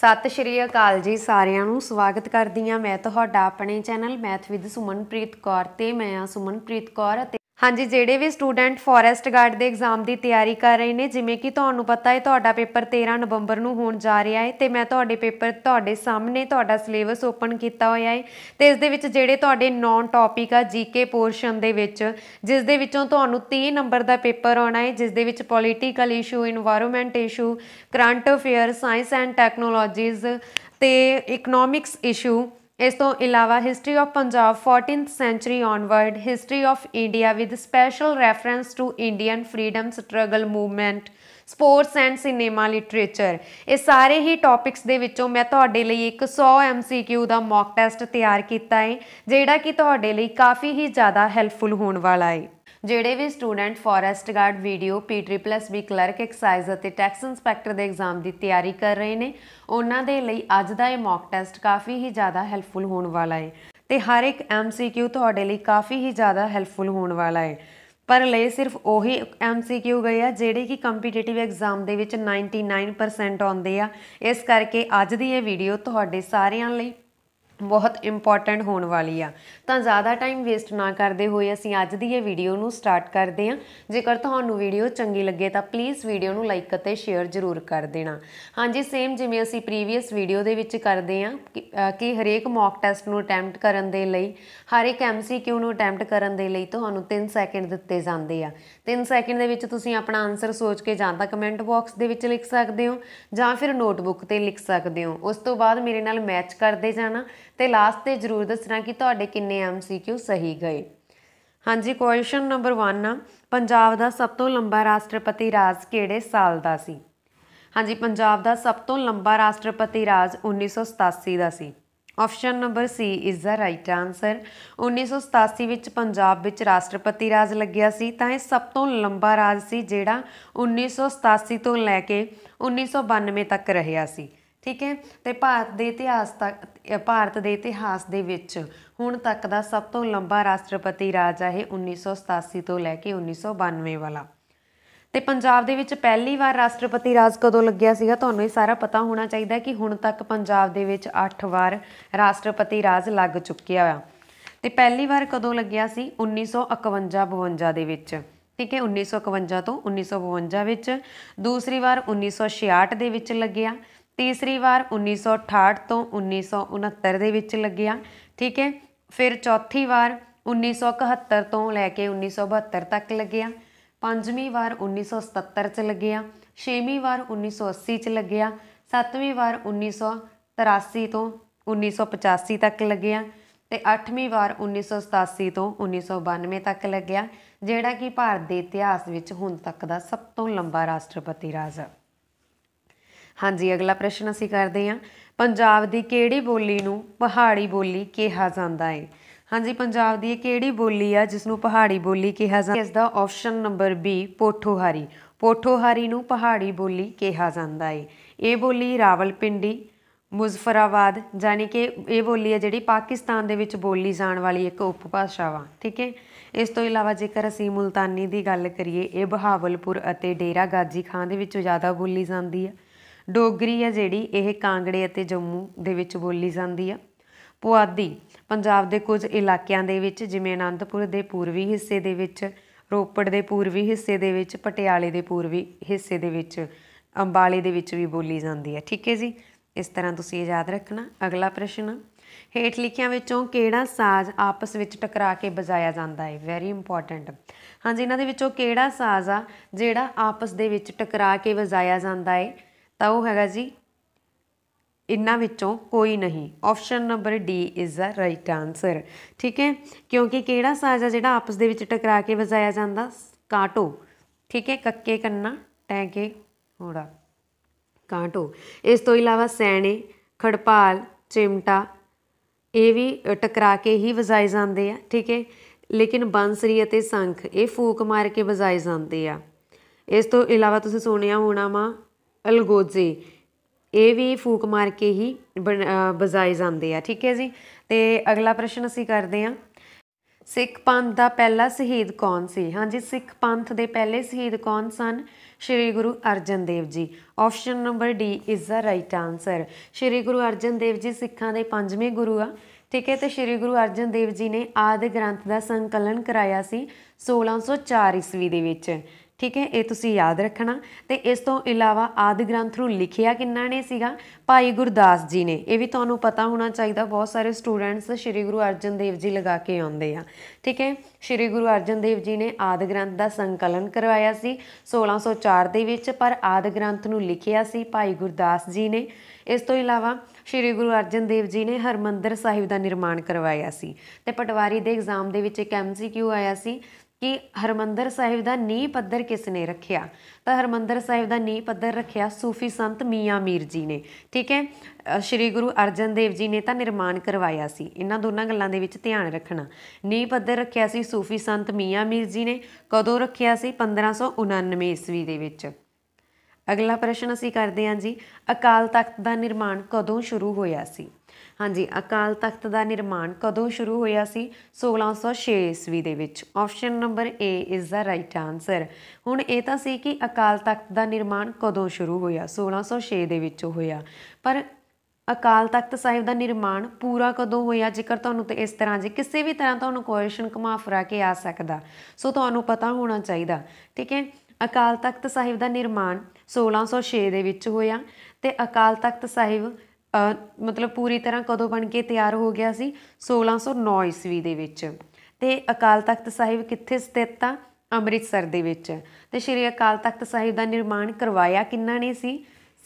ਸਤਿ ਸ਼੍ਰੀ ਅਕਾਲ ਜੀ ਸਾਰਿਆਂ ਨੂੰ ਸਵਾਗਤ ਕਰਦੀ ਆ ਮੈਂ ਤੁਹਾਡਾ ਆਪਣੇ channel math with Sumanpreet Kaur ਤੇ ਮੈਂ ਆ ਸੁਮਨਪ੍ਰੀਤ ਕੌਰ ਹਾਂਜੀ ਜਿਹੜੇ ਵੀ ਸਟੂਡੈਂਟ ਫੋਰੈਸਟ ਗਾਰਡ ਦੇ ਐਗਜ਼ਾਮ ਦੀ ਤਿਆਰੀ ਕਰ ਰਹੇ ਨੇ ਜਿਵੇਂ ਕਿ ਤੁਹਾਨੂੰ ਪਤਾ ਹੈ ਤੁਹਾਡਾ ਪੇਪਰ 13 ਨਵੰਬਰ ਨੂੰ ਹੋਣ ਜਾ ਰਿਹਾ ਹੈ ਤੇ ਮੈਂ ਤੁਹਾਡੇ ਪੇਪਰ ਤੁਹਾਡੇ ਸਾਹਮਣੇ ਤੁਹਾਡਾ ਸਿਲੇਬਸ ਓਪਨ ਕੀਤਾ ਹੋਇਆ ਹੈ ਤੇ ਇਸ ਦੇ ਵਿੱਚ ਜਿਹੜੇ ਤੁਹਾਡੇ ਨੌਨ ਟੌਪਿਕ ਆ ਜੀਕੇ ਪੋਰਸ਼ਨ ਦੇ ਵਿੱਚ ਜਿਸ ਦੇ ਵਿੱਚੋਂ ਤੁਹਾਨੂੰ 30 ਨੰਬਰ ਦਾ ਪੇਪਰ ਆਉਣਾ ਹੈ ਜਿਸ ਦੇ ਵਿੱਚ political issue environment issue current affair science and technologies ਤੇ ਇਕਨੋਮਿਕਸ ਇਸ਼ੂ ਇਸ ਤੋਂ ਇਲਾਵਾ history of Punjab 14th century onward history of India with special reference to Indian freedom struggle movement sports and cinema literature ਇਹ ਸਾਰੇ ਹੀ topics ਦੇ ਵਿੱਚੋਂ ਮੈਂ ਤੁਹਾਡੇ ਲਈ ਇੱਕ 100 MCQ ਦਾ ਮੌਕ ਟੈਸਟ ਤਿਆਰ ਕੀਤਾ ਹੈ ਜਿਹੜਾ ਕਿ ਤੁਹਾਡੇ ਲਈ ਕਾਫੀ ਹੀ ਜ਼ਿਆਦਾ ਹੈਲਪਫੁਲ ਹੋਣ ਵਾਲਾ ਹੈ ਜਿਹੜੇ ਵੀ student forest guard video P++B clerk excise ਅਤੇ ਟੈਕਸ ਇਨਸਪੈਕਟਰ ਦੇ ਐਗਜ਼ਾਮ ਦੀ ਤਿਆਰੀ ਕਰ ਰਹੇ ਨੇ ਉਹਨਾਂ ਦੇ ਲਈ ਅੱਜ ਦਾ ਇਹ ਮੌਕ ਟੈਸਟ ਕਾਫੀ ਹੀ ਜ਼ਿਆਦਾ ਹੈਲਪਫੁਲ ਹੋਣ ਵਾਲਾ ਹੈ ਤੇ ਹਰ ਇੱਕ MCQ ਤੁਹਾਡੇ ਲਈ ਕਾਫੀ ਹੀ ਜ਼ਿਆਦਾ ਹੈਲਪਫੁਲ ਹੋਣ ਵਾਲਾ ਹੈ ਪਰ ਲਈ ਸਿਰਫ ਉਹੀ MCQ ਗਏ ਆ ਜਿਹੜੇ ਕਿ ਕੰਪੀਟੀਟਿਵ ਐਗਜ਼ਾਮ ਦੇ ਵਿੱਚ 99% ਆਉਂਦੇ ਆ ਇਸ ਕਰਕੇ ਅੱਜ ਦੀ ਇਹ ਵੀਡੀਓ ਤੁਹਾਡੇ ਸਾਰਿਆਂ ਲਈ ਬਹੁਤ ਇੰਪੋਰਟੈਂਟ ਹੋਣ ਵਾਲੀ ਆ ਤਾਂ ਜ਼ਿਆਦਾ ਟਾਈਮ ਵੇਸਟ ਨਾ ਕਰਦੇ ਹੋਏ ਅਸੀਂ ਅੱਜ ਦੀ ਇਹ ਵੀਡੀਓ ਨੂੰ ਸਟਾਰਟ ਕਰਦੇ ਹਾਂ ਜੇਕਰ ਤੁਹਾਨੂੰ ਵੀਡੀਓ ਚੰਗੀ ਲੱਗੇ ਤਾਂ ਪਲੀਜ਼ ਵੀਡੀਓ ਨੂੰ ਲਾਈਕ ਅਤੇ ਸ਼ੇਅਰ ਜ਼ਰੂਰ ਕਰ ਦੇਣਾ ਹਾਂਜੀ ਸੇਮ ਜਿਵੇਂ ਅਸੀਂ ਪ੍ਰੀਵੀਅਸ ਵੀਡੀਓ ਦੇ ਵਿੱਚ ਕਰਦੇ ਹਾਂ ਕਿ ਹਰੇਕ ਮੌਕ ਟੈਸਟ ਨੂੰ ਅਟੈਂਪਟ ਕਰਨ ਦੇ ਲਈ ਹਰ ਇੱਕ ਐਮਸੀਕਿਊ ਨੂੰ ਅਟੈਂਪਟ ਕਰਨ ਦੇ ਲਈ ਤੁਹਾਨੂੰ 3 ਸੈਕਿੰਡ ਦਿੱਤੇ ਜਾਂਦੇ ਆ 3 ਸੈਕਿੰਡ ਦੇ ਵਿੱਚ ਤੁਸੀਂ ਆਪਣਾ ਆਨਸਰ ਸੋਚ ਕੇ ਜਾਂ ਤਾਂ ਕਮੈਂਟ ਬਾਕਸ ਦੇ ਵਿੱਚ ਲਿਖ ਸਕਦੇ ਹੋ ਜਾਂ ਫਿਰ ਨੋਟਬੁੱਕ ਤੇ ਲਿਖ ਸਕਦੇ ਹੋ ਉਸ ਤੋਂ ਬਾਅਦ ਮੇਰੇ ਨਾਲ ਮੈਚ ਕਰਦੇ ਜਾਣਾ ਤੇ ਲਾਸਟ ਤੇ ਜ਼ਰੂਰ ਦੱਸਣਾ ਕਿ ਤੁਹਾਡੇ ਕਿੰਨੇ ਆਪਣੇ ਐਮਸੀਕਿਊ ਸਹੀ ਗਏ ਹਾਂਜੀ ਕੁਐਸਚਨ ਨੰਬਰ 1 ਆ ਪੰਜਾਬ ਦਾ ਸਭ ਤੋਂ ਲੰਬਾ ਰਾਸ਼ਟਰਪਤੀ ਰਾਜ ਕਿਹੜੇ ਸਾਲ ਦਾ ਸੀ ਹਾਂਜੀ ਪੰਜਾਬ ਦਾ ਸਭ ਤੋਂ ਲੰਬਾ ਰਾਸ਼ਟਰਪਤੀ ਰਾਜ 1987 ਦਾ ਸੀ option number C is the right answer 1987 ਵਿੱਚ ਪੰਜਾਬ ਵਿੱਚ ਰਾਸ਼ਟਰਪਤੀ ਰਾਜ ਲੱਗਿਆ ਸੀ ਤਾਂ ਇਹ ਸਭ ਤੋਂ ਲੰਬਾ ਰਾਜ ਸੀ ਜਿਹੜਾ 1987 ਤੋਂ ਲੈ ਕੇ 1992 ਤੱਕ ਰਹਿਆ ਸੀ ਠੀਕ ਹੈ ਤੇ ਭਾਰਤ ਦੇ ਇਤਿਹਾਸ ਤੱਕ ਭਾਰਤ ਦੇ ਇਤਿਹਾਸ ਦੇ ਵਿੱਚ ਹੁਣ ਤੱਕ ਦਾ ਸਭ ਤੋਂ ਲੰਬਾ ਰਾਸ਼ਟਰਪਤੀ ਰਾਜ ਹੈ 1987 ਤੋਂ ਲੈ ਕੇ 1992 ਵਾਲਾ ਤੇ ਪੰਜਾਬ ਦੇ ਵਿੱਚ ਪਹਿਲੀ ਵਾਰ ਰਾਸ਼ਟਰਪਤੀ ਰਾਜ ਕਦੋਂ ਲੱਗਿਆ ਸੀਗਾ ਤੁਹਾਨੂੰ ਇਹ ਸਾਰਾ ਪਤਾ ਹੋਣਾ ਚਾਹੀਦਾ ਕਿ ਹੁਣ ਤੱਕ ਪੰਜਾਬ ਦੇ ਵਿੱਚ 8 ਵਾਰ ਰਾਸ਼ਟਰਪਤੀ ਰਾਜ ਲੱਗ ਚੁੱਕਿਆ ਆ ਤੇ ਪਹਿਲੀ ਵਾਰ ਕਦੋਂ ਲੱਗਿਆ ਸੀ 1951-52 ਦੇ ਵਿੱਚ ਠੀਕ ਹੈ 1951 ਤੋਂ 1952 ਵਿੱਚ ਦੂਸਰੀ ਵਾਰ 1966 ਦੇ ਵਿੱਚ ਲੱਗਿਆ ਤੀਸਰੀ ਵਾਰ 1968 ਤੋਂ 1969 ਦੇ ਵਿੱਚ ਲੱਗਿਆ ਠੀਕ ਹੈ ਫਿਰ ਚੌਥੀ ਵਾਰ 1971 ਤੋਂ ਲੈ ਕੇ 1972 ਤੱਕ ਲੱਗਿਆ ਪੰਜਵੀਂ ਵਾਰ 1977 ਚ ਲੱਗਿਆ ਛੇਵੀਂ ਵਾਰ 1980 ਚ ਲੱਗਿਆ ਸੱਤਵੀਂ ਵਾਰ 1983 ਤੋਂ 1985 ਤੱਕ ਲੱਗਿਆ ਤੇ 8ਵੀਂ ਵਾਰ 1987 ਤੋਂ 1992 ਤੱਕ ਲੱਗਿਆ ਜਿਹੜਾ ਕਿ ਭਾਰਤ ਦੇ ਇਤਿਹਾਸ ਵਿੱਚ ਹੁਣ ਤੱਕ ਦਾ ਸਭ ਤੋਂ ਲੰਬਾ ਰਾਸ਼ਟਰਪਤੀ ਰਾਜ ਹੈ ਹਾਂਜੀ ਅਗਲਾ ਪ੍ਰਸ਼ਨ ਅਸੀਂ ਕਰਦੇ ਹਾਂ ਪੰਜਾਬ ਦੀ ਕਿਹੜੀ ਬੋਲੀ ਨੂੰ ਪਹਾੜੀ ਬੋਲੀ ਕਿਹਾ ਜਾਂਦਾ ਹੈ ਹਾਂਜੀ ਪੰਜਾਬ ਦੀ ਇਹ ਕਿਹੜੀ ਬੋਲੀ ਆ ਜਿਸ ਨੂੰ ਪਹਾੜੀ ਬੋਲੀ ਕਿਹਾ ਜਾਂਦਾ ਇਸ ਦਾ option number B Pothohari Pothohari ਨੂੰ ਪਹਾੜੀ ਬੋਲੀ ਕਿਹਾ ਜਾਂਦਾ ਹੈ ਇਹ ਬੋਲੀ ਰਾਵਲਪਿੰਡੀ ਮੁਜ਼ਫਰਾਬਾਦ ਯਾਨੀ ਕਿ ਇਹ ਬੋਲੀ ਹੈ ਜਿਹੜੀ ਪਾਕਿਸਤਾਨ ਦੇ ਵਿੱਚ ਬੋਲੀ ਜਾਣ ਵਾਲੀ ਇੱਕ ਉਪਭਾਸ਼ਾ ਵਾ ਠੀਕ ਹੈ ਇਸ ਤੋਂ ਇਲਾਵਾ ਜੇਕਰ ਅਸੀਂ ਮੁਲਤਾਨੀ ਦੀ ਗੱਲ ਕਰੀਏ ਇਹ ਬਹਾਵਲਪੁਰ ਅਤੇ ਡੇਰਾ ਗਾਜੀ ਖਾਨ ਦੇ ਵਿੱਚੋਂ ਜ਼ਿਆਦਾ ਬੋਲੀ ਜਾਂਦੀ ਹੈ ਡੋਗਰੀ ਆ ਜਿਹੜੀ ਇਹ ਕਾਂਗੜੇ ਅਤੇ ਜੰਮੂ ਦੇ ਵਿੱਚ ਬੋਲੀ ਜਾਂਦੀ ਆ ਪੁਆਧੀ ਪੰਜਾਬ ਦੇ ਕੁਝ ਇਲਾਕਿਆਂ ਦੇ ਵਿੱਚ ਜਿਵੇਂ ਅਨੰਦਪੁਰ ਦੇ ਪੂਰਬੀ ਹਿੱਸੇ ਦੇ ਵਿੱਚ ਰੋਪੜ ਦੇ ਪੂਰਬੀ ਹਿੱਸੇ ਦੇ ਵਿੱਚ ਪਟਿਆਲੇ ਦੇ ਪੂਰਬੀ ਹਿੱਸੇ ਦੇ ਵਿੱਚ ਅੰਬਾਲੇ ਦੇ ਵਿੱਚ ਵੀ ਬੋਲੀ ਜਾਂਦੀ ਹੈ ਠੀਕ ਹੈ ਜੀ ਇਸ ਤਰ੍ਹਾਂ ਤੁਸੀਂ ਯਾਦ ਰੱਖਣਾ ਅਗਲਾ ਪ੍ਰਸ਼ਨ ਹੇਠ ਲਿਖਿਆਂ ਵਿੱਚੋਂ ਕਿਹੜਾ ਸਾਜ਼ ਆਪਸ ਵਿੱਚ ਟਕਰਾ ਕੇ ਵਜਾਇਆ ਜਾਂਦਾ ਹੈ ਵੈਰੀ ਇੰਪੋਰਟੈਂਟ ਹਾਂਜੀ ਇਹਨਾਂ ਦੇ ਵਿੱਚੋਂ ਕਿਹੜਾ ਸਾਜ਼ ਆ ਜਿਹੜਾ ਆਪਸ ਦੇ ਵਿੱਚ ਟਕਰਾ ਕੇ ਵਜਾਇਆ ਜਾਂਦਾ ਹੈ ਤਾਂ ਉਹ ਹੈਗਾ ਜੀ ਇੰਨਾ ਵਿੱਚੋਂ ਕੋਈ ਨਹੀਂ option number D is a right answer ਠੀਕ ਹੈ ਕਿਉਂਕਿ ਕਿਹੜਾ ਸਾਜ਼ ਆ ਜਿਹੜਾ ਆਪਸ ਦੇ ਵਿੱਚ ਟਕਰਾ ਕੇ ਵਜਾਇਆ ਜਾਂਦਾ ਕਾਟੋ ਠੀਕ ਹੈ ਕੱਕੇ ਕੰਨਾ ਟੈਂਕੇ ਕੇ ਹੋੜਾ ਕਾਟੋ ਇਸ ਤੋਂ ਇਲਾਵਾ ਸੈਣੇ ਖੜਪਾਲ ਚਿਮਟਾ ਇਹ ਵੀ ਟਕਰਾ ਕੇ ਹੀ ਵਜਾਏ ਜਾਂਦੇ ਆ ਠੀਕ ਹੈ ਲੇਕਿਨ ਬੰਸਰੀ ਅਤੇ ਸੰਖ ਇਹ ਫੂਕ ਮਾਰ ਕੇ ਵਜਾਏ ਜਾਂਦੇ ਆ ਇਸ ਤੋਂ ਇਲਾਵਾ ਤੁਸੀਂ ਸੁਣਿਆ ਹੋਣਾ ਮਾ ਅਲਗੋਜ਼ੇ ਇਹ ਵੀ ਫੂਕ ਮਾਰ ਕੇ ਹੀ ਬਜਾਏ ਜਾਂਦੇ ਆ ਠੀਕ ਹੈ ਜੀ ਤੇ ਅਗਲਾ ਪ੍ਰਸ਼ਨ ਅਸੀਂ ਕਰਦੇ ਆ ਸਿੱਖ ਪੰਥ ਦਾ ਪਹਿਲਾ ਸ਼ਹੀਦ ਕੌਣ ਸੀ ਹਾਂਜੀ ਸਿੱਖ ਪੰਥ ਦੇ ਪਹਿਲੇ ਸ਼ਹੀਦ ਕੌਣ ਸਨ ਸ਼੍ਰੀ Guru Arjan Dev ji option number D is the right answer Shri Guru Arjan Dev ji ਸਿੱਖਾਂ ਦੇ ਪੰਜਵੇਂ ਗੁਰੂ ਆ ਠੀਕ ਹੈ ਤੇ ਸ਼੍ਰੀ ਗੁਰੂ ਅਰਜਨ ਦੇਵ ਜੀ ਨੇ ਆਦਿ ਗ੍ਰੰਥ ਦਾ ਸੰਕਲਨ ਕਰਾਇਆ ਸੀ 1604 ਈਸਵੀ ਦੇ ਵਿੱਚ ਠੀਕ ਹੈ ਇਹ ਤੁਸੀਂ ਯਾਦ ਰੱਖਣਾ ਤੇ ਇਸ ਤੋਂ ਇਲਾਵਾ ਆਦਿ ਗ੍ਰੰਥ ਨੂੰ ਲਿਖਿਆ ਕਿੰਨਾ ਨੇ ਸੀਗਾ ਭਾਈ ਗੁਰਦਾਸ ਜੀ ਨੇ ਇਹ ਵੀ ਤੁਹਾਨੂੰ ਪਤਾ ਹੋਣਾ ਚਾਹੀਦਾ ਬਹੁਤ ਸਾਰੇ ਸਟੂਡੈਂਟਸ ਸ੍ਰੀ ਗੁਰੂ ਅਰਜਨ ਦੇਵ ਜੀ ਲਗਾ ਕੇ ਆਉਂਦੇ ਆ ਠੀਕ ਹੈ ਸ੍ਰੀ ਗੁਰੂ ਅਰਜਨ ਦੇਵ ਜੀ ਨੇ ਆਦਿ ਗ੍ਰੰਥ ਦਾ ਸੰਕਲਨ ਕਰਵਾਇਆ ਸੀ 1604 ਦੇ ਵਿੱਚ ਪਰ ਆਦਿ ਗ੍ਰੰਥ ਨੂੰ ਲਿਖਿਆ ਸੀ ਭਾਈ ਗੁਰਦਾਸ ਜੀ ਨੇ ਇਸ ਤੋਂ ਇਲਾਵਾ ਸ੍ਰੀ ਗੁਰੂ ਅਰਜਨ ਦੇਵ ਜੀ ਨੇ ਹਰਮੰਦਰ ਸਾਹਿਬ ਦਾ ਨਿਰਮਾਣ ਕਰਵਾਇਆ ਸੀ ਤੇ ਪਟਵਾਰੀ ਦੇ ਐਗਜ਼ਾਮ ਦੇ ਵਿੱਚ ਇੱਕ ਐਮਸੀਕਿਊ ਆਇਆ ਸੀ ਕਿ ਹਰਮੰਦਰ ਸਾਹਿਬ ਦਾ ਨੀ ਪੱਧਰ ਕਿਸ ਨੇ ਰੱਖਿਆ ਤਾਂ ਹਰਮੰਦਰ ਸਾਹਿਬ ਦਾ ਨੀ ਪੱਧਰ ਰੱਖਿਆ ਸੂਫੀ ਸੰਤ ਮੀਆਂ ਮੀਰ ਜੀ ਨੇ ਠੀਕ ਹੈ ਸ਼੍ਰੀ ਗੁਰੂ ਅਰਜਨ ਦੇਵ ਜੀ ਨੇ ਤਾਂ ਨਿਰਮਾਣ ਕਰਵਾਇਆ ਸੀ ਇਹਨਾਂ ਦੋਨਾਂ ਗੱਲਾਂ ਦੇ ਵਿੱਚ ਧਿਆਨ ਰੱਖਣਾ ਨੀ ਪੱਧਰ ਰੱਖਿਆ ਸੀ ਸੂਫੀ ਸੰਤ ਮੀਆਂ ਮੀਰ ਜੀ ਨੇ ਕਦੋਂ ਰੱਖਿਆ ਸੀ 1599 ਈਸਵੀ ਦੇ ਵਿੱਚ ਅਗਲਾ ਪ੍ਰਸ਼ਨ ਅਸੀਂ ਕਰਦੇ ਹਾਂ ਜੀ ਅਕਾਲ ਤਖਤ ਦਾ ਨਿਰਮਾਣ ਕਦੋਂ ਸ਼ੁਰੂ ਹੋਇਆ ਸੀ ਹਾਂਜੀ ਅਕਾਲ ਤਖਤ ਦਾ ਨਿਰਮਾਣ ਕਦੋਂ ਸ਼ੁਰੂ ਹੋਇਆ ਸੀ 1606 ਈਸਵੀ ਦੇ ਵਿੱਚ option number A is the right answer ਹੁਣ ਇਹ ਤਾਂ ਸੀ ਕਿ ਅਕਾਲ ਤਖਤ ਦਾ ਨਿਰਮਾਣ ਕਦੋਂ ਸ਼ੁਰੂ ਹੋਇਆ 1606 ਦੇ ਵਿੱਚ ਹੋਇਆ ਪਰ ਅਕਾਲ ਤਖਤ ਸਾਹਿਬ ਦਾ ਨਿਰਮਾਣ ਪੂਰਾ ਕਦੋਂ ਹੋਇਆ ਜੇਕਰ ਤੁਹਾਨੂੰ ਤੇ ਇਸ ਤਰ੍ਹਾਂ ਜੇ ਕਿਸੇ ਵੀ ਤਰ੍ਹਾਂ ਤੁਹਾਨੂੰ ਕੁਐਸਚਨ ਘੁਮਾ ਫਰਾ ਕੇ ਆ ਸਕਦਾ ਸੋ ਤੁਹਾਨੂੰ ਪਤਾ ਹੋਣਾ ਚਾਹੀਦਾ ਠੀਕ ਹੈ ਅਕਾਲ ਤਖਤ ਸਾਹਿਬ ਦਾ ਨਿਰਮਾਣ 1606 ਦੇ ਵਿੱਚ ਹੋਇਆ ਤੇ ਅਕਾਲ ਤਖਤ ਸਾਹਿਬ ਮਤਲਬ ਪੂਰੀ ਤਰ੍ਹਾਂ ਕਦੋਂ ਬਣ ਕੇ ਤਿਆਰ ਹੋ ਗਿਆ ਸੀ 1609 ਈਸਵੀ ਦੇ ਵਿੱਚ ਤੇ ਅਕਾਲ ਤਖਤ ਸਾਹਿਬ ਕਿੱਥੇ ਸਥਿਤ ਆ ਅੰਮ੍ਰਿਤਸਰ ਦੇ ਵਿੱਚ ਤੇ ਸ਼੍ਰੀ ਅਕਾਲ ਤਖਤ ਸਾਹਿਬ ਦਾ ਨਿਰਮਾਣ ਕਰਵਾਇਆ ਕਿੰਨਾਂ ਨੇ ਸੀ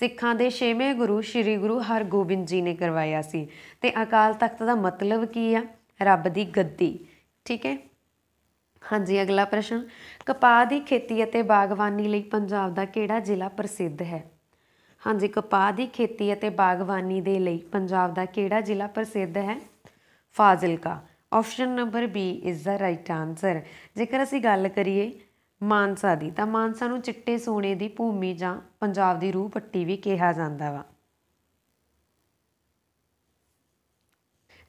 ਸਿੱਖਾਂ ਦੇ 6ਵੇਂ ਗੁਰੂ ਸ਼੍ਰੀ ਗੁਰੂ ਹਰਗੋਬਿੰਦ ਜੀ ਨੇ ਕਰਵਾਇਆ ਸੀ ਤੇ ਅਕਾਲ ਤਖਤ ਦਾ ਮਤਲਬ ਕੀ ਆ ਰੱਬ ਦੀ ਗੱਦੀ ਠੀਕ ਹੈ ਹਾਂਜੀ ਅਗਲਾ ਪ੍ਰਸ਼ਨ ਕਪਾਹ ਦੀ ਖੇਤੀ ਅਤੇ ਬਾਗਵਾਨੀ ਲਈ ਪੰਜਾਬ ਦਾ ਕਿਹੜਾ ਜ਼ਿਲ੍ਹਾ ਪ੍ਰਸਿੱਧ ਹੈ ਹਾਂਜੀ ਕਪਾਹ ਦੀ ਖੇਤੀ ਅਤੇ ਬਾਗਬਾਨੀ ਦੇ ਲਈ ਪੰਜਾਬ ਦਾ ਕਿਹੜਾ ਜ਼ਿਲ੍ਹਾ ਪ੍ਰਸਿੱਧ ਹੈ Fazilka option number B is the right answer ਜੇਕਰ ਅਸੀਂ ਗੱਲ ਕਰੀਏ ਮਾਨਸਾ ਦੀ ਤਾਂ ਮਾਨਸਾ ਨੂੰ ਚਿੱਟੇ ਸੋਨੇ ਦੀ ਭੂਮੀ ਜਾਂ ਪੰਜਾਬ ਦੀ ਰੂਹ ਪੱਟੀ ਵੀ ਕਿਹਾ ਜਾਂਦਾ ਵਾ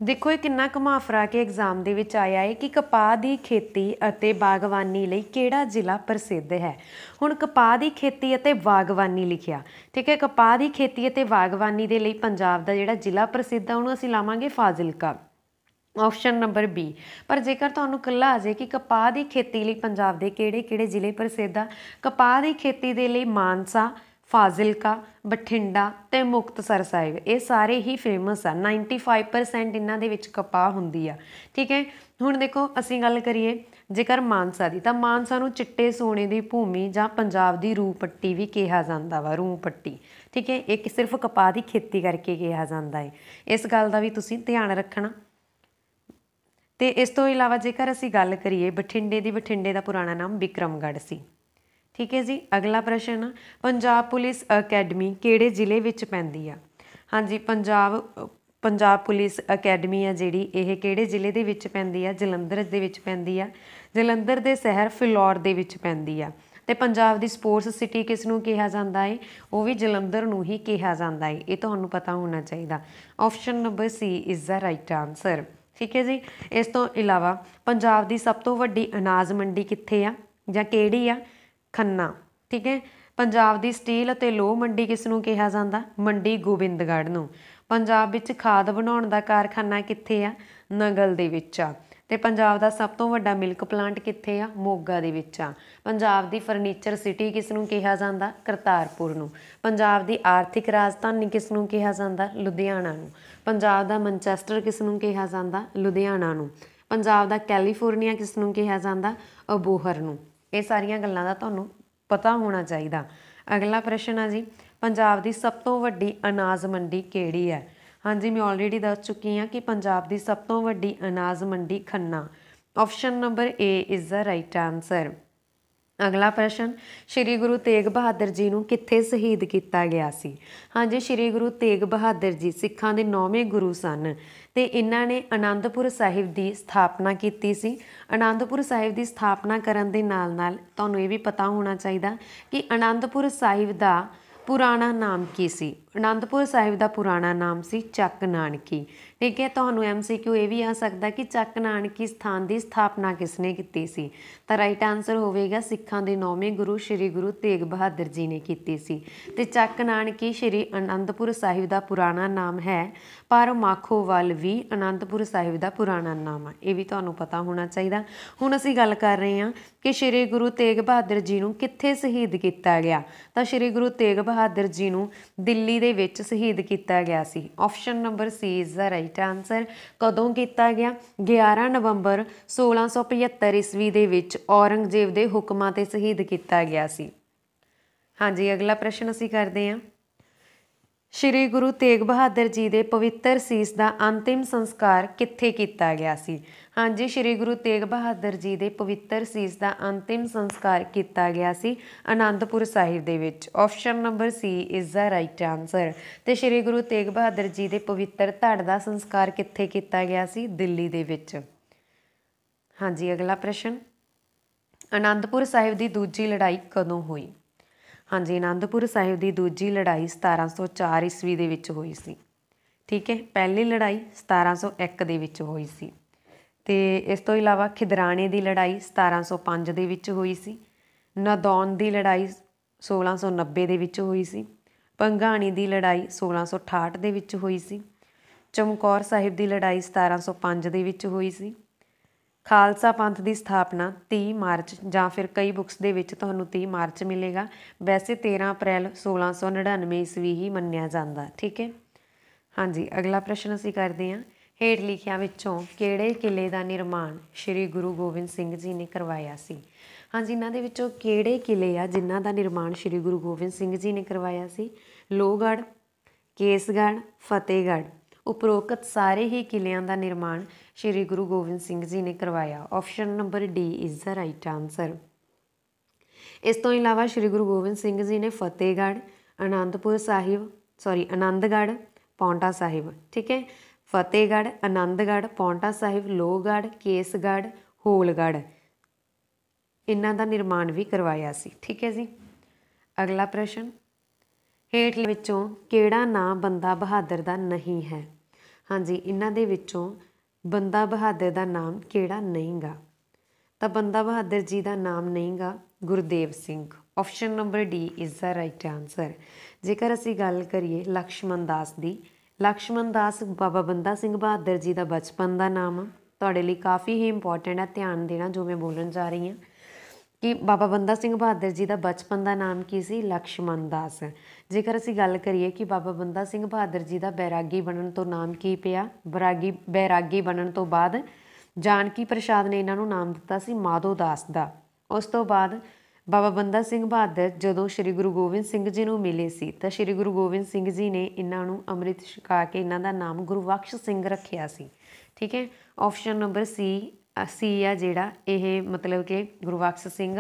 ਦੇਖੋ ਇਹ ਕਿੰਨਾ ਘਮਾਫਰਾ ਫਰਾ ਕੇ ਐਗਜ਼ਾਮ ਦੇ ਵਿੱਚ ਆਇਆ ਹੈ ਕਿ ਕਪਾਹ ਦੀ ਖੇਤੀ ਅਤੇ ਬਾਗਵਾਨੀ ਲਈ ਕਿਹੜਾ ਜ਼ਿਲ੍ਹਾ ਪ੍ਰਸਿੱਧ ਹੈ ਹੁਣ ਕਪਾਹ ਦੀ ਖੇਤੀ ਅਤੇ ਬਾਗਵਾਨੀ ਲਿਖਿਆ ਠੀਕ ਹੈ ਕਪਾਹ ਦੀ ਖੇਤੀ ਅਤੇ ਬਾਗਵਾਨੀ ਦੇ ਲਈ ਪੰਜਾਬ ਦਾ ਜਿਹੜਾ ਜ਼ਿਲ੍ਹਾ ਪ੍ਰਸਿੱਧ ਹੈ ਉਹਨੂੰ ਅਸੀਂ ਲਾਵਾਂਗੇ ਫਾਜ਼ਿਲਕਾ ਆਪਸ਼ਨ ਨੰਬਰ B ਪਰ ਜੇਕਰ ਤੁਹਾਨੂੰ ਕੱਲਾ ਆ ਜੇ ਕਿ ਕਪਾਹ ਦੀ ਖੇਤੀ ਲਈ ਪੰਜਾਬ ਦੇ ਕਿਹੜੇ-ਕਿਹੜੇ ਜ਼ਿਲ੍ਹੇ ਪ੍ਰਸਿੱਧ ਆ ਕਪਾਹ ਦੀ ਖੇਤੀ ਦੇ ਲਈ ਮਾਨਸਾ ਫਾਜ਼ਿਲਕਾ ਬਠਿੰਡਾ ਤੇ ਮੁਕਤਸਰ ਸਾਹਿਬ ਇਹ ਸਾਰੇ ਹੀ ਫੇਮਸ ਆ 95% ਇਹਨਾਂ ਦੇ ਵਿੱਚ ਕਪਾਹ ਹੁੰਦੀ ਆ ਠੀਕ ਹੈ ਹੁਣ ਦੇਖੋ ਅਸੀਂ ਗੱਲ ਕਰੀਏ ਜੇਕਰ ਮਾਨਸਾ ਦੀ ਤਾਂ ਮਾਨਸਾ ਨੂੰ ਚਿੱਟੇ ਸੋਨੇ ਦੀ ਭੂਮੀ ਜਾਂ ਪੰਜਾਬ ਦੀ ਰੂਹ ਪੱਟੀ ਵੀ ਕਿਹਾ ਜਾਂਦਾ ਵਾ ਰੂਹ ਪੱਟੀ ਠੀਕ ਹੈ ਇਹ ਸਿਰਫ ਕਪਾਹ ਦੀ ਖੇਤੀ ਕਰਕੇ ਕਿਹਾ ਜਾਂਦਾ ਹੈ ਇਸ ਗੱਲ ਦਾ ਵੀ ਤੁਸੀਂ ਧਿਆਨ ਰੱਖਣਾ ਤੇ ਇਸ ਤੋਂ ਇਲਾਵਾ ਜੇਕਰ ਅਸੀਂ ਗੱਲ ਕਰੀਏ ਬਠਿੰਡੇ ਦੀ ਬਠਿੰਡੇ ਦਾ ਪੁਰਾਣਾ ਨਾਮ ਵਿਕਰਮਗੜ੍ਹ ਸੀ ਠੀਕ ਹੈ ਜੀ ਅਗਲਾ ਪ੍ਰਸ਼ਨ ਪੰਜਾਬ ਪੁਲਿਸ ਅਕੈਡਮੀ ਕਿਹੜੇ ਜ਼ਿਲ੍ਹੇ ਵਿੱਚ ਪੈਂਦੀ ਆ ਹਾਂਜੀ ਪੰਜਾਬ ਪੰਜਾਬ ਪੁਲਿਸ ਅਕੈਡਮੀ ਆ ਜਿਹੜੀ ਇਹ ਕਿਹੜੇ ਜ਼ਿਲ੍ਹੇ ਦੇ ਵਿੱਚ ਪੈਂਦੀ ਆ ਜਲੰਧਰ ਦੇ ਵਿੱਚ ਪੈਂਦੀ ਆ ਜਲੰਧਰ ਦੇ ਸ਼ਹਿਰ ਫਿਲੌਰ ਦੇ ਵਿੱਚ ਪੈਂਦੀ ਆ ਤੇ ਪੰਜਾਬ ਦੀ ਸਪੋਰਟਸ ਸਿਟੀ ਕਿਸ ਨੂੰ ਕਿਹਾ ਜਾਂਦਾ ਹੈ ਉਹ ਵੀ ਜਲੰਧਰ ਨੂੰ ਹੀ ਕਿਹਾ ਜਾਂਦਾ ਹੈ ਇਹ ਤੁਹਾਨੂੰ ਪਤਾ ਹੋਣਾ ਚਾਹੀਦਾ option number C is the right answer ਠੀਕ ਹੈ ਜੀ ਇਸ ਤੋਂ ਇਲਾਵਾ ਪੰਜਾਬ ਦੀ ਸਭ ਤੋਂ ਵੱਡੀ ਅਨਾਜ ਮੰਡੀ ਕਿੱਥੇ ਆ ਜਾਂ ਕਿਹੜੀ ਆ ਖੰਨਾ ਠੀਕ ਹੈ ਪੰਜਾਬ ਦੀ ਸਟੀਲ ਅਤੇ ਲੋਹ ਮੰਡੀ ਕਿਸ ਨੂੰ ਕਿਹਾ ਜਾਂਦਾ ਮੰਡੀ ਗੋਬਿੰਦਗੜ੍ਹ ਨੂੰ ਪੰਜਾਬ ਵਿੱਚ ਖਾਦ ਬਣਾਉਣ ਦਾ ਕਾਰਖਾਨਾ ਕਿੱਥੇ ਆ ਨਗਲ ਦੇ ਵਿੱਚ ਆ ਤੇ ਪੰਜਾਬ ਦਾ ਸਭ ਤੋਂ ਵੱਡਾ ਮਿਲਕ ਪਲਾਂਟ ਕਿੱਥੇ ਆ ਮੋਗਾ ਦੇ ਵਿੱਚ ਆ ਪੰਜਾਬ ਦੀ ਫਰਨੀਚਰ ਸਿਟੀ ਕਿਸ ਨੂੰ ਕਿਹਾ ਜਾਂਦਾ ਕਰਤਾਰਪੁਰ ਨੂੰ ਪੰਜਾਬ ਦੀ ਆਰਥਿਕ ਰਾਜਧਾਨੀ ਕਿਸ ਨੂੰ ਕਿਹਾ ਜਾਂਦਾ ਲੁਧਿਆਣਾ ਨੂੰ ਪੰਜਾਬ ਦਾ ਮੈਂਚੈਸਟਰ ਕਿਸ ਨੂੰ ਕਿਹਾ ਜਾਂਦਾ ਲੁਧਿਆਣਾ ਨੂੰ ਪੰਜਾਬ ਦਾ ਕੈਲੀਫੋਰਨੀਆ ਕਿਸ ਨੂੰ ਕਿਹਾ ਜਾਂਦਾ ਅਬੋਹਰ ਨੂੰ ਇਹ ਸਾਰੀਆਂ ਗੱਲਾਂ ਦਾ ਤੁਹਾਨੂੰ ਪਤਾ ਹੋਣਾ ਚਾਹੀਦਾ ਅਗਲਾ ਪ੍ਰਸ਼ਨ ਆ ਜੀ ਪੰਜਾਬ ਦੀ ਸਭ ਤੋਂ ਵੱਡੀ ਅਨਾਜ ਮੰਡੀ ਕਿਹੜੀ ਹੈ ਹਾਂਜੀ ਮੈਂ ਆਲਰੇਡੀ ਦੱਸ ਚੁੱਕੀ ਹਾਂ ਕਿ ਪੰਜਾਬ ਦੀ ਸਭ ਤੋਂ ਵੱਡੀ ਅਨਾਜ ਮੰਡੀ Khanna option number A is the right answer ਅਗਲਾ ਪ੍ਰਸ਼ਨ ਸ੍ਰੀ ਗੁਰੂ ਤੇਗ ਬਹਾਦਰ ਜੀ ਨੂੰ ਕਿੱਥੇ ਸ਼ਹੀਦ ਕੀਤਾ ਗਿਆ ਸੀ ਹਾਂਜੀ ਸ੍ਰੀ ਗੁਰੂ ਤੇਗ ਬਹਾਦਰ ਜੀ ਸਿੱਖਾਂ ਦੇ ਨੌਵੇਂ ਗੁਰੂ ਸਨ ਤੇ ਇਹਨਾਂ ਨੇ ਆਨੰਦਪੁਰ ਸਾਹਿਬ ਦੀ ਸਥਾਪਨਾ ਕੀਤੀ ਸੀ ਆਨੰਦਪੁਰ ਸਾਹਿਬ ਦੀ ਸਥਾਪਨਾ ਕਰਨ ਦੇ ਨਾਲ-ਨਾਲ ਤੁਹਾਨੂੰ ਇਹ ਵੀ ਪਤਾ ਹੋਣਾ ਚਾਹੀਦਾ ਕਿ ਆਨੰਦਪੁਰ ਸਾਹਿਬ ਦਾ ਪੁਰਾਣਾ ਨਾਮ ਕੀ ਸੀ ਆਨੰਦਪੁਰ ਸਾਹਿਬ ਦਾ ਪੁਰਾਣਾ ਨਾਮ ਸੀ ਚੱਕ ਨਾਨਕੀ ਠੀਕ ਹੈ ਤੁਹਾਨੂੰ ਐਮਸੀਕਿਊ ਇਹ ਵੀ ਆ ਸਕਦਾ ਕਿ ਚੱਕ ਨਾਨਕੀ ਸਥਾਨ ਦੀ ਸਥਾਪਨਾ ਕਿਸਨੇ ਕੀਤੀ ਸੀ ਤਾਂ ਰਾਈਟ ਆਨਸਰ ਹੋਵੇਗਾ ਸਿੱਖਾਂ ਦੇ ਨੌਵੇਂ ਗੁਰੂ ਸ੍ਰੀ ਗੁਰੂ ਤੇਗ ਬਹਾਦਰ ਜੀ ਨੇ ਕੀਤੀ ਸੀ ਤੇ ਚੱਕ ਨਾਨਕੀ ਸ੍ਰੀ ਅਨੰਦਪੁਰ ਸਾਹਿਬ ਦਾ ਪੁਰਾਣਾ ਨਾਮ ਹੈ ਪਰ ਮਾਖੋਵਾਲ ਵੀ ਅਨੰਦਪੁਰ ਸਾਹਿਬ ਦਾ ਪੁਰਾਣਾ ਨਾਮ ਹੈ ਇਹ ਵੀ ਤੁਹਾਨੂੰ ਪਤਾ ਹੋਣਾ ਚਾਹੀਦਾ ਹੁਣ ਅਸੀਂ ਗੱਲ ਕਰ ਰਹੇ ਹਾਂ ਕਿ ਸ੍ਰੀ ਗੁਰੂ ਤੇਗ ਬਹਾਦਰ ਜੀ ਨੂੰ ਕਿੱਥੇ ਸ਼ਹੀਦ ਕੀਤਾ ਗਿਆ ਤਾਂ ਸ੍ਰੀ ਗੁਰੂ ਤੇਗ ਬਹਾਦਰ ਜੀ ਨੂੰ ਦਿੱਲੀ ਦੇ ਵਿੱਚ ਸ਼ਹੀਦ ਕੀਤਾ ਗਿਆ ਸੀ option number C is the right right answer ਕਦੋਂ ਕੀਤਾ ਗਿਆ 11 ਨਵੰਬਰ 1675 ਈਸਵੀ ਦੇ ਵਿੱਚ ਔਰੰਗਜ਼ੇਬ ਦੇ ਹੁਕਮਾਂ ਤੇ ਸ਼ਹੀਦ ਕੀਤਾ ਗਿਆ ਸੀ ਹਾਂਜੀ ਅਗਲਾ ਪ੍ਰਸ਼ਨ ਅਸੀਂ ਕਰਦੇ ਹਾਂ ਸ਼੍ਰੀ ਗੁਰੂ ਤੇਗ ਬਹਾਦਰ ਜੀ ਦੇ ਪਵਿੱਤਰ ਸੀਸ ਦਾ ਅੰਤਿਮ ਸੰਸਕਾਰ ਕਿੱਥੇ ਕੀਤਾ ਗਿਆ ਸੀ ਹਾਂਜੀ ਸ੍ਰੀ ਗੁਰੂ ਤੇਗ ਬਹਾਦਰ ਜੀ ਦੇ ਪਵਿੱਤਰ ਸੀਸ ਦਾ ਅੰਤਿਮ ਸੰਸਕਾਰ ਕੀਤਾ ਗਿਆ ਸੀ ਆਨੰਦਪੁਰ ਸਾਹਿਬ ਦੇ ਵਿੱਚ option number C is the right answer ਤੇ ਸ੍ਰੀ ਗੁਰੂ ਤੇਗ ਬਹਾਦਰ ਜੀ ਦੇ ਪਵਿੱਤਰ ਧੜ ਦਾ ਸੰਸਕਾਰ ਕਿੱਥੇ ਕੀਤਾ ਗਿਆ ਸੀ ਦਿੱਲੀ ਦੇ ਵਿੱਚ ਹਾਂਜੀ ਅਗਲਾ ਪ੍ਰਸ਼ਨ ਆਨੰਦਪੁਰ ਸਾਹਿਬ ਦੀ ਦੂਜੀ ਲੜਾਈ ਕਦੋਂ ਹੋਈ ਹਾਂਜੀ ਆਨੰਦਪੁਰ ਸਾਹਿਬ ਦੀ ਦੂਜੀ ਲੜਾਈ 1704 ਈਸਵੀ ਦੇ ਵਿੱਚ ਹੋਈ ਸੀ ਠੀਕ ਹੈ ਪਹਿਲੀ ਲੜਾਈ 1701 ਦੇ ਵਿੱਚ ਹੋਈ ਸੀ ਤੇ ਇਸ ਤੋਂ ਇਲਾਵਾ ਖਿਦਰਾਣੇ ਦੀ ਲੜਾਈ 1705 ਦੇ ਵਿੱਚ ਹੋਈ ਸੀ ਨਦੌਨ ਦੀ ਲੜਾਈ 1690 ਦੇ ਵਿੱਚ ਹੋਈ ਸੀ ਪੰਗਾਣੀ ਦੀ ਲੜਾਈ 1668 ਦੇ ਵਿੱਚ ਹੋਈ ਸੀ ਚਮਕੌਰ ਸਾਹਿਬ ਦੀ ਲੜਾਈ 1705 ਦੇ ਵਿੱਚ ਹੋਈ ਸੀ ਖਾਲਸਾ ਪੰਥ ਦੀ ਸਥਾਪਨਾ 30 ਮਾਰਚ ਜਾਂ ਫਿਰ ਕਈ ਬੁੱਕਸ ਦੇ ਵਿੱਚ ਤੁਹਾਨੂੰ 30 ਮਾਰਚ ਮਿਲੇਗਾ ਵੈਸੇ 13 ਅਪ੍ਰੈਲ 1699 ਈਸਵੀ ਹੀ ਮੰਨਿਆ ਜਾਂਦਾ ਠੀਕ ਹੈ ਹਾਂਜੀ ਅਗਲਾ ਪ੍ਰਸ਼ਨ ਅਸੀਂ ਕਰਦੇ ਹਾਂ ਹੇਠ ਲਿਖਿਆ ਵਿੱਚੋਂ ਕਿਹੜੇ ਕਿਲੇ ਦਾ ਨਿਰਮਾਣ ਸ੍ਰੀ ਗੁਰੂ ਗੋਬਿੰਦ ਸਿੰਘ ਜੀ ਨੇ ਕਰਵਾਇਆ ਸੀ ਹਾਂਜੀ ਇਹਨਾਂ ਦੇ ਵਿੱਚੋਂ ਕਿਹੜੇ ਕਿਲੇ ਆ ਜਿਨ੍ਹਾਂ ਦਾ ਨਿਰਮਾਣ ਸ੍ਰੀ ਗੁਰੂ ਗੋਬਿੰਦ ਸਿੰਘ ਜੀ ਨੇ ਕਰਵਾਇਆ ਸੀ ਲੋਗੜ ਕੇਸਗੜ ਫਤਿਹਗੜ ਉਪਰੋਕਤ ਸਾਰੇ ਹੀ ਕਿਲਿਆਂ ਦਾ ਨਿਰਮਾਣ ਸ੍ਰੀ ਗੁਰੂ ਗੋਬਿੰਦ ਸਿੰਘ ਜੀ ਨੇ ਕਰਵਾਇਆ option number D is the right answer ਇਸ ਤੋਂ ਇਲਾਵਾ ਸ੍ਰੀ ਗੁਰੂ ਗੋਬਿੰਦ ਸਿੰਘ ਜੀ ਨੇ ਫਤਿਹਗੜ ਅਨੰਦਪੁਰ ਸਾਹਿਬ ਸੌਰੀ ਅਨੰਦਗੜ ਪੌਂਟਾ ਸਾਹਿਬ ਠੀਕ ਹੈ ਫਤੇਗੜ ਆਨੰਦਗੜ ਪੌਂਟਾ ਸਾਹਿਬ ਲੋਗੜ ਕੇਸਗੜ ਹੋਲਗੜ ਇਹਨਾਂ ਦਾ ਨਿਰਮਾਣ ਵੀ ਕਰਵਾਇਆ ਸੀ ਠੀਕ ਹੈ ਜੀ ਅਗਲਾ ਪ੍ਰਸ਼ਨ ਹੇਠ ਵਿੱਚੋਂ ਕਿਹੜਾ ਨਾਂ ਬੰਦਾ ਬਹਾਦਰ ਦਾ ਨਹੀਂ ਹੈ ਹਾਂਜੀ ਇਹਨਾਂ ਦੇ ਵਿੱਚੋਂ ਬੰਦਾ ਬਹਾਦਰ ਦਾ ਨਾਮ ਕਿਹੜਾ ਨਹੀਂਗਾ ਤਾਂ ਬੰਦਾ ਬਹਾਦਰ ਜੀ ਦਾ ਨਾਮ ਨਹੀਂਗਾ Gurdev Singh option number D is the right answer ਜੇਕਰ ਅਸੀਂ ਗੱਲ ਕਰੀਏ ਲక్ష్ਮਣ ਦਾਸ ਦੀ ਲਕਸ਼ਮਣ ਦਾਸ ਬਾਬਾ ਬੰਦਾ ਸਿੰਘ ਬਹਾਦਰ ਜੀ ਦਾ ਬਚਪਨ ਦਾ ਨਾਮ ਤੁਹਾਡੇ ਲਈ ਕਾਫੀ ਹੀ ਇੰਪੋਰਟੈਂਟ ਹੈ ਧਿਆਨ ਦੇਣਾ ਜੋ ਮੈਂ ਬੋਲਣ ਜਾ ਰਹੀ ਹਾਂ ਕਿ ਬਾਬਾ ਬੰਦਾ ਸਿੰਘ ਬਹਾਦਰ ਜੀ ਦਾ ਬਚਪਨ ਦਾ ਨਾਮ ਕੀ ਸੀ ਲਕਸ਼ਮਣ ਦਾਸ ਜੇਕਰ ਅਸੀਂ ਗੱਲ ਕਰੀਏ ਕਿ ਬਾਬਾ ਬੰਦਾ ਸਿੰਘ ਬਹਾਦਰ ਜੀ ਦਾ ਬੈਰਾਗੀ ਬਣਨ ਤੋਂ ਨਾਮ ਕੀ ਪਿਆ ਬਰਾਗੀ ਬੈਰਾਗੀ ਬਣਨ ਤੋਂ ਬਾਅਦ ਜਾਨਕੀ ਪ੍ਰਸ਼ਾਦ ਨੇ ਇਹਨਾਂ ਨੂੰ ਨਾਮ ਦਿੱਤਾ ਸੀ ਮਾਧੋ ਦਾਸ ਦਾ ਉਸ ਤੋਂ ਬਾਅਦ ਬਾਬਾ ਬੰਦਾ ਸਿੰਘ ਬਹਾਦਰ ਜਦੋਂ ਸ੍ਰੀ ਗੁਰੂ ਗੋਬਿੰਦ ਸਿੰਘ ਜੀ ਨੂੰ ਮਿਲੇ ਸੀ ਤਾਂ ਸ੍ਰੀ ਗੁਰੂ ਗੋਬਿੰਦ ਸਿੰਘ ਜੀ ਨੇ ਇਹਨਾਂ ਨੂੰ ਅੰਮ੍ਰਿਤ ਛਕਾ ਕੇ ਇਹਨਾਂ ਦਾ ਨਾਮ ਗੁਰਬਖਸ਼ ਸਿੰਘ ਰੱਖਿਆ ਸੀ ਠੀਕ ਹੈ ਆਪਸ਼ਨ ਨੰਬਰ ਸੀ ਸੀ ਆ ਜਿਹੜਾ ਇਹ ਮਤਲਬ ਕਿ ਗੁਰਬਖਸ਼ ਸਿੰਘ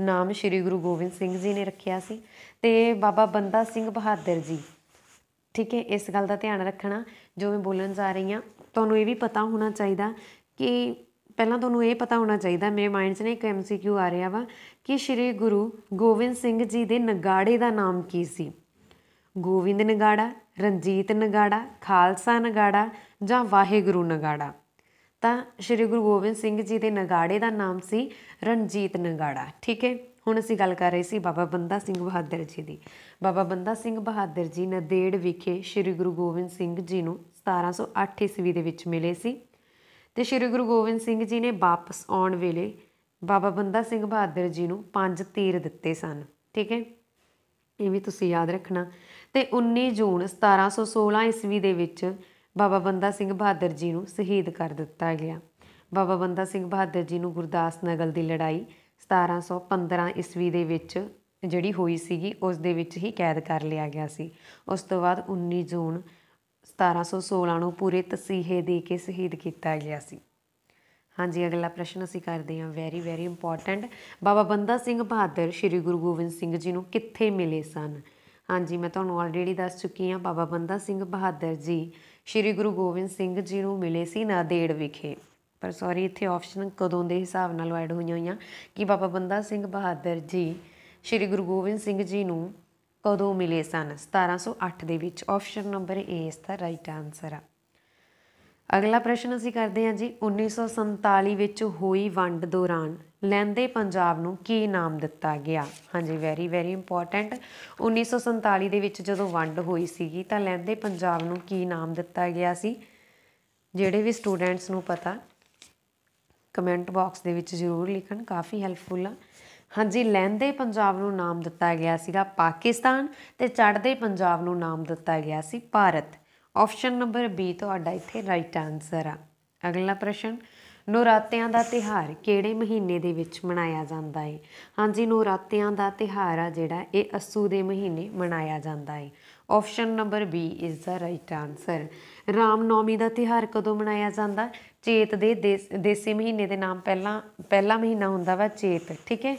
ਨਾਮ ਸ੍ਰੀ ਗੁਰੂ ਗੋਬਿੰਦ ਸਿੰਘ ਜੀ ਨੇ ਰੱਖਿਆ ਸੀ ਤੇ ਬਾਬਾ ਬੰਦਾ ਸਿੰਘ ਬਹਾਦਰ ਜੀ ਠੀਕ ਹੈ ਇਸ ਗੱਲ ਦਾ ਧਿਆਨ ਰੱਖਣਾ ਜੋ ਮੈਂ ਬੋਲਣ ਜਾ ਰਹੀ ਹਾਂ ਤੁਹਾਨੂੰ ਇਹ ਵੀ ਪਤਾ ਹੋਣਾ ਚਾਹੀਦਾ ਕਿ ਪਹਿਲਾਂ ਤੁਹਾਨੂੰ ਇਹ ਪਤਾ ਹੋਣਾ ਚਾਹੀਦਾ ਮੇਰੇ ਮਾਈਂਡ 'ਚ ਨਾ ਇੱਕ ਐਮਸੀਕਿਊ ਆ ਰਿਹਾ ਵਾ ਕਿ ਸ੍ਰੀ ਗੁਰੂ ਗੋਬਿੰਦ ਸਿੰਘ ਜੀ ਦੇ ਨਗਾੜੇ ਦਾ ਨਾਮ ਕੀ ਸੀ ਗੋਵਿੰਦ ਨਗਾੜਾ ਰਣਜੀਤ ਨਗਾੜਾ ਖਾਲਸਾ ਨਗਾੜਾ ਜਾਂ ਵਾਹਿਗੁਰੂ ਨਗਾੜਾ ਤਾਂ ਸ੍ਰੀ ਗੁਰੂ ਗੋਬਿੰਦ ਸਿੰਘ ਜੀ ਦੇ ਨਗਾੜੇ ਦਾ ਨਾਮ ਸੀ ਰਣਜੀਤ ਨਗਾੜਾ ਠੀਕ ਹੈ ਹੁਣ ਅਸੀਂ ਗੱਲ ਕਰ ਰਹੇ ਸੀ ਬਾਬਾ ਬੰਦਾ ਸਿੰਘ ਬਹਾਦਰ ਜੀ ਦੀ ਬਾਬਾ ਬੰਦਾ ਸਿੰਘ ਬਹਾਦਰ ਜੀ ਨਦੇੜ ਵਿਖੇ ਸ੍ਰੀ ਗੁਰੂ ਗੋਬਿੰਦ ਸਿੰਘ ਜੀ ਨੂੰ 1708 ਈਸਵੀ ਦੇ ਵਿੱਚ ਮਿਲੇ ਸੀ ਤੇ ਸ੍ਰੀ ਗੁਰੂ ਗੋਬਿੰਦ ਸਿੰਘ ਜੀ ਨੇ ਵਾਪਸ ਆਉਣ ਵੇਲੇ ਬਾਬਾ ਬੰਦਾ ਸਿੰਘ ਬਹਾਦਰ ਜੀ ਨੂੰ ਪੰਜ ਤੀਰ ਦਿੱਤੇ ਸਨ ਠੀਕ ਹੈ ਇਹ ਵੀ ਤੁਸੀਂ ਯਾਦ ਰੱਖਣਾ ਤੇ 19 ਜੂਨ 1716 ਈਸਵੀ ਦੇ ਵਿੱਚ ਬਾਬਾ ਬੰਦਾ ਸਿੰਘ ਬਹਾਦਰ ਜੀ ਨੂੰ ਸ਼ਹੀਦ ਕਰ ਦਿੱਤਾ ਗਿਆ ਬਾਬਾ ਬੰਦਾ ਸਿੰਘ ਬਹਾਦਰ ਜੀ ਨੂੰ ਗੁਰਦਾਸ ਨਗਲ ਦੀ ਲੜਾਈ 1715 ਈਸਵੀ ਦੇ ਵਿੱਚ ਜਿਹੜੀ ਹੋਈ ਸੀਗੀ ਉਸ ਦੇ ਵਿੱਚ ਹੀ ਕੈਦ ਕਰ ਲਿਆ ਗਿਆ ਸੀ ਉਸ ਤੋਂ ਬਾਅਦ 19 ਜੂਨ 1716 ਨੂੰ ਪੂਰੇ ਤਸੀਹੇ ਦੇ ਕੇ ਸ਼ਹੀਦ ਕੀਤਾ ਗਿਆ ਸੀ ਹਾਂਜੀ ਅਗਲਾ ਪ੍ਰਸ਼ਨ ਅਸੀਂ ਕਰਦੇ ਹਾਂ ਵੈਰੀ ਵੈਰੀ ਇੰਪੋਰਟੈਂਟ ਬਾਬਾ ਬੰਦਾ ਸਿੰਘ ਬਹਾਦਰ ਸ੍ਰੀ ਗੁਰੂ ਗੋਬਿੰਦ ਸਿੰਘ ਜੀ ਨੂੰ ਕਿੱਥੇ ਮਿਲੇ ਸਨ ਹਾਂਜੀ ਮੈਂ ਤੁਹਾਨੂੰ ਆਲਰੇਡੀ ਦੱਸ ਚੁੱਕੀ ਹਾਂ ਬਾਬਾ ਬੰਦਾ ਸਿੰਘ ਬਹਾਦਰ ਜੀ ਸ੍ਰੀ ਗੁਰੂ ਗੋਬਿੰਦ ਸਿੰਘ ਜੀ ਨੂੰ ਮਿਲੇ ਸੀ ਨਾਦੇੜ ਵਿਖੇ ਪਰ ਸੌਰੀ ਇੱਥੇ ਆਪਸ਼ਨ ਕਦੋਂ ਦੇ ਹਿਸਾਬ ਨਾਲ ਐਡ ਹੋਈਆਂ ਹੋਈਆਂ ਕਿ ਬਾਬਾ ਬੰਦਾ ਸਿੰਘ ਬਹਾਦਰ ਜੀ ਸ੍ਰੀ ਗੁਰੂ ਗੋਬਿੰਦ ਸਿੰਘ ਜੀ ਨੂੰ ਕਦੋਂ ਮਿਲੇ ਸਨ 1708 ਦੇ ਵਿੱਚ ਆਪਸ਼ਨ ਨੰਬਰ A ਇਸ ਦਾ ਰਾਈਟ ਆਨਸਰ ਆ ਅਗਲਾ ਪ੍ਰਸ਼ਨ ਅਸੀਂ ਕਰਦੇ ਹਾਂ ਜੀ 1947 ਵਿੱਚ ਹੋਈ ਵੰਡ ਦੌਰਾਨ ਲੈਂਦੇ ਪੰਜਾਬ ਨੂੰ ਕੀ ਨਾਮ ਦਿੱਤਾ ਗਿਆ ਹਾਂਜੀ ਵੈਰੀ ਵੈਰੀ ਇੰਪੋਰਟੈਂਟ 1947 ਦੇ ਵਿੱਚ ਜਦੋਂ ਵੰਡ ਹੋਈ ਸੀਗੀ ਤਾਂ ਲੈਂਦੇ ਪੰਜਾਬ ਨੂੰ ਕੀ ਨਾਮ ਦਿੱਤਾ ਗਿਆ ਸੀ ਜਿਹੜੇ ਵੀ ਸਟੂਡੈਂਟਸ ਨੂੰ ਪਤਾ ਕਮੈਂਟ ਬਾਕਸ ਦੇ ਵਿੱਚ ਜ਼ਰੂਰ ਲਿਖਣ ਕਾਫੀ ਹੈਲਪਫੁਲ ਆ ਹਾਂਜੀ ਲੈਂਦੇ ਪੰਜਾਬ ਨੂੰ ਨਾਮ ਦਿੱਤਾ ਗਿਆ ਸੀਗਾ ਪਾਕਿਸਤਾਨ ਤੇ ਚੜ੍ਹਦੇ ਪੰਜਾਬ ਨੂੰ ਨਾਮ ਦਿੱਤਾ ਗਿਆ ਸੀ ਭਾਰਤ ਆਪਸ਼ਨ ਨੰਬਰ B ਤੁਹਾਡਾ ਇੱਥੇ ਰਾਈਟ ਆਨਸਰ ਆ ਅਗਲਾ ਪ੍ਰਸ਼ਨ ਨੌਰਾਤਿਆਂ ਦਾ ਤਿਹਾਰ ਕਿਹੜੇ ਮਹੀਨੇ ਦੇ ਵਿੱਚ ਮਨਾਇਆ ਜਾਂਦਾ ਹੈ ਹਾਂਜੀ ਨੌਰਾਤਿਆਂ ਦਾ ਤਿਹਾਰ ਆ ਜਿਹੜਾ ਇਹ ਅਸੂ ਦੇ ਮਹੀਨੇ ਮਨਾਇਆ ਜਾਂਦਾ ਹੈ option number B is the right answer Naumi ਦਾ ਤਿਹਾਰ ਕਦੋਂ ਮਨਾਇਆ ਜਾਂਦਾ ਚੇਤ ਦੇ ਦੇਸੀ ਮਹੀਨੇ ਦੇ ਨਾਮ ਪਹਿਲਾ ਪਹਿਲਾ ਮਹੀਨਾ ਹੁੰਦਾ ਵਾ ਚੇਤ ਠੀਕ ਹੈ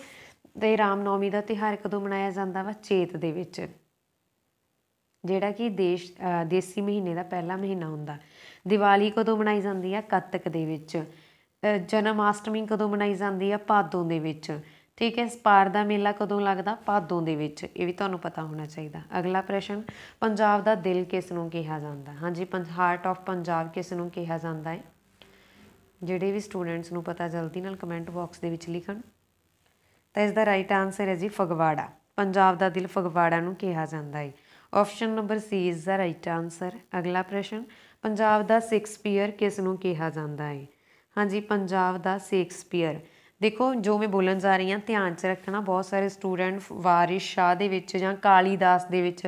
ਤੇ ਨੌਮੀ ਦਾ ਤਿਹਾਰ ਕਦੋਂ ਮਨਾਇਆ ਜਾਂਦਾ ਵਾ ਚੇਤ ਦੇ ਵਿੱਚ ਜਿਹੜਾ ਕਿ ਦੇਸ਼ ਦੇਸੀ ਮਹੀਨੇ ਦਾ ਪਹਿਲਾ ਮਹੀਨਾ ਹੁੰਦਾ ਦੀਵਾਲੀ ਕਦੋਂ ਮਨਾਈ ਜਾਂਦੀ ਹੈ ਕੱਤਕ ਦੇ ਵਿੱਚ ਜਨਮ ਅਸ਼ਟਮੀ ਕਦੋਂ ਮਨਾਈ ਜਾਂਦੀ ਹੈ ਭਾਦੋਂ ਦੇ ਵਿੱਚ ਠੀਕ ਹੈ ਸਪਾਰ ਦਾ ਮੇਲਾ ਕਦੋਂ ਲੱਗਦਾ ਭਾਦੋਂ ਦੇ ਵਿੱਚ ਇਹ ਵੀ ਤੁਹਾਨੂੰ ਪਤਾ ਹੋਣਾ ਚਾਹੀਦਾ ਅਗਲਾ ਪ੍ਰਸ਼ਨ ਪੰਜਾਬ ਦਾ ਦਿਲ ਕਿਸ ਨੂੰ ਕਿਹਾ ਜਾਂਦਾ ਹਾਂਜੀ ਹਾਰਟ ਆਫ ਪੰਜਾਬ ਕਿਸ ਨੂੰ ਕਿਹਾ ਜਾਂਦਾ ਹੈ ਜਿਹੜੇ ਵੀ ਸਟੂਡੈਂਟਸ ਨੂੰ ਪਤਾ ਜਲਦੀ ਨਾਲ ਕਮੈਂਟ ਬਾਕਸ ਦੇ ਵਿੱਚ ਲਿਖਣ ਤਾਂ ਇਸ ਦਾ ਰਾਈਟ ਆਨਸਰ ਹੈ ਜੀ ਫਗਵਾੜਾ ਪੰਜਾਬ ਦਾ ਦਿਲ ਫਗਵਾੜਾ ਨੂੰ ਕਿਹਾ ਜਾਂਦਾ ਹੈ option number C is the right answer ਅਗਲਾ ਪ੍ਰਸ਼ਨ ਪੰਜਾਬ ਦਾ ਸ਼ੇਕਸਪੀਅਰ ਕਿਸ ਨੂੰ ਕਿਹਾ ਜਾਂਦਾ ਹੈ ਹਾਂਜੀ ਪੰਜਾਬ ਦਾ ਸ਼ੇਕਸਪੀਅਰ ਦੇਖੋ ਜੋ ਮੈਂ ਬੋਲਣ ਜਾ ਰਹੀ ਹਾਂ ਧਿਆਨ 'ਚ ਰੱਖਣਾ ਬਹੁਤ ਸਾਰੇ ਸਟੂਡੈਂਟ ਵਾਰਿਸ ਸ਼ਾਹ ਦੇ ਵਿੱਚ ਜਾਂ ਕਾਲੀਦਾਸ ਦੇ ਵਿੱਚ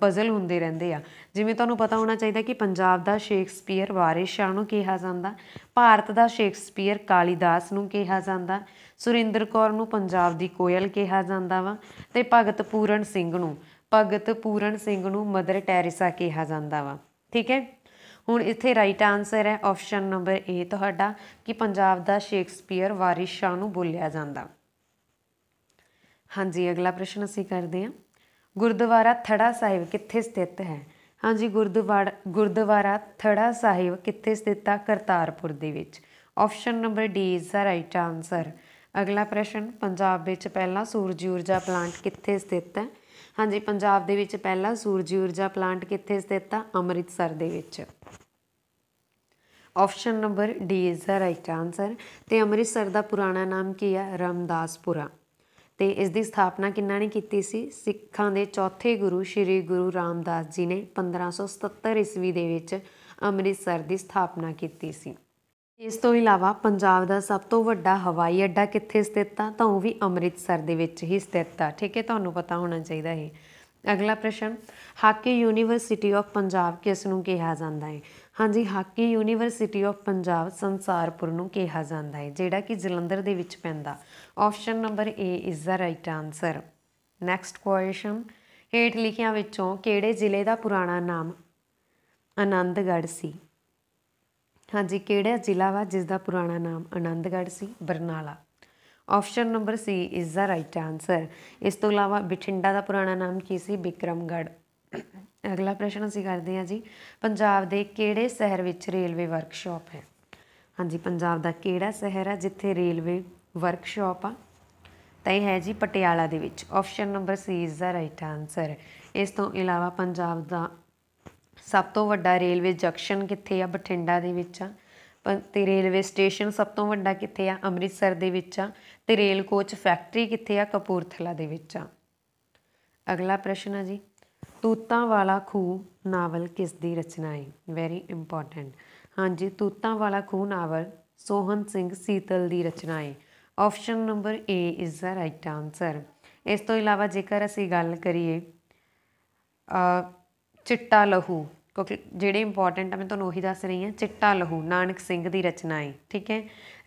ਪਜ਼ਲ ਹੁੰਦੇ ਰਹਿੰਦੇ ਆ ਜਿਵੇਂ ਤੁਹਾਨੂੰ ਪਤਾ ਹੋਣਾ ਚਾਹੀਦਾ ਕਿ ਪੰਜਾਬ ਦਾ ਸ਼ੇਕਸਪੀਅਰ ਵਾਰਿਸ ਸ਼ਾਹ ਨੂੰ ਕਿਹਾ ਜਾਂਦਾ ਭਾਰਤ ਦਾ ਸ਼ੇਕਸਪੀਅਰ ਕਾਲੀਦਾਸ ਨੂੰ ਕਿਹਾ ਜਾਂਦਾ ਸੁਰਿੰਦਰ ਕੌਰ ਨੂੰ ਪੰਜਾਬ ਦੀ ਕੋਇਲ ਕਿਹਾ ਜਾਂਦਾ ਵਾ ਤੇ ਭਗਤ ਪੂਰਨ ਸਿੰਘ ਨੂੰ ਭਗਤ ਪੂਰਨ ਸਿੰਘ ਨੂੰ ਮਦਰ ਟੈਰੇਸਾ ਕਿਹਾ ਜਾਂਦਾ ਵਾ ਠੀਕ ਹੈ ਹੁਣ ਇੱਥੇ ਰਾਈਟ ਆਨਸਰ ਹੈ ਆਪਸ਼ਨ ਨੰਬਰ A ਤੁਹਾਡਾ ਕਿ ਪੰਜਾਬ ਦਾ ਸ਼ੇਕਸਪੀਅਰ ਵਾਰਿਸ ਸ਼ਾਹ ਨੂੰ ਬੋਲਿਆ ਜਾਂਦਾ ਹਾਂਜੀ ਅਗਲਾ ਪ੍ਰਸ਼ਨ ਅਸੀਂ ਕਰਦੇ ਹਾਂ ਗੁਰਦੁਆਰਾ ਥੜਾ ਸਾਹਿਬ ਕਿੱਥੇ ਸਥਿਤ ਹੈ ਹਾਂਜੀ ਗੁਰਦੁਆਰਾ ਗੁਰਦੁਆਰਾ ਥੜਾ ਸਾਹਿਬ ਕਿੱਥੇ ਸਥਿਤ ਹੈ ਕਰਤਾਰਪੁਰ ਦੇ ਵਿੱਚ option number D is the right answer ਅਗਲਾ ਪ੍ਰਸ਼ਨ ਪੰਜਾਬ ਵਿੱਚ ਪਹਿਲਾ ਸੂਰਜ ਊਰਜਾ ਪਲਾਂਟ ਕਿੱਥੇ ਸਥਿਤ ਹੈ ਹਾਂਜੀ ਪੰਜਾਬ ਦੇ ਵਿੱਚ ਪਹਿਲਾ ਸੂਰਜੀ ਊਰਜਾ ਪਲਾਂਟ ਕਿੱਥੇ ਸਥਿਤ ਆ ਅੰਮ੍ਰਿਤਸਰ ਦੇ ਵਿੱਚ option number D is the right answer ਤੇ ਅੰਮ੍ਰਿਤਸਰ ਦਾ ਪੁਰਾਣਾ ਨਾਮ ਕੀ ਆ ਰਮਦਾਸਪੁਰਾ ਤੇ ਇਸ ਦੀ ਸਥਾਪਨਾ ਕਿੰਨਾਂ ਨੇ ਕੀਤੀ ਸੀ ਸਿੱਖਾਂ ਦੇ ਚੌਥੇ ਗੁਰੂ ਸ੍ਰੀ ਗੁਰੂ ਰਾਮਦਾਸ ਜੀ ਨੇ 1577 ਈਸਵੀ ਦੇ ਵਿੱਚ ਅੰਮ੍ਰਿਤਸਰ ਦੀ ਸਥਾਪਨਾ ਕੀਤੀ ਸੀ ਇਸ ਤੋਂ ਇਲਾਵਾ ਪੰਜਾਬ ਦਾ ਸਭ ਤੋਂ ਵੱਡਾ ਹਵਾਈ ਅੱਡਾ ਕਿੱਥੇ ਸਥਿਤ ਆ ਤਾਂ ਉਹ ਵੀ ਅੰਮ੍ਰਿਤਸਰ ਦੇ ਵਿੱਚ ਹੀ ਸਥਿਤ ਆ ਠੀਕ ਹੈ ਤੁਹਾਨੂੰ ਪਤਾ ਹੋਣਾ ਚਾਹੀਦਾ ਹੈ ਅਗਲਾ ਪ੍ਰਸ਼ਨ ਹਾਕੀ ਯੂਨੀਵਰਸਿਟੀ ਆਫ ਪੰਜਾਬ ਕਿਸ ਨੂੰ ਕਿਹਾ ਜਾਂਦਾ ਹੈ ਹਾਂਜੀ hockey university of Punjab Sansarpur ਨੂੰ ਕਿਹਾ ਜਾਂਦਾ ਹੈ ਜਿਹੜਾ ਕਿ ਜਲੰਧਰ ਦੇ ਵਿੱਚ ਪੈਂਦਾ option number A is the right answer next question ਹੇਠ ਲਿਖਿਆਂ ਵਿੱਚੋਂ ਕਿਹੜੇ ਜ਼ਿਲ੍ਹੇ ਦਾ ਪੁਰਾਣਾ ਨਾਮ ਆਨੰਦਗੜ੍ਹ ਸੀ ਹਾਂਜੀ ਕਿਹੜਾ ਜ਼ਿਲ੍ਹਾ ਵਾ ਜਿਸ ਦਾ ਪੁਰਾਣਾ ਨਾਮ ਆਨੰਦਗੜ੍ਹ ਸੀ Barnala option number C is the right answer ਇਸ ਤੋਂ ਇਲਾਵਾ ਬਠਿੰਡਾ ਦਾ ਪੁਰਾਣਾ ਨਾਮ ਕੀ ਸੀ ਬਿਕਰਮਗੜ ਅਗਲਾ ਪ੍ਰਸ਼ਨ ਅਸੀਂ ਕਰਦੇ ਹਾਂ ਜੀ ਪੰਜਾਬ ਦੇ ਕਿਹੜੇ ਸ਼ਹਿਰ ਵਿੱਚ ਰੇਲਵੇ ਵਰਕਸ਼ਾਪ ਹੈ ਹਾਂਜੀ ਪੰਜਾਬ ਦਾ ਕਿਹੜਾ ਸ਼ਹਿਰ ਹੈ ਜਿੱਥੇ ਰੇਲਵੇ ਵਰਕਸ਼ਾਪ ਆ ਤਾਂ ਇਹ ਹੈ ਜੀ ਪਟਿਆਲਾ ਦੇ ਵਿੱਚ option number C is the right answer ਇਸ ਤੋਂ ਇਲਾਵਾ ਪੰਜਾਬ ਦਾ ਸਭ ਤੋਂ ਵੱਡਾ ਰੇਲਵੇ ਜੰਕਸ਼ਨ ਕਿੱਥੇ ਆ ਬਠਿੰਡਾ ਦੇ ਵਿੱਚ ਆ ਤੇ ਰੇਲਵੇ ਸਟੇਸ਼ਨ ਸਭ ਤੋਂ ਵੱਡਾ ਕਿੱਥੇ ਆ ਅੰਮ੍ਰਿਤਸਰ ਦੇ ਵਿੱਚ ਆ ਤੇ ਰੇਲ ਕੋਚ ਫੈਕਟਰੀ ਕਿੱਥੇ ਆ ਕਪੂਰਥਲਾ ਦੇ ਵਿੱਚ ਆ ਅਗਲਾ ਪ੍ਰਸ਼ਨ ਆ ਜੀ ਤੂਤਾਂ ਵਾਲਾ ਖੂਹ ਨਾਵਲ ਕਿਸ ਦੀ ਰਚਨਾ ਹੈ ਵੈਰੀ ਇੰਪੋਰਟੈਂਟ ਹਾਂਜੀ ਤੂਤਾਂ ਵਾਲਾ ਖੂਹ ਨਾਵਲ ਸੋਹਨ ਸਿੰਘ ਸੀਤਲ ਦੀ ਰਚਨਾ ਹੈ option number A is the right answer ਇਸ ਤੋਂ ਇਲਾਵਾ ਜੇਕਰ ਅਸੀਂ ਗੱਲ ਕਰੀਏ ਚਿੱਟਾ ਲਹੂ ਕਿਉਂਕਿ ਜਿਹੜੇ ਇੰਪੋਰਟੈਂਟ ਆ ਮੈਂ ਤੁਹਾਨੂੰ ਉਹੀ ਦੱਸ ਰਹੀ ਹਾਂ ਚਿੱਟਾ ਲਹੂ ਨਾਨਕ ਸਿੰਘ ਦੀ ਰਚਨਾ ਹੈ ਠੀਕ ਹੈ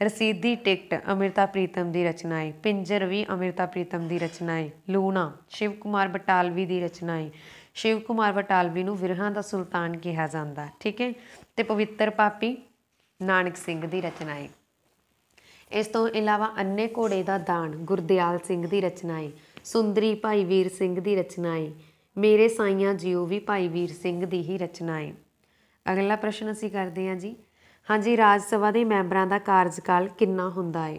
ਰਸੀਦ ਦੀ ਟਿਕਟ ਅਮਿਰਤਾ ਪ੍ਰੀਤਮ ਦੀ ਰਚਨਾ ਹੈ ਪਿੰਜਰ ਵੀ ਅਮਿਰਤਾ ਪ੍ਰੀਤਮ ਦੀ ਰਚਨਾ ਹੈ ਲੂਣਾ ਸ਼ਿਵ ਕੁਮਾਰ ਬਟਾਲਵੀ ਦੀ ਰਚਨਾ ਹੈ ਸ਼ਿਵ ਕੁਮਾਰ ਬਟਾਲਵੀ ਨੂੰ ਵਿਰਹਾਂ ਦਾ ਸੁਲਤਾਨ ਕਿਹਾ ਜਾਂਦਾ ਠੀਕ ਹੈ ਤੇ ਪਵਿੱਤਰ ਪਾਪੀ ਨਾਨਕ ਸਿੰਘ ਦੀ ਰਚਨਾ ਹੈ ਇਸ ਤੋਂ ਇਲਾਵਾ ਅੰਨੇ ਘੋੜੇ ਦਾ ਦਾਨ ਗੁਰਦਿਆਲ ਸਿੰਘ ਦੀ ਰਚਨਾ ਹੈ ਸੁੰਦਰੀ ਭਾਈ ਵੀਰ ਸਿੰਘ ਦੀ ਰਚਨਾ ਹੈ ਮੇਰੇ ਸਾਈਆਂ ਜੀ ਉਹ ਵੀ ਭਾਈ ਵੀਰ ਸਿੰਘ ਦੀ ਹੀ ਰਚਨਾ ਹੈ ਅਗਲਾ ਪ੍ਰਸ਼ਨ ਅਸੀਂ ਕਰਦੇ ਹਾਂ ਜੀ ਹਾਂਜੀ ਰਾਜ ਸਭਾ ਦੇ ਮੈਂਬਰਾਂ ਦਾ ਕਾਰਜਕਾਲ ਕਿੰਨਾ ਹੁੰਦਾ ਹੈ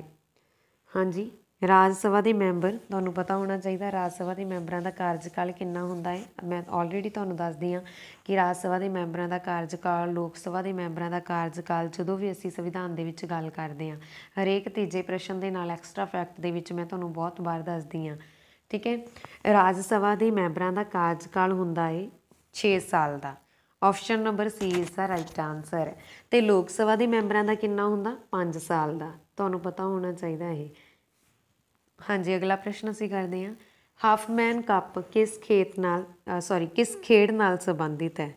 ਹਾਂਜੀ ਰਾਜ ਸਭਾ ਦੇ ਮੈਂਬਰ ਤੁਹਾਨੂੰ ਪਤਾ ਹੋਣਾ ਚਾਹੀਦਾ ਰਾਜ ਸਭਾ ਦੇ ਮੈਂਬਰਾਂ ਦਾ ਕਾਰਜਕਾਲ ਕਿੰਨਾ ਹੁੰਦਾ ਹੈ ਮੈਂ ਆਲਰੇਡੀ ਤੁਹਾਨੂੰ ਦੱਸਦੀ ਹਾਂ ਕਿ ਰਾਜ ਸਭਾ ਦੇ ਮੈਂਬਰਾਂ ਦਾ ਕਾਰਜਕਾਲ ਲੋਕ ਸਭਾ ਦੇ ਮੈਂਬਰਾਂ ਦਾ ਕਾਰਜਕਾਲ ਜਦੋਂ ਵੀ ਅਸੀਂ ਸੰਵਿਧਾਨ ਦੇ ਵਿੱਚ ਗੱਲ ਕਰਦੇ ਹਾਂ ਹਰੇਕ ਤੀਜੇ ਪ੍ਰਸ਼ਨ ਦੇ ਨਾਲ ਐਕਸਟਰਾ ਫੈਕਟ ਦੇ ਵਿੱਚ ਮੈਂ ਤੁਹਾਨੂੰ ਬਹੁਤ ਵਾਰ ਦੱਸਦੀ ਹਾਂ ਠੀਕ ਹੈ ਰਾਜ ਸਭਾ ਦੇ ਮੈਂਬਰਾਂ ਦਾ ਕਾਰਜਕਾਲ ਹੁੰਦਾ ਏ 6 ਸਾਲ ਦਾ ਆਪਸ਼ਨ ਨੰਬਰ ਸੀ ਇਸ ਦਾ ਰਾਈਟ ਆਨਸਰ ਹੈ ਤੇ ਲੋਕ ਸਭਾ ਦੇ ਮੈਂਬਰਾਂ ਦਾ ਕਿੰਨਾ ਹੁੰਦਾ 5 ਸਾਲ ਦਾ ਤੁਹਾਨੂੰ ਪਤਾ ਹੋਣਾ ਚਾਹੀਦਾ ਇਹ ਹਾਂਜੀ ਅਗਲਾ ਪ੍ਰਸ਼ਨ ਅਸੀਂ ਕਰਦੇ ਹਾਂ ਹਾਫਮੈਨ ਕੱਪ ਕਿਸ ਖੇਤ ਨਾਲ ਸੌਰੀ ਕਿਸ ਖੇਡ ਨਾਲ ਸੰਬੰਧਿਤ ਹੈ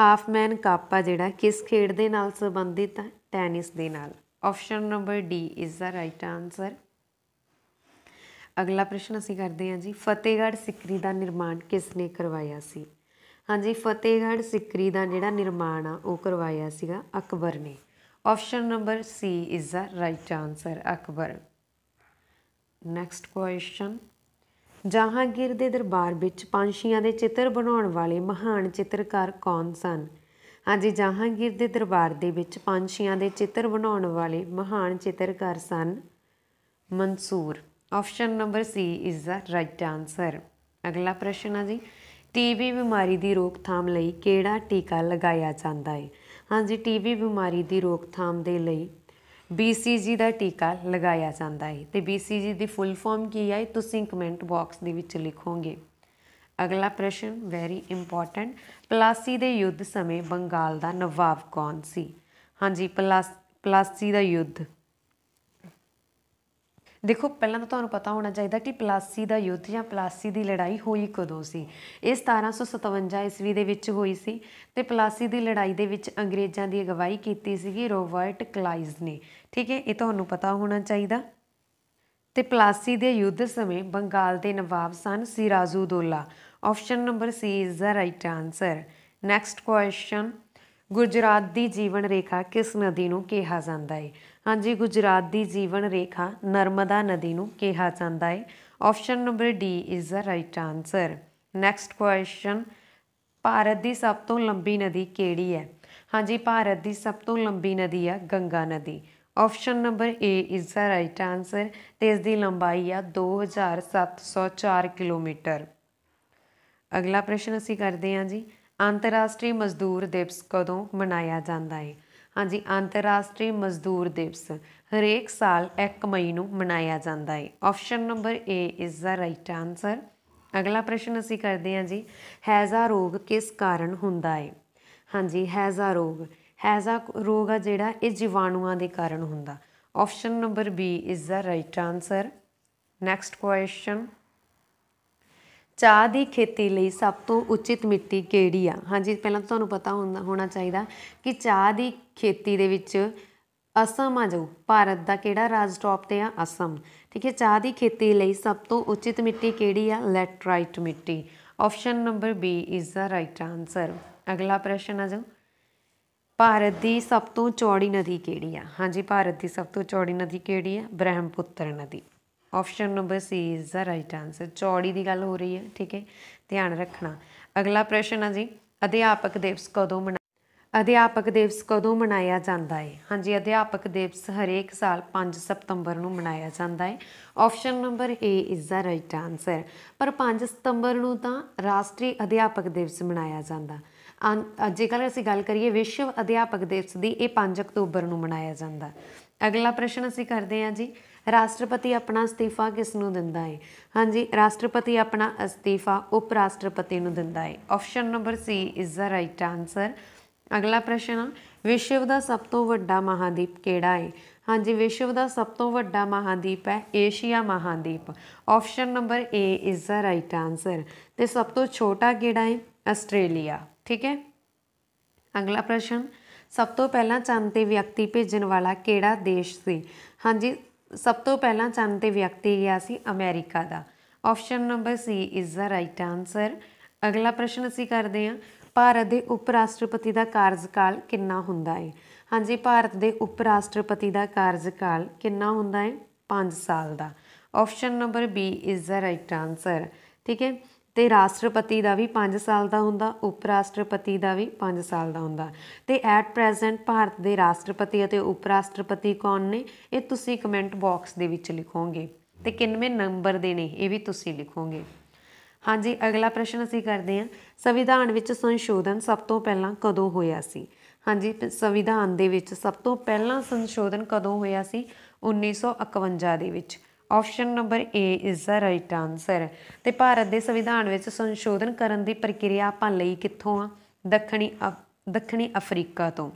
ਹਾਫਮੈਨ ਕੱਪ ਆ ਜਿਹੜਾ ਕਿਸ ਖੇਡ ਦੇ ਨਾਲ ਸੰਬੰਧਿਤ ਹੈ ਟੈਨਿਸ ਦੇ ਨਾਲ ਆਪਸ਼ਨ ਨੰਬਰ ਡੀ ਇਸ ਦਾ ਰਾਈਟ ਆਨਸਰ ਅਗਲਾ ਪ੍ਰਸ਼ਨ ਅਸੀਂ ਕਰਦੇ ਹਾਂ ਜੀ ਫਤਿਹਗੜ ਸਿਕਰੀ ਦਾ ਨਿਰਮਾਣ ਕਿਸ ਨੇ ਕਰਵਾਇਆ ਸੀ ਹਾਂਜੀ ਫਤਿਹਗੜ ਸਿਕਰੀ ਦਾ ਜਿਹੜਾ ਨਿਰਮਾਣ ਆ ਉਹ ਕਰਵਾਇਆ ਸੀਗਾ ਅਕਬਰ ਨੇ option number C is the right answer Akbar next question Jahangir ਦੇ ਦਰਬਾਰ ਵਿੱਚ ਪੰਛੀਆਂ ਦੇ ਚਿੱਤਰ ਬਣਾਉਣ ਵਾਲੇ ਮਹਾਨ ਚਿੱਤਰਕਾਰ ਕੌਣ ਸਨ ਹਾਂਜੀ ਜਹਾਂਗੀਰ ਦੇ ਦਰਬਾਰ ਦੇ ਵਿੱਚ ਪੰਛੀਆਂ ਦੇ ਚਿੱਤਰ ਬਣਾਉਣ ਵਾਲੇ ਮਹਾਨ ਚਿੱਤਰਕਾਰ ਸਨ Mansur option number C is the right answer ਅਗਲਾ ਪ੍ਰਸ਼ਨ ਆ ਜੀ ਟੀਬੀ ਬਿਮਾਰੀ ਦੀ ਰੋਕਥਾਮ ਲਈ ਕਿਹੜਾ ਟੀਕਾ ਲਗਾਇਆ ਜਾਂਦਾ ਹੈ ਹਾਂਜੀ ਟੀਬੀ ਬਿਮਾਰੀ ਦੀ ਰੋਕਥਾਮ ਦੇ ਲਈ BCG ਦਾ ਟੀਕਾ ਲਗਾਇਆ ਜਾਂਦਾ ਹੈ ਤੇ BCG ਦੀ ਫੁੱਲ ਫਾਰਮ ਕੀ ਹੈ ਤੁਸੀਂ ਕਮੈਂਟ ਬਾਕਸ ਦੇ ਵਿੱਚ ਲਿਖੋਗੇ ਅਗਲਾ ਪ੍ਰਸ਼ਨ ਵੈਰੀ ਇੰਪੋਰਟੈਂਟ ਪਲਾਸੀ ਦੇ ਯੁੱਧ ਸਮੇਂ ਬੰਗਾਲ ਦਾ ਨਵਾਬ ਕੌਣ ਸੀ ਹਾਂਜੀ ਪਲਾਸੀ ਦਾ ਯੁੱਧ ਦੇਖੋ ਪਹਿਲਾਂ ਤਾਂ ਤੁਹਾਨੂੰ ਪਤਾ ਹੋਣਾ ਚਾਹੀਦਾ ਕਿ ਪਲਾਸੀ ਦਾ ਯੁੱਧ ਜਾਂ ਪਲਾਸੀ ਦੀ ਲੜਾਈ ਹੋਈ ਕਦੋਂ ਸੀ ਇਹ 1757 ਈਸਵੀ ਦੇ ਵਿੱਚ ਹੋਈ ਸੀ ਤੇ ਪਲਾਸੀ ਦੀ ਲੜਾਈ ਦੇ ਵਿੱਚ ਅੰਗਰੇਜ਼ਾਂ ਦੀ ਅਗਵਾਈ ਕੀਤੀ ਸੀਗੀ ਰੋਬਰਟ ਕਲਾਈਜ਼ ਨੇ ਠੀਕ ਹੈ ਇਹ ਤੁਹਾਨੂੰ ਪਤਾ ਹੋਣਾ ਚਾਹੀਦਾ ਤੇ ਪਲਾਸੀ ਦੇ ਯੁੱਧ ਸਮੇਂ ਬੰਗਾਲ ਦੇ ਨਵਾਬ ਸਨ Sirajuddaula option number C is the right answer next question Gujarat ਦੀ ਜੀਵਨ ਰੇਖਾ ਕਿਸ ਨਦੀ ਨੂੰ ਕਿਹਾ ਜਾਂਦਾ ਹੈ ਹਾਂਜੀ ਗੁਜਰਾਤ ਦੀ ਜੀਵਨ ਰੇਖਾ ਨਰਮਦਾ ਨਦੀ ਨੂੰ ਕਿਹਾ ਜਾਂਦਾ ਹੈ option number D is the right answer next question Bharat ਦੀ ਸਭ ਤੋਂ ਲੰਬੀ ਨਦੀ ਕਿਹੜੀ ਹੈ ਹਾਂਜੀ ਭਾਰਤ ਦੀ ਸਭ ਤੋਂ ਲੰਬੀ ਨਦੀ ਆ ਗੰਗਾ ਨਦੀ option number A is the right answer ਤੇ ਇਸ ਦੀ ਲੰਬਾਈ ਆ 2704 ਕਿਲੋਮੀਟਰ ਅਗਲਾ ਪ੍ਰਸ਼ਨ ਅਸੀਂ ਕਰਦੇ ਹਾਂ ਜੀ ਅੰਤਰਰਾਸ਼ਟਰੀ ਮਜ਼ਦੂਰ ਦਿਵਸ ਕਦੋਂ ਮਨਾਇਆ ਜਾਂਦਾ ਹੈ ਹਾਂਜੀ ਅੰਤਰਰਾਸ਼ਟਰੀ ਮਜ਼ਦੂਰ ਦਿਵਸ ਹਰੇਕ ਸਾਲ 1 ਮਈ ਨੂੰ ਮਨਾਇਆ ਜਾਂਦਾ ਹੈ option number A is the right answer ਅਗਲਾ ਪ੍ਰਸ਼ਨ ਅਸੀਂ ਕਰਦੇ ਹਾਂ ਜੀ ਹੈਜ਼ਾ ਰੋਗ ਕਿਸ ਕਾਰਨ ਹੁੰਦਾ ਹੈ ਹਾਂਜੀ ਹੈਜ਼ਾ ਰੋਗ ਹੈਜ਼ਾ ਰੋਗ ਆ ਜਿਹੜਾ ਇਹ ਜੀਵਾਣੂਆਂ ਦੇ ਕਾਰਨ ਹੁੰਦਾ option number B is the right answer next question ਚਾਹ ਦੀ ਖੇਤੀ ਲਈ ਸਭ ਤੋਂ ਉਚਿਤ ਮਿੱਟੀ ਕਿਹੜੀ ਆ ਹਾਂਜੀ ਪਹਿਲਾਂ ਤੁਹਾਨੂੰ ਪਤਾ ਹੋਣਾ ਚਾਹੀਦਾ ਕਿ ਚਾਹ ਦੀ ਖੇਤੀ ਦੇ ਵਿੱਚ ਅਸਮ ਆ ਜਾਓ ਭਾਰਤ ਦਾ ਕਿਹੜਾ ਰਾਜ ਟੌਪ ਤੇ ਆ ਅਸਮ ਠੀਕ ਹੈ ਚਾਹ ਦੀ ਖੇਤੀ ਲਈ ਸਭ ਤੋਂ ਉਚਿਤ ਮਿੱਟੀ ਕਿਹੜੀ ਆ ਲੈਟਰਾਈਟ ਮਿੱਟੀ option number B is the right answer ਅਗਲਾ ਪ੍ਰਸ਼ਨ ਆ ਜਾਓ ਭਾਰਤ ਦੀ ਸਭ ਤੋਂ ਚੌੜੀ ਨਦੀ ਕਿਹੜੀ ਆ ਹਾਂਜੀ ਭਾਰਤ ਦੀ ਸਭ ਤੋਂ ਚੌੜੀ ਨਦੀ ਕਿਹੜੀ ਆ ਬ੍ਰਹਮਪੁੱਤਰ ਨਦੀ option number C is the right answer ਚੌੜੀ ਦੀ ਗੱਲ ਹੋ ਰਹੀ ਹੈ ਠੀਕ ਹੈ ਧਿਆਨ ਰੱਖਣਾ ਅਗਲਾ ਪ੍ਰਸ਼ਨ ਹੈ ਜੀ ਅਧਿਆਪਕ ਦਿਵਸ ਕਦੋਂ ਮਨਾਇਆ ਅਧਿਆਪਕ ਦਿਵਸ ਕਦੋਂ ਮਨਾਇਆ ਜਾਂਦਾ ਹੈ ਹਾਂਜੀ ਅਧਿਆਪਕ ਦਿਵਸ ਹਰੇਕ ਸਾਲ 5 ਸਤੰਬਰ ਨੂੰ ਮਨਾਇਆ ਜਾਂਦਾ ਹੈ option number A is the right answer ਪਰ 5 ਸਤੰਬਰ ਨੂੰ ਤਾਂ ਰਾਸ਼ਟਰੀ ਅਧਿਆਪਕ ਦਿਵਸ ਮਨਾਇਆ ਜਾਂਦਾ ਜੇਕਰ ਅਸੀਂ ਗੱਲ ਕਰੀਏ ਵਿਸ਼ਵ ਅਧਿਆਪਕ ਦਿਵਸ ਦੀ ਇਹ 5 ਅਕਤੂਬਰ ਨੂੰ ਮਨਾਇਆ ਜਾਂਦਾ ਅਗਲਾ ਪ੍ਰਸ਼ਨ ਅਸੀਂ ਕਰਦੇ ਹਾਂ ਜੀ ਰਾਸ਼ਟਰਪਤੀ ਆਪਣਾ ਅਸਤੀਫਾ ਕਿਸ ਨੂੰ ਦਿੰਦਾ ਹੈ ਹਾਂਜੀ ਰਾਸ਼ਟਰਪਤੀ ਆਪਣਾ ਅਸਤੀਫਾ ਉਪ ਰਾਸ਼ਟਰਪਤੀ ਨੂੰ ਦਿੰਦਾ ਹੈ option number C is the right answer ਅਗਲਾ ਪ੍ਰਸ਼ਨ ਵਿਸ਼ਵ ਦਾ ਸਭ ਤੋਂ ਵੱਡਾ ਮਹਾਦੀਪ ਕਿਹੜਾ ਹੈ ਹਾਂਜੀ ਵਿਸ਼ਵ ਦਾ ਸਭ ਤੋਂ ਵੱਡਾ ਮਹਾਦੀਪ ਹੈ ਏਸ਼ੀਆ ਮਹਾਦੀਪ option number A is the right answer ਤੇ ਸਭ ਤੋਂ ਛੋਟਾ ਕਿਹੜਾ ਹੈ ਆਸਟ੍ਰੇਲੀਆ ਠੀਕ ਹੈ ਅਗਲਾ ਪ੍ਰਸ਼ਨ ਸਭ ਤੋਂ ਪਹਿਲਾਂ ਚੰਦ ਤੇ ਵਿਅਕਤੀ ਭੇਜਣ ਵਾਲਾ ਕਿਹੜਾ ਦੇਸ਼ ਸੀ ਹਾਂਜੀ ਸਭ ਤੋਂ ਪਹਿਲਾਂ ਚੰਨ ਤੇ ਵਿਅਕਤੀ ਗਿਆ ਸੀ ਅਮਰੀਕਾ ਦਾ option number C is the right answer ਅਗਲਾ ਪ੍ਰਸ਼ਨ ਅਸੀਂ ਕਰਦੇ ਹਾਂ ਭਾਰਤ ਦੇ ਉਪ ਰਾਸ਼ਟਰਪਤੀ ਦਾ ਕਾਰਜਕਾਲ ਕਿੰਨਾ ਹੁੰਦਾ ਹੈ ਹਾਂਜੀ ਭਾਰਤ ਦੇ ਉਪ ਰਾਸ਼ਟਰਪਤੀ ਦਾ ਕਾਰਜਕਾਲ ਕਿੰਨਾ ਹੁੰਦਾ ਹੈ 5 ਸਾਲ ਦਾ option number B is the right answer ਠੀਕ ਹੈ ਤੇ ਰਾਸ਼ਟਰਪਤੀ ਦਾ ਵੀ 5 ਸਾਲ ਦਾ ਹੁੰਦਾ ਉਪ ਰਾਸ਼ਟਰਪਤੀ ਦਾ ਵੀ 5 ਸਾਲ ਦਾ ਹੁੰਦਾ ਤੇ ਐਟ ਪ੍ਰੈਜ਼ੈਂਟ ਭਾਰਤ ਦੇ ਰਾਸ਼ਟਰਪਤੀ ਅਤੇ ਉਪ ਰਾਸ਼ਟਰਪਤੀ ਕੌਣ ਨੇ ਇਹ ਤੁਸੀਂ ਕਮੈਂਟ ਬਾਕਸ ਦੇ ਵਿੱਚ ਲਿਖੋਗੇ ਤੇ ਕਿੰਨੇ ਨੰਬਰ ਦੇ ਨੇ ਇਹ ਵੀ ਤੁਸੀਂ ਲਿਖੋਗੇ ਹਾਂਜੀ ਅਗਲਾ ਪ੍ਰਸ਼ਨ ਅਸੀਂ ਕਰਦੇ ਹਾਂ ਸੰਵਿਧਾਨ ਵਿੱਚ ਸੰਸ਼ੋਧਨ ਸਭ ਤੋਂ ਪਹਿਲਾਂ ਕਦੋਂ ਹੋਇਆ ਸੀ ਹਾਂਜੀ ਸੰਵਿਧਾਨ ਦੇ ਵਿੱਚ ਸਭ ਤੋਂ ਪਹਿਲਾਂ ਸੰਸ਼ੋਧਨ ਕਦੋਂ ਹੋਇਆ ਸੀ 1951 ਦੇ ਵਿੱਚ option number A is the right answer ਤੇ ਭਾਰਤ ਦੇ ਸੰਵਿਧਾਨ ਵਿੱਚ ਸੰਸ਼ੋਧਨ ਕਰਨ ਦੀ ਪ੍ਰਕਿਰਿਆ ਆਪਾਂ ਲਈ ਕਿੱਥੋਂ ਆ ਦੱਖਣੀ ਦੱਖਣੀ ਅਫਰੀਕਾ ਤੋਂ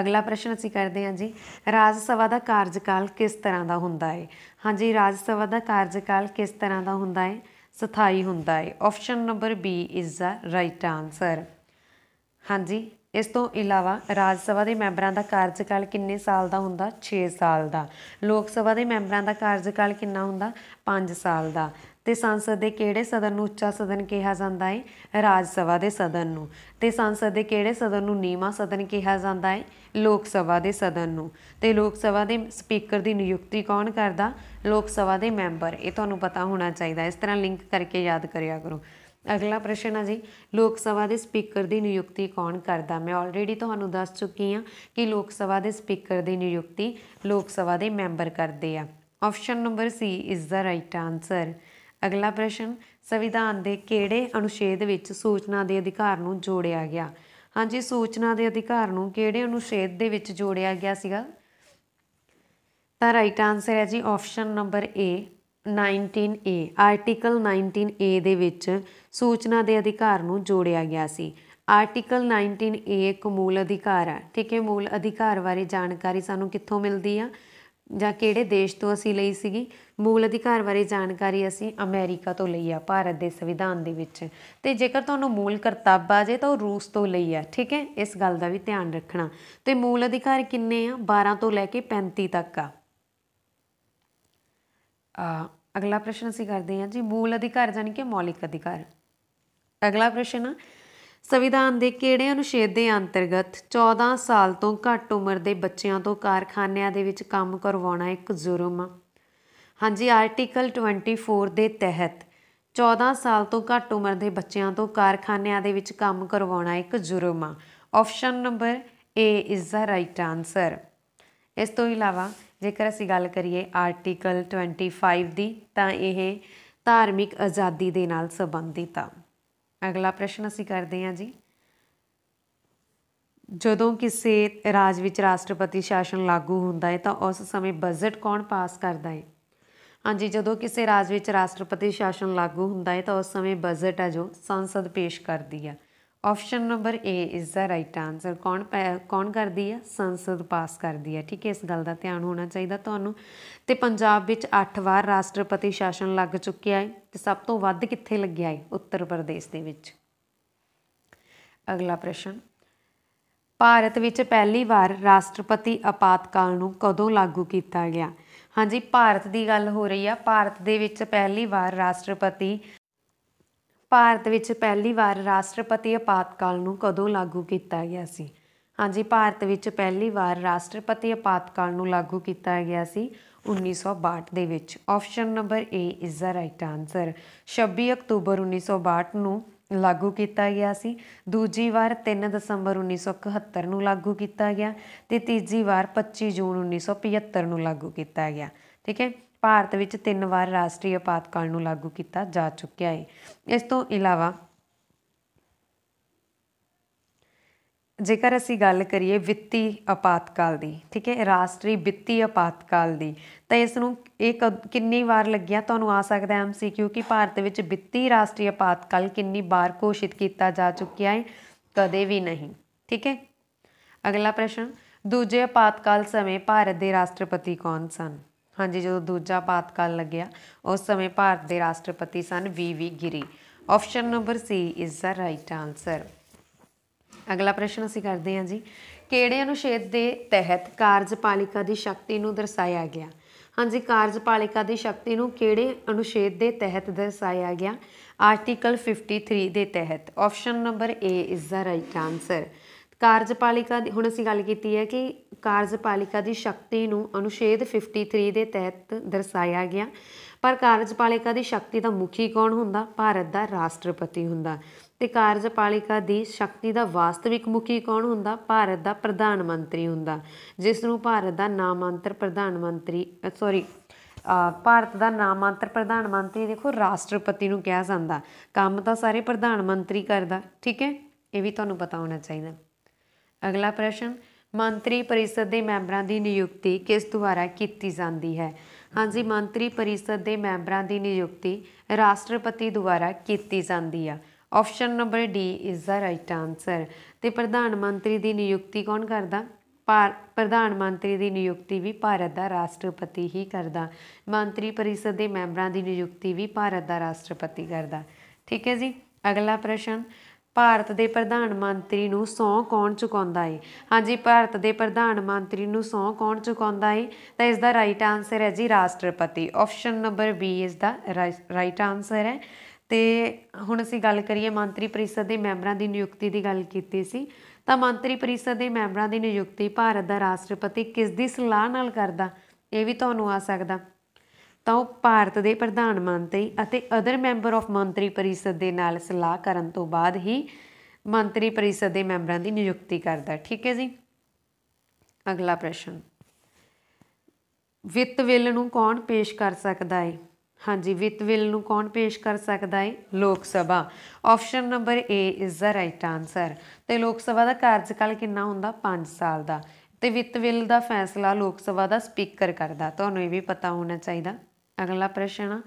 ਅਗਲਾ ਪ੍ਰਸ਼ਨ ਅਸੀਂ ਕਰਦੇ ਹਾਂ ਜੀ ਰਾਜ ਸਭਾ ਦਾ ਕਾਰਜਕਾਲ ਕਿਸ ਤਰ੍ਹਾਂ ਦਾ ਹੁੰਦਾ ਹੈ ਹਾਂਜੀ ਰਾਜ ਸਭਾ ਦਾ ਕਾਰਜਕਾਲ ਕਿਸ ਤਰ੍ਹਾਂ ਦਾ ਹੁੰਦਾ ਹੈ ਸਥਾਈ ਹੁੰਦਾ ਹੈ option number B is the right answer ਹਾਂਜੀ ਇਸ ਤੋਂ ਇਲਾਵਾ ਰਾਜ ਸਭਾ ਦੇ ਮੈਂਬਰਾਂ ਦਾ ਕਾਰਜਕਾਲ ਕਿੰਨੇ ਸਾਲ ਦਾ ਹੁੰਦਾ 6 ਸਾਲ ਦਾ ਲੋਕ ਸਭਾ ਦੇ ਮੈਂਬਰਾਂ ਦਾ ਕਾਰਜਕਾਲ ਕਿੰਨਾ ਹੁੰਦਾ 5 ਸਾਲ ਦਾ ਤੇ ਸੰਸਦ ਦੇ ਕਿਹੜੇ ਸਦਨ ਨੂੰ ਉੱਚਾ ਸਦਨ ਕਿਹਾ ਜਾਂਦਾ ਹੈ ਰਾਜ ਸਭਾ ਦੇ ਸਦਨ ਨੂੰ ਤੇ ਸੰਸਦ ਦੇ ਕਿਹੜੇ ਸਦਨ ਨੂੰ ਨੀਵਾ ਸਦਨ ਕਿਹਾ ਜਾਂਦਾ ਹੈ ਲੋਕ ਸਭਾ ਦੇ ਸਦਨ ਨੂੰ ਤੇ ਲੋਕ ਸਭਾ ਦੇ ਸਪੀਕਰ ਦੀ ਨਿਯੁਕਤੀ ਕੌਣ ਕਰਦਾ ਲੋਕ ਸਭਾ ਦੇ ਮੈਂਬਰ ਇਹ ਤੁਹਾਨੂੰ ਪਤਾ ਹੋਣਾ ਚਾਹੀਦਾ ਇਸ ਤਰ੍ਹਾਂ ਲਿੰਕ ਕਰਕੇ ਯਾਦ ਕਰਿਆ ਕਰੋ ਅਗਲਾ ਪ੍ਰਸ਼ਨ ਹੈ ਜੀ ਲੋਕ ਸਭਾ ਦੇ ਸਪੀਕਰ ਦੀ ਨਿਯੁਕਤੀ ਕੌਣ ਕਰਦਾ ਮੈਂ ਆਲਰੇਡੀ ਤੁਹਾਨੂੰ ਦੱਸ ਚੁੱਕੀ ਹਾਂ ਕਿ ਲੋਕ ਸਭਾ ਦੇ ਸਪੀਕਰ ਦੀ ਨਿਯੁਕਤੀ ਲੋਕ ਸਭਾ ਦੇ ਮੈਂਬਰ ਕਰਦੇ ਆ option number C is the right answer ਅਗਲਾ ਪ੍ਰਸ਼ਨ ਸੰਵਿਧਾਨ ਦੇ ਕਿਹੜੇ ਅਨੁਛੇਦ ਵਿੱਚ ਸੂਚਨਾ ਦੇ ਅਧਿਕਾਰ ਨੂੰ ਜੋੜਿਆ ਗਿਆ ਹਾਂਜੀ ਸੂਚਨਾ ਦੇ ਅਧਿਕਾਰ ਨੂੰ ਕਿਹੜੇ ਅਨੁਛੇਦ ਦੇ ਵਿੱਚ ਜੋੜਿਆ ਗਿਆ ਸੀਗਾ ਤਾਂ ਰਾਈਟ ਆਨਸਰ ਹੈ ਜੀ ਆਪਸ਼ਨ ਨੰਬਰ ਏ 19A ਆਰਟੀਕਲ 19A ਦੇ ਵਿੱਚ ਸੂਚਨਾ ਦੇ ਅਧਿਕਾਰ ਨੂੰ ਜੋੜਿਆ ਗਿਆ ਸੀ ਆਰਟੀਕਲ 19A ਇੱਕ ਮੂਲ ਅਧਿਕਾਰ ਹੈ ਠੀਕ ਹੈ ਮੂਲ ਅਧਿਕਾਰ ਬਾਰੇ ਜਾਣਕਾਰੀ ਸਾਨੂੰ ਕਿੱਥੋਂ ਮਿਲਦੀ ਆ ਜਾਂ ਕਿਹੜੇ ਦੇਸ਼ ਤੋਂ ਅਸੀਂ ਲਈ ਸੀਗੀ ਮੂਲ ਅਧਿਕਾਰ ਬਾਰੇ ਜਾਣਕਾਰੀ ਅਸੀਂ ਅਮਰੀਕਾ ਤੋਂ ਲਈ ਆ ਭਾਰਤ ਦੇ ਸੰਵਿਧਾਨ ਦੇ ਵਿੱਚ ਤੇ ਜੇਕਰ ਤੁਹਾਨੂੰ ਮੂਲ ਕਰਤੱਵ ਆ ਜੇ ਤਾਂ ਉਹ ਰੂਸ ਤੋਂ ਲਈ ਆ ਠੀਕ ਹੈ ਇਸ ਗੱਲ ਦਾ ਵੀ ਧਿਆਨ ਰੱਖਣਾ ਤੇ ਮੂਲ ਅਧਿਕਾਰ ਕਿੰਨੇ ਆ 12 ਤੋਂ ਲੈ ਕੇ 35 ਤੱਕ ਆ ਅਗਲਾ ਪ੍ਰਸ਼ਨ ਅਸੀਂ ਕਰਦੇ ਹਾਂ ਜੀ ਮੂਲ ਅਧਿਕਾਰ ਜਾਨੀ ਕਿ ਮੌਲਿਕ ਅਧਿਕਾਰ ਅਗਲਾ ਪ੍ਰਸ਼ਨ ਸੰਵਿਧਾਨ ਦੇ ਕਿਹੜੇ ਅਨੁਛੇਦ ਦੇ ਅੰਤਰਗਤ 14 ਸਾਲ ਤੋਂ ਘੱਟ ਉਮਰ ਦੇ ਬੱਚਿਆਂ ਤੋਂ ਕਾਰਖਾਨਿਆਂ ਦੇ ਵਿੱਚ ਕੰਮ ਕਰਵਾਉਣਾ ਇੱਕ ਜ਼ੁਰਮ ਹੈ ਹਾਂਜੀ ਆਰਟੀਕਲ 24 ਦੇ ਤਹਿਤ 14 ਸਾਲ ਤੋਂ ਘੱਟ ਉਮਰ ਦੇ ਬੱਚਿਆਂ ਤੋਂ ਕਾਰਖਾਨਿਆਂ ਦੇ ਵਿੱਚ ਕੰਮ ਕਰਵਾਉਣਾ ਇੱਕ ਜ਼ੁਰਮ ਆ option number A is the right answer ਇਸ ਤੋਂ ਇਲਾਵਾ ਜੇਕਰ ਅਸੀਂ ਗੱਲ ਕਰੀਏ ਆਰਟੀਕਲ 25 ਦੀ ਤਾਂ ਇਹ ਧਾਰਮਿਕ ਆਜ਼ਾਦੀ ਦੇ ਨਾਲ ਸੰਬੰਧਿਤ ਆ ਅਗਲਾ ਪ੍ਰਸ਼ਨ ਅਸੀਂ ਕਰਦੇ ਹਾਂ ਜੀ ਜਦੋਂ ਕਿਸੇ ਰਾਜ ਵਿੱਚ ਰਾਸ਼ਟਰਪਤੀ ਸ਼ਾਸਨ ਲਾਗੂ ਹੁੰਦਾ ਹੈ ਤਾਂ ਉਸ ਸਮੇਂ ਬਜਟ ਕੌਣ ਪਾਸ ਕਰਦਾ ਹੈ ਹਾਂਜੀ ਜਦੋਂ ਕਿਸੇ ਰਾਜ ਵਿੱਚ ਰਾਸ਼ਟਰਪਤੀ ਸ਼ਾਸਨ ਲਾਗੂ ਹੁੰਦਾ ਹੈ ਤਾਂ ਉਸ ਸਮੇਂ ਬਜਟ ਹੈ ਜੋ ਸੰਸਦ ਪੇਸ਼ ਕਰਦੀ ਹੈ option number A is the right answer ਕੌਣ ਕੌਣ ਕਰਦੀ ਆ ਸੰਸਦ ਪਾਸ ਕਰਦੀ ਆ ਠੀਕ ਹੈ ਇਸ ਗੱਲ ਦਾ ਧਿਆਨ ਹੋਣਾ ਚਾਹੀਦਾ ਤੁਹਾਨੂੰ ਤੇ ਪੰਜਾਬ ਵਿੱਚ 8 ਵਾਰ ਰਾਸ਼ਟਰਪਤੀ ਸ਼ਾਸਨ ਲੱਗ ਚੁੱਕਿਆ ਹੈ ਤੇ ਸਭ ਤੋਂ ਵੱਧ ਕਿੱਥੇ ਲੱਗਿਆ ਹੈ ਉੱਤਰ ਪ੍ਰਦੇਸ਼ ਦੇ ਵਿੱਚ ਅਗਲਾ ਪ੍ਰਸ਼ਨ ਭਾਰਤ ਵਿੱਚ ਪਹਿਲੀ ਵਾਰ ਰਾਸ਼ਟਰਪਤੀ ਆਪਾਤਕਾਲ ਨੂੰ ਕਦੋਂ ਲਾਗੂ ਕੀਤਾ ਗਿਆ ਹਾਂਜੀ ਭਾਰਤ ਦੀ ਗੱਲ ਹੋ ਰਹੀ ਆ ਭਾਰਤ ਦੇ ਵਿੱਚ ਪਹਿਲੀ ਵਾਰ ਰਾਸ਼ਟਰਪਤੀ ਭਾਰਤ ਵਿੱਚ ਪਹਿਲੀ ਵਾਰ ਰਾਸ਼ਟਰਪਤੀ ਅਪਾਤਕਾਲ ਨੂੰ ਕਦੋਂ ਲਾਗੂ ਕੀਤਾ ਗਿਆ ਸੀ ਹਾਂਜੀ ਭਾਰਤ ਵਿੱਚ ਪਹਿਲੀ ਵਾਰ ਰਾਸ਼ਟਰਪਤੀ ਅਪਾਤਕਾਲ ਨੂੰ ਲਾਗੂ ਕੀਤਾ ਗਿਆ ਸੀ 1962 ਦੇ ਵਿੱਚ option number A is the right answer 26 ਅਕਤੂਬਰ 1962 ਨੂੰ ਲਾਗੂ ਕੀਤਾ ਗਿਆ ਸੀ ਦੂਜੀ ਵਾਰ 3 ਦਸੰਬਰ 1971 ਨੂੰ ਲਾਗੂ ਕੀਤਾ ਗਿਆ ਤੇ ਤੀਜੀ ਵਾਰ 25 ਜੂਨ 1975 ਨੂੰ ਲਾਗੂ ਕੀਤਾ ਗਿਆ ਠੀਕ ਹੈ ਭਾਰਤ ਵਿੱਚ ਤਿੰਨ ਵਾਰ ਰਾਸ਼ਟਰੀ ਆਪਾਤਕਾਲ ਨੂੰ ਲਾਗੂ ਕੀਤਾ ਜਾ ਚੁੱਕਿਆ ਹੈ ਇਸ ਤੋਂ ਇਲਾਵਾ ਜੇਕਰ ਅਸੀਂ ਗੱਲ ਕਰੀਏ ਵਿੱਤੀ ਆਪਾਤਕਾਲ ਦੀ ਠੀਕ ਹੈ ਰਾਸ਼ਟਰੀ ਵਿੱਤੀ ਆਪਾਤਕਾਲ ਦੀ ਤਾਂ ਇਸ ਨੂੰ ਇਹ ਕਿੰਨੀ ਵਾਰ ਲੱਗਿਆ ਤੁਹਾਨੂੰ ਆ ਸਕਦਾ ਹੈ ਐਮਸੀਕਿਊ ਕਿ ਭਾਰਤ ਵਿੱਚ ਵਿੱਤੀ ਰਾਸ਼ਟਰੀ ਆਪਾਤਕਾਲ ਕਿੰਨੀ ਵਾਰ ਘੋਸ਼ਿਤ ਕੀਤਾ ਜਾ ਚੁੱਕਿਆ ਹੈ ਕਦੇ ਵੀ ਨਹੀਂ ਠੀਕ ਹੈ ਅਗਲਾ ਪ੍ਰਸ਼ਨ ਦੂਜੇ ਆਪਾਤਕਾਲ ਸਮੇਂ ਭਾਰਤ ਦੇ ਰਾਸ਼ਟਰਪਤੀ ਕੌਣ ਸਨ ਹਾਂਜੀ ਜਦੋਂ ਦੂਜਾ ਪਾਤਕਾਲ ਲੱਗਿਆ ਉਸ ਸਮੇਂ ਭਾਰਤ ਦੇ ਰਾਸ਼ਟਰਪਤੀ ਸਨ V V Giri option number C is the right answer ਅਗਲਾ ਪ੍ਰਸ਼ਨ ਅਸੀਂ ਕਰਦੇ ਹਾਂ ਜੀ ਕਿਹੜੇ ਅਨੁਛੇਦ ਦੇ ਤਹਿਤ ਕਾਰਜਪਾਲਿਕਾ ਦੀ ਸ਼ਕਤੀ ਨੂੰ ਦਰਸਾਇਆ ਗਿਆ ਹਾਂਜੀ ਕਾਰਜਪਾਲਿਕਾ ਦੀ ਸ਼ਕਤੀ ਨੂੰ ਕਿਹੜੇ ਅਨੁਛੇਦ ਦੇ ਤਹਿਤ ਦਰਸਾਇਆ ਗਿਆ ਆਰਟੀਕਲ 53 ਦੇ ਤਹਿਤ option number A is the right answer ਕਾਰਜਪਾਲਿਕਾ ਦੀ ਹੁਣ ਅਸੀਂ ਗੱਲ ਕੀਤੀ ਹੈ ਕਿ ਕਾਰਜਪਾਲਿਕਾ ਦੀ ਸ਼ਕਤੀ ਨੂੰ ਅਨੁਛੇਦ 53 ਦੇ ਤਹਿਤ ਦਰਸਾਇਆ ਗਿਆ ਪਰ ਕਾਰਜਪਾਲਿਕਾ ਦੀ ਸ਼ਕਤੀ ਦਾ ਮੁਖੀ ਕੌਣ ਹੁੰਦਾ ਭਾਰਤ ਦਾ ਰਾਸ਼ਟਰਪਤੀ ਹੁੰਦਾ ਤੇ ਕਾਰਜਪਾਲਿਕਾ ਦੀ ਸ਼ਕਤੀ ਦਾ ਵਾਸਤਵਿਕ ਮੁਖੀ ਕੌਣ ਹੁੰਦਾ ਭਾਰਤ ਦਾ ਪ੍ਰਧਾਨ ਮੰਤਰੀ ਹੁੰਦਾ ਜਿਸ ਨੂੰ ਭਾਰਤ ਦਾ ਨਾਮਾਂਤਰ ਪ੍ਰਧਾਨ ਮੰਤਰੀ ਸੌਰੀ ਭਾਰਤ ਦਾ ਨਾਮਾਂਤਰ ਪ੍ਰਧਾਨ ਮੰਤਰੀ ਦੇਖੋ ਰਾਸ਼ਟਰਪਤੀ ਨੂੰ ਕਿਹਾ ਜਾਂਦਾ ਕੰਮ ਤਾਂ ਸਾਰੇ ਪ੍ਰਧਾਨ ਮੰਤਰੀ ਕਰਦਾ ਠੀਕ ਹੈ ਇਹ ਵੀ ਤੁਹਾਨੂੰ ਪਤਾ ਹੋਣਾ ਚਾਹੀਦਾ ਅਗਲਾ ਪ੍ਰਸ਼ਨ ਮੰਤਰੀ ਪਰਿਸ਼ਦ ਦੇ ਮੈਂਬਰਾਂ ਦੀ ਨਿਯੁਕਤੀ ਕਿਸ ਦੁਆਰਾ ਕੀਤੀ ਜਾਂਦੀ ਹੈ ਹਾਂਜੀ ਮੰਤਰੀ ਪਰਿਸ਼ਦ ਦੇ ਮੈਂਬਰਾਂ ਦੀ ਨਿਯੁਕਤੀ ਰਾਸ਼ਟਰਪਤੀ ਦੁਆਰਾ ਕੀਤੀ ਜਾਂਦੀ ਆ option number D is the right answer ਤੇ ਪ੍ਰਧਾਨ ਮੰਤਰੀ ਦੀ ਨਿਯੁਕਤੀ ਕੌਣ ਕਰਦਾ ਪ੍ਰਧਾਨ ਮੰਤਰੀ ਦੀ ਨਿਯੁਕਤੀ ਵੀ ਭਾਰਤ ਦਾ ਰਾਸ਼ਟਰਪਤੀ ਹੀ ਕਰਦਾ ਮੰਤਰੀ ਪਰਿਸ਼ਦ ਦੇ ਮੈਂਬਰਾਂ ਦੀ ਨਿਯੁਕਤੀ ਵੀ ਭਾਰਤ ਦਾ ਰਾਸ਼ਟਰਪਤੀ ਕਰਦਾ ਠੀਕ ਹੈ ਜੀ ਅਗਲਾ ਪ੍ਰਸ਼ਨ ਭਾਰਤ ਦੇ ਪ੍ਰਧਾਨ ਮੰਤਰੀ ਨੂੰ ਸੌਂ ਕੌਣ ਚੁਕਾਉਂਦਾ ਹੈ ਹਾਂਜੀ ਭਾਰਤ ਦੇ ਪ੍ਰਧਾਨ ਮੰਤਰੀ ਨੂੰ ਸੌਂ ਕੌਣ ਚੁਕਾਉਂਦਾ ਹੈ ਤਾਂ ਇਸ ਦਾ ਰਾਈਟ ਆਨਸਰ ਹੈ ਜੀ ਰਾਸ਼ਟਰਪਤੀ ਆਪਸ਼ਨ ਨੰਬਰ B ਇਸ ਦਾ ਰਾਈਟ ਆਨਸਰ ਹੈ ਤੇ ਹੁਣ ਅਸੀਂ ਗੱਲ ਕਰੀਏ ਮੰਤਰੀ ਪਰਿਸ਼ਦ ਦੇ ਮੈਂਬਰਾਂ ਦੀ ਨਿਯੁਕਤੀ ਦੀ ਗੱਲ ਕੀਤੀ ਸੀ ਤਾਂ ਮੰਤਰੀ ਪਰਿਸ਼ਦ ਦੇ ਮੈਂਬਰਾਂ ਦੀ ਨਿਯੁਕਤੀ ਭਾਰਤ ਦਾ ਰਾਸ਼ਟਰਪਤੀ ਕਿਸ ਦੀ ਸਲਾਹ ਨਾਲ ਕਰਦਾ ਇਹ ਵੀ ਤੁਹਾਨੂੰ ਆ ਸਕਦਾ ਤਾਂ ਉਹ ਭਾਰਤ ਦੇ ਪ੍ਰਧਾਨ ਮੰਤਰੀ ਅਤੇ ਅਦਰ ਮੈਂਬਰ ਆਫ ਮੰਤਰੀ ਪਰਿਸ਼ਦ ਦੇ ਨਾਲ ਸਲਾਹ ਕਰਨ ਤੋਂ ਬਾਅਦ ਹੀ ਮੰਤਰੀ ਪਰਿਸ਼ਦ ਦੇ ਮੈਂਬਰਾਂ ਦੀ ਨਿਯੁਕਤੀ ਕਰਦਾ ਠੀਕ ਹੈ ਜੀ ਅਗਲਾ ਪ੍ਰਸ਼ਨ ਵਿੱਤ ਬਿੱਲ ਨੂੰ ਕੌਣ ਪੇਸ਼ ਕਰ ਸਕਦਾ ਹੈ ਹਾਂਜੀ ਵਿੱਤ ਬਿੱਲ ਨੂੰ ਕੌਣ ਪੇਸ਼ ਕਰ ਸਕਦਾ ਹੈ Lok Sabha option number A is the right answer ਤੇ ਲੋਕ ਸਭਾ ਦਾ ਕਾਰਜਕਾਲ ਕਿੰਨਾ ਹੁੰਦਾ 5 ਸਾਲ ਦਾ ਤੇ ਵਿੱਤ ਬਿੱਲ ਦਾ ਫੈਸਲਾ ਲੋਕ ਸਭਾ ਦਾ ਸਪੀਕਰ ਕਰਦਾ ਤੁਹਾਨੂੰ ਇਹ ਵੀ ਪਤਾ ਹੋਣਾ ਚਾਹੀਦਾ ਅਗਲਾ ਪ੍ਰਸ਼ਨ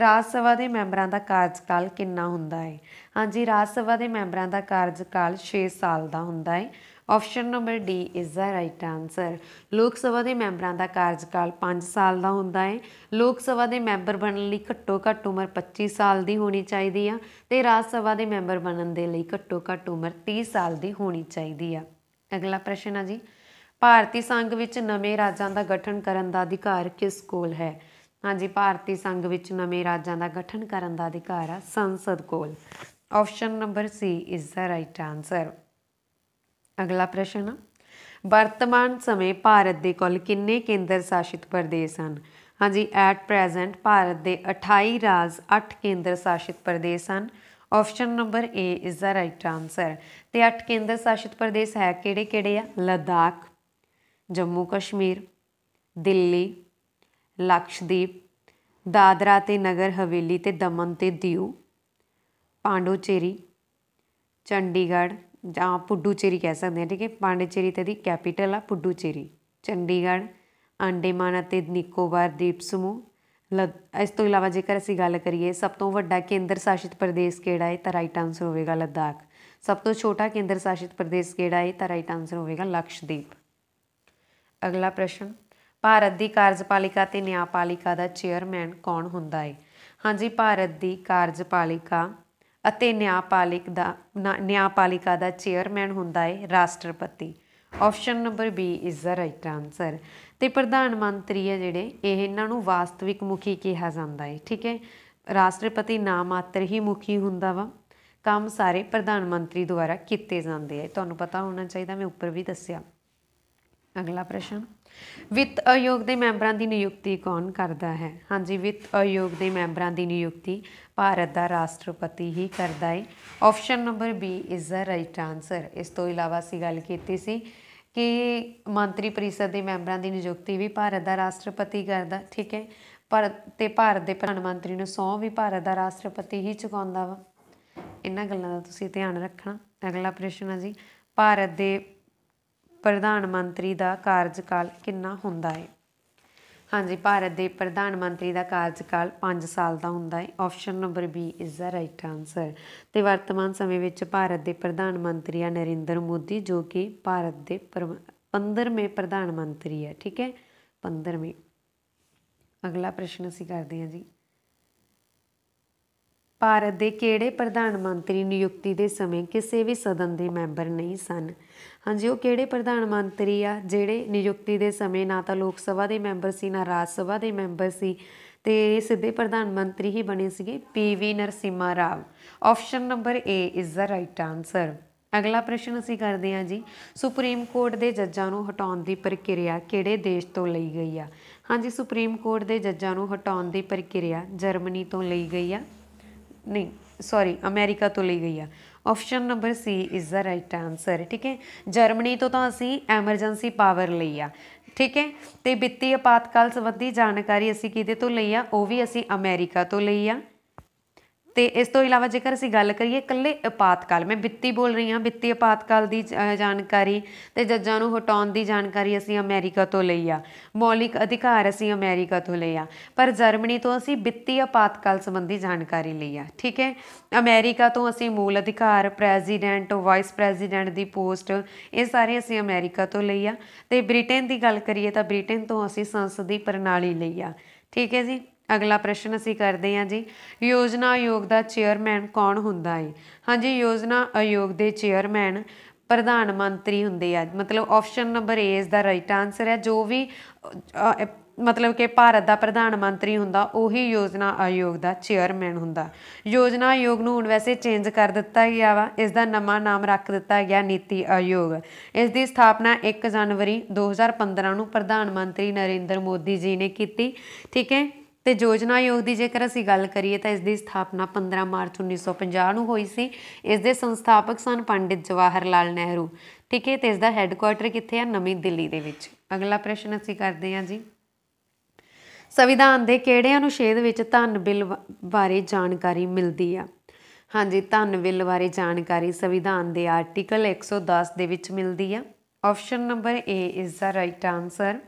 ਰਾਜ ਸਭਾ ਦੇ ਮੈਂਬਰਾਂ ਦਾ ਕਾਰਜਕਾਲ ਕਿੰਨਾ ਹੁੰਦਾ ਹੈ ਹਾਂਜੀ ਰਾਜ ਸਭਾ ਦੇ ਮੈਂਬਰਾਂ ਦਾ ਕਾਰਜਕਾਲ 6 ਸਾਲ ਦਾ ਹੁੰਦਾ ਹੈ option number D is the right answer Lok Sabha ਦੇ ਮੈਂਬਰਾਂ ਦਾ ਕਾਰਜਕਾਲ 5 ਸਾਲ ਦਾ ਹੁੰਦਾ ਹੈ ਲੋਕ ਸਭਾ ਦੇ ਮੈਂਬਰ ਬਣਨ ਲਈ ਘੱਟੋ ਘੱਟ ਉਮਰ 25 ਸਾਲ ਦੀ ਹੋਣੀ ਚਾਹੀਦੀ ਆ ਤੇ ਰਾਜ ਸਭਾ ਦੇ ਮੈਂਬਰ ਬਣਨ ਦੇ ਲਈ ਘੱਟੋ ਘੱਟ ਉਮਰ 30 ਸਾਲ ਦੀ ਹੋਣੀ ਚਾਹੀਦੀ ਆ ਅਗਲਾ ਪ੍ਰਸ਼ਨ ਆ ਜੀ ਭਾਰਤੀ ਸੰਘ ਵਿੱਚ ਨਵੇਂ ਰਾਜਾਂ ਦਾ ਗਠਨ ਕਰਨ ਦਾ ਅਧਿਕਾਰ ਕਿਸ ਕੋਲ ਹੈ ਹਾਂਜੀ ਭਾਰਤੀ ਸੰਘ ਵਿੱਚ ਨਵੇਂ ਰਾਜਾਂ ਦਾ ਗਠਨ ਕਰਨ ਦਾ ਅਧਿਕਾਰ ਆ ਸੰਸਦ ਕੋਲ option number C is the right answer ਅਗਲਾ ਪ੍ਰਸ਼ਨ ਵਰਤਮਾਨ ਸਮੇਂ ਭਾਰਤ ਦੇ ਕੋਲ ਕਿੰਨੇ ਕੇਂਦਰ ਸ਼ਾਸਿਤ ਪ੍ਰਦੇਸ਼ ਹਨ ਹਾਂਜੀ ਐਟ ਪ੍ਰੈਜ਼ੈਂਟ ਭਾਰਤ ਦੇ 28 ਰਾਜ 8 ਕੇਂਦਰ ਸ਼ਾਸਿਤ ਪ੍ਰਦੇਸ਼ ਹਨ option number A is the right answer ਤੇ 8 ਕੇਂਦਰ ਸ਼ਾਸਿਤ ਪ੍ਰਦੇਸ਼ ਹੈ ਕਿਹੜੇ-ਕਿਹੜੇ ਆ ਲਦਾਖ ਜੰਮੂ ਕਸ਼ਮੀਰ ਦਿੱਲੀ ਲਕਸ਼ਦੀਪ ਦਾਦਰਾ ਤੇ ਨਗਰ ਹਵੇਲੀ ਤੇ ਦਮਨ ਤੇ ਦਿਉ ਪਾਂਡੋਚੇਰੀ ਚੰਡੀਗੜ੍ਹ ਜਾਂ ਪੁੱਡੂਚੇਰੀ ਕਹਿ ਸਕਦੇ ਆ ਠੀਕ ਹੈ ਪਾਂਡੇਚੇਰੀ ਤੇ ਦੀ ਕੈਪੀਟਲ ਆ ਪੁੱਡੂਚੇਰੀ ਚੰਡੀਗੜ੍ਹ ਅੰਡੇਮਾਨ ਅਤੇ ਨਿਕੋਬਾਰ ਦੀਪ ਸਮੂਹ ਇਸ ਤੋਂ ਇਲਾਵਾ ਜੇਕਰ ਅਸੀਂ ਗੱਲ ਕਰੀਏ ਸਭ ਤੋਂ ਵੱਡਾ ਕੇਂਦਰ ਸ਼ਾਸਿਤ ਪ੍ਰਦੇਸ਼ ਕਿਹੜਾ ਹੈ ਤਾਂ ਰਾਈਟ ਆਨਸਰ ਹੋਵੇਗਾ ਲੱਦਾਖ ਸਭ ਤੋਂ ਛੋਟਾ ਕੇਂਦਰ ਸ਼ਾਸਿਤ ਪ੍ਰਦੇਸ਼ ਕਿਹੜਾ ਹੈ ਤਾਂ ਰਾਈਟ ਆਨਸਰ ਹੋਵੇਗਾ ਲਕਸ਼ਦੀਪ ਅਗਲਾ ਪ੍ਰਸ਼ਨ ਭਾਰਤ ਦੀ ਕਾਰਜਪਾਲਿਕਾ ਤੇ ਨਿਆਂਪਾਲਿਕਾ ਦਾ ਚੇਅਰਮੈਨ ਕੌਣ ਹੁੰਦਾ ਹੈ ਹਾਂਜੀ ਭਾਰਤ ਦੀ ਕਾਰਜਪਾਲਿਕਾ ਅਤੇ ਨਿਆਂਪਾਲਿਕ ਦਾ ਨਿਆਂਪਾਲਿਕਾ ਦਾ ਚੇਅਰਮੈਨ ਹੁੰਦਾ ਹੈ ਰਾਸ਼ਟਰਪਤੀ option number B is the right answer ਤੇ ਪ੍ਰਧਾਨ ਮੰਤਰੀ ਹੈ ਜਿਹੜੇ ਇਹ ਇਹਨਾਂ ਨੂੰ ਵਾਸਤਵਿਕ ਮੁਖੀ ਕਿਹਾ ਜਾਂਦਾ ਹੈ ਠੀਕ ਹੈ ਰਾਸ਼ਟਰਪਤੀ ਨਾ ਮਾਤਰ ਹੀ ਮੁਖੀ ਹੁੰਦਾ ਵਾ ਕੰਮ ਸਾਰੇ ਪ੍ਰਧਾਨ ਮੰਤਰੀ ਦੁਆਰਾ ਕੀਤੇ ਜਾਂਦੇ ਆ ਤੁਹਾਨੂੰ ਪਤਾ ਹੋਣਾ ਚਾਹੀਦਾ ਮੈਂ ਉੱਪਰ ਵੀ ਦੱਸਿਆ ਅਗਲਾ ਪ੍ਰਸ਼ਨ ਵਿੱਤ ਆਯੋਗ ਦੇ ਮੈਂਬਰਾਂ ਦੀ ਨਿਯੁਕਤੀ ਕੌਣ ਕਰਦਾ ਹੈ ਹਾਂਜੀ ਵਿੱਤ ਆਯੋਗ ਦੇ ਮੈਂਬਰਾਂ ਦੀ ਨਿਯੁਕਤੀ ਭਾਰਤ ਦਾ ਰਾਸ਼ਟਰਪਤੀ ਹੀ ਕਰਦਾ ਹੈ option number B is the right answer ਇਸ ਤੋਂ ਇਲਾਵਾ ਸੀ ਗੱਲ ਕੀਤੀ ਸੀ ਕਿ ਮੰਤਰੀ ਪਰਿਸ਼ਦ ਦੇ ਮੈਂਬਰਾਂ ਦੀ ਨਿਯੁਕਤੀ ਵੀ ਭਾਰਤ ਦਾ ਰਾਸ਼ਟਰਪਤੀ ਕਰਦਾ ਠੀਕ ਹੈ ਪਰ ਤੇ ਭਾਰਤ ਦੇ ਪ੍ਰਧਾਨ ਮੰਤਰੀ ਨੂੰ ਸੌਂ ਵੀ ਭਾਰਤ ਦਾ ਰਾਸ਼ਟਰਪਤੀ ਹੀ ਚੁਕਾਉਂਦਾ ਵਾ ਇਹਨਾਂ ਗੱਲਾਂ ਦਾ ਤੁਸੀਂ ਧਿਆਨ ਰੱਖਣਾ ਅਗਲਾ ਪ੍ਰਸ਼ਨ ਹੈ ਜੀ ਭਾਰਤ ਦੇ ਪ੍ਰਧਾਨ ਮੰਤਰੀ ਦਾ ਕਾਰਜਕਾਲ ਕਿੰਨਾ ਹੁੰਦਾ ਹੈ ਹਾਂਜੀ ਭਾਰਤ ਦੇ ਪ੍ਰਧਾਨ ਮੰਤਰੀ ਦਾ ਕਾਰਜਕਾਲ 5 ਸਾਲ ਦਾ ਹੁੰਦਾ ਹੈ option number B is the right answer ਤੇ ਵਰਤਮਾਨ ਸਮੇਂ ਵਿੱਚ ਭਾਰਤ ਦੇ ਪ੍ਰਧਾਨ ਮੰਤਰੀ ਆ ਨਰਿੰਦਰ ਮੋਦੀ ਜੋ ਕਿ ਭਾਰਤ ਦੇ 15ਵੇਂ ਪ੍ਰਧਾਨ ਮੰਤਰੀ ਹੈ ਠੀਕ ਹੈ 15ਵੇਂ ਅਗਲਾ ਪ੍ਰਸ਼ਨ ਅਸੀਂ ਕਰਦੇ ਹਾਂ ਜੀ ਭਾਰਤ ਦੇ ਕਿਹੜੇ ਪ੍ਰਧਾਨ ਮੰਤਰੀ ਨਿਯੁਕਤੀ ਦੇ ਸਮੇਂ ਕਿਸੇ ਵੀ ਸਦਨ ਦੇ ਮੈਂਬਰ ਨਹੀਂ ਸਨ ਹਾਂਜੀ ਉਹ ਕਿਹੜੇ ਪ੍ਰਧਾਨ ਮੰਤਰੀ ਆ ਜਿਹੜੇ ਨਿਯੁਕਤੀ ਦੇ ਸਮੇਂ ਨਾ ਤਾਂ ਲੋਕ ਸਭਾ ਦੇ ਮੈਂਬਰ ਸੀ ਨਾ ਰਾਜ ਸਭਾ ਦੇ ਮੈਂਬਰ ਸੀ ਤੇ ਸਿੱਧੇ ਪ੍ਰਧਾਨ ਮੰਤਰੀ ਹੀ ਬਣੇ ਸੀਗੇ P V Narasimha Rao option number A is the right answer ਅਗਲਾ ਪ੍ਰਸ਼ਨ ਅਸੀਂ ਕਰਦੇ ਹਾਂ ਜੀ ਸੁਪਰੀਮ ਕੋਰਟ ਦੇ ਜੱਜਾਂ ਨੂੰ ਹਟਾਉਣ ਦੀ ਪ੍ਰਕਿਰਿਆ ਕਿਹੜੇ ਦੇਸ਼ ਤੋਂ ਲਈ ਗਈ ਆ ਹਾਂਜੀ ਸੁਪਰੀਮ ਕੋਰਟ ਦੇ ਜੱਜਾਂ ਨੂੰ ਹਟਾਉਣ ਦੀ ਪ੍ਰਕਿਰਿਆ ਜਰਮਨੀ ਤੋਂ ਲਈ ਗਈ ਆ ਨਹੀਂ ਸੌਰੀ ਅਮਰੀਕਾ ਤੋਂ ਲਈ ਗਈ ਆ option number C is the right answer ਠੀਕ ਹੈ ਜਰਮਨੀ ਤੋਂ ਤਾਂ ਅਸੀਂ ਐਮਰਜੈਂਸੀ ਪਾਵਰ ਲਈ ਆ ਠੀਕ ਹੈ ਤੇ ਵਿੱਤੀ ਆਪਾਤਕਾਲ ਸੰਬੰਧੀ ਜਾਣਕਾਰੀ ਅਸੀਂ ਕਿਹਦੇ ਤੋਂ ਲਈ ਆ ਉਹ ਵੀ ਅਸੀਂ ਅਮਰੀਕਾ ਤੋਂ ਲਈ ਆ ਤੇ ਇਸ ਤੋਂ ਇਲਾਵਾ ਜੇਕਰ ਅਸੀਂ ਗੱਲ ਕਰੀਏ ਇਕੱਲੇ ਆਪਾਤਕਾਲ ਮੈਂ ਵਿੱਤੀ ਬੋਲ ਰਹੀ ਹਾਂ ਵਿੱਤੀ ਆਪਾਤਕਾਲ ਦੀ ਜਾਣਕਾਰੀ ਤੇ ਜੱਜਾਂ ਨੂੰ ਹਟਾਉਣ ਦੀ ਜਾਣਕਾਰੀ ਅਸੀਂ ਅਮਰੀਕਾ ਤੋਂ ਲਈ ਆ ਮੌਲਿਕ ਅਧਿਕਾਰ ਅਸੀਂ ਅਮਰੀਕਾ ਤੋਂ ਲਈ ਆ ਪਰ ਜਰਮਨੀ ਤੋਂ ਅਸੀਂ ਵਿੱਤੀ ਆਪਾਤਕਾਲ ਸੰਬੰਧੀ ਜਾਣਕਾਰੀ ਲਈ ਆ ਠੀਕ ਹੈ ਅਮਰੀਕਾ ਤੋਂ ਅਸੀਂ ਮੂਲ ਅਧਿਕਾਰ ਪ੍ਰੈਜ਼ੀਡੈਂਟ ਵਾਈਸ ਪ੍ਰੈਜ਼ੀਡੈਂਟ ਦੀ ਪੋਸਟ ਇਹ ਸਾਰੇ ਅਸੀਂ ਅਮਰੀਕਾ ਤੋਂ ਲਈ ਆ ਤੇ ਬ੍ਰਿਟੇਨ ਦੀ ਗੱਲ ਕਰੀਏ ਤਾਂ ਬ੍ਰਿਟੇਨ ਤੋਂ ਅਸੀਂ ਸੰਸਦੀ ਪ੍ਰਣਾਲੀ ਲਈ ਆ ਠੀਕ ਹੈ ਜੀ ਅਗਲਾ ਪ੍ਰਸ਼ਨ ਅਸੀਂ ਕਰਦੇ ਹਾਂ ਜੀ ਯੋਜਨਾ ਆਯੋਗ ਦਾ ਚੇਅਰਮੈਨ ਕੌਣ ਹੁੰਦਾ ਹੈ ਹਾਂਜੀ ਯੋਜਨਾ ਆਯੋਗ ਦੇ ਚੇਅਰਮੈਨ ਪ੍ਰਧਾਨ ਮੰਤਰੀ ਹੁੰਦੇ ਆ ਮਤਲਬ ਆਪਸ਼ਨ ਨੰਬਰ ਏ ਇਸ ਦਾ ਰਾਈਟ ਆਨਸਰ ਹੈ ਜੋ ਵੀ ਮਤਲਬ ਕਿ ਭਾਰਤ ਦਾ ਪ੍ਰਧਾਨ ਮੰਤਰੀ ਹੁੰਦਾ ਉਹੀ ਯੋਜਨਾ ਆਯੋਗ ਦਾ ਚੇਅਰਮੈਨ ਹੁੰਦਾ ਯੋਜਨਾ ਆਯੋਗ ਨੂੰ ਹੁਣ ਵੈਸੇ ਚੇਂਜ ਕਰ ਦਿੱਤਾ ਗਿਆ ਵਾ ਇਸ ਦਾ ਨਵਾਂ ਨਾਮ ਰੱਖ ਦਿੱਤਾ ਗਿਆ ਨੀਤੀ ਆਯੋਗ ਇਸ ਦੀ ਸਥਾਪਨਾ 1 ਜਨਵਰੀ 2015 ਨੂੰ ਪ੍ਰਧਾਨ ਮੰਤਰੀ ਨਰਿੰਦਰ ਮੋਦੀ ਜੀ ਨੇ ਕੀਤੀ ਠੀਕ ਹੈ ਤੇ ਯੋਜਨਾ ਆਯੋਗ ਦੀ ਜੇਕਰ ਅਸੀਂ ਗੱਲ ਕਰੀਏ ਤਾਂ ਇਸ ਦੀ ਸਥਾਪਨਾ 15 ਮਾਰਚ 1950 ਨੂੰ ਹੋਈ ਸੀ ਇਸ ਦੇ ਸੰਸਥਾਪਕ ਸਨ ਪੰਡਿਤ ਜਵਾਹਰ ਲਾਲ ਨਹਿਰੂ ਠੀਕ ਹੈ ਤੇ ਇਸ ਦਾ ਹੈੱਡਕੁਆਰਟਰ ਕਿੱਥੇ ਆ ਨਵੀਂ ਦਿੱਲੀ ਦੇ ਵਿੱਚ ਅਗਲਾ ਪ੍ਰਸ਼ਨ ਅਸੀਂ ਕਰਦੇ ਹਾਂ ਜੀ ਸੰਵਿਧਾਨ ਦੇ ਕਿਹੜੇ ਅਨੁਛੇਦ ਵਿੱਚ ਧਨ ਬਿੱਲ ਬਾਰੇ ਜਾਣਕਾਰੀ ਮਿਲਦੀ ਆ ਹਾਂਜੀ ਧਨ ਬਿੱਲ ਬਾਰੇ ਜਾਣਕਾਰੀ ਸੰਵਿਧਾਨ ਦੇ ਆਰਟੀਕਲ 110 ਦੇ ਵਿੱਚ ਮਿਲਦੀ ਆ option number A is the right answer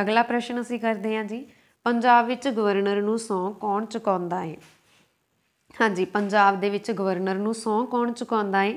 ਅਗਲਾ ਪ੍ਰਸ਼ਨ ਅਸੀਂ ਕਰਦੇ ਹਾਂ ਜੀ ਪੰਜਾਬ ਵਿੱਚ ਗਵਰਨਰ ਨੂੰ ਸੌਂ ਕੌਣ ਚੁਕਾਉਂਦਾ ਹੈ ਹਾਂਜੀ ਪੰਜਾਬ ਦੇ ਵਿੱਚ ਗਵਰਨਰ ਨੂੰ ਸੌਂ ਕੌਣ ਚੁਕਾਉਂਦਾ ਹੈ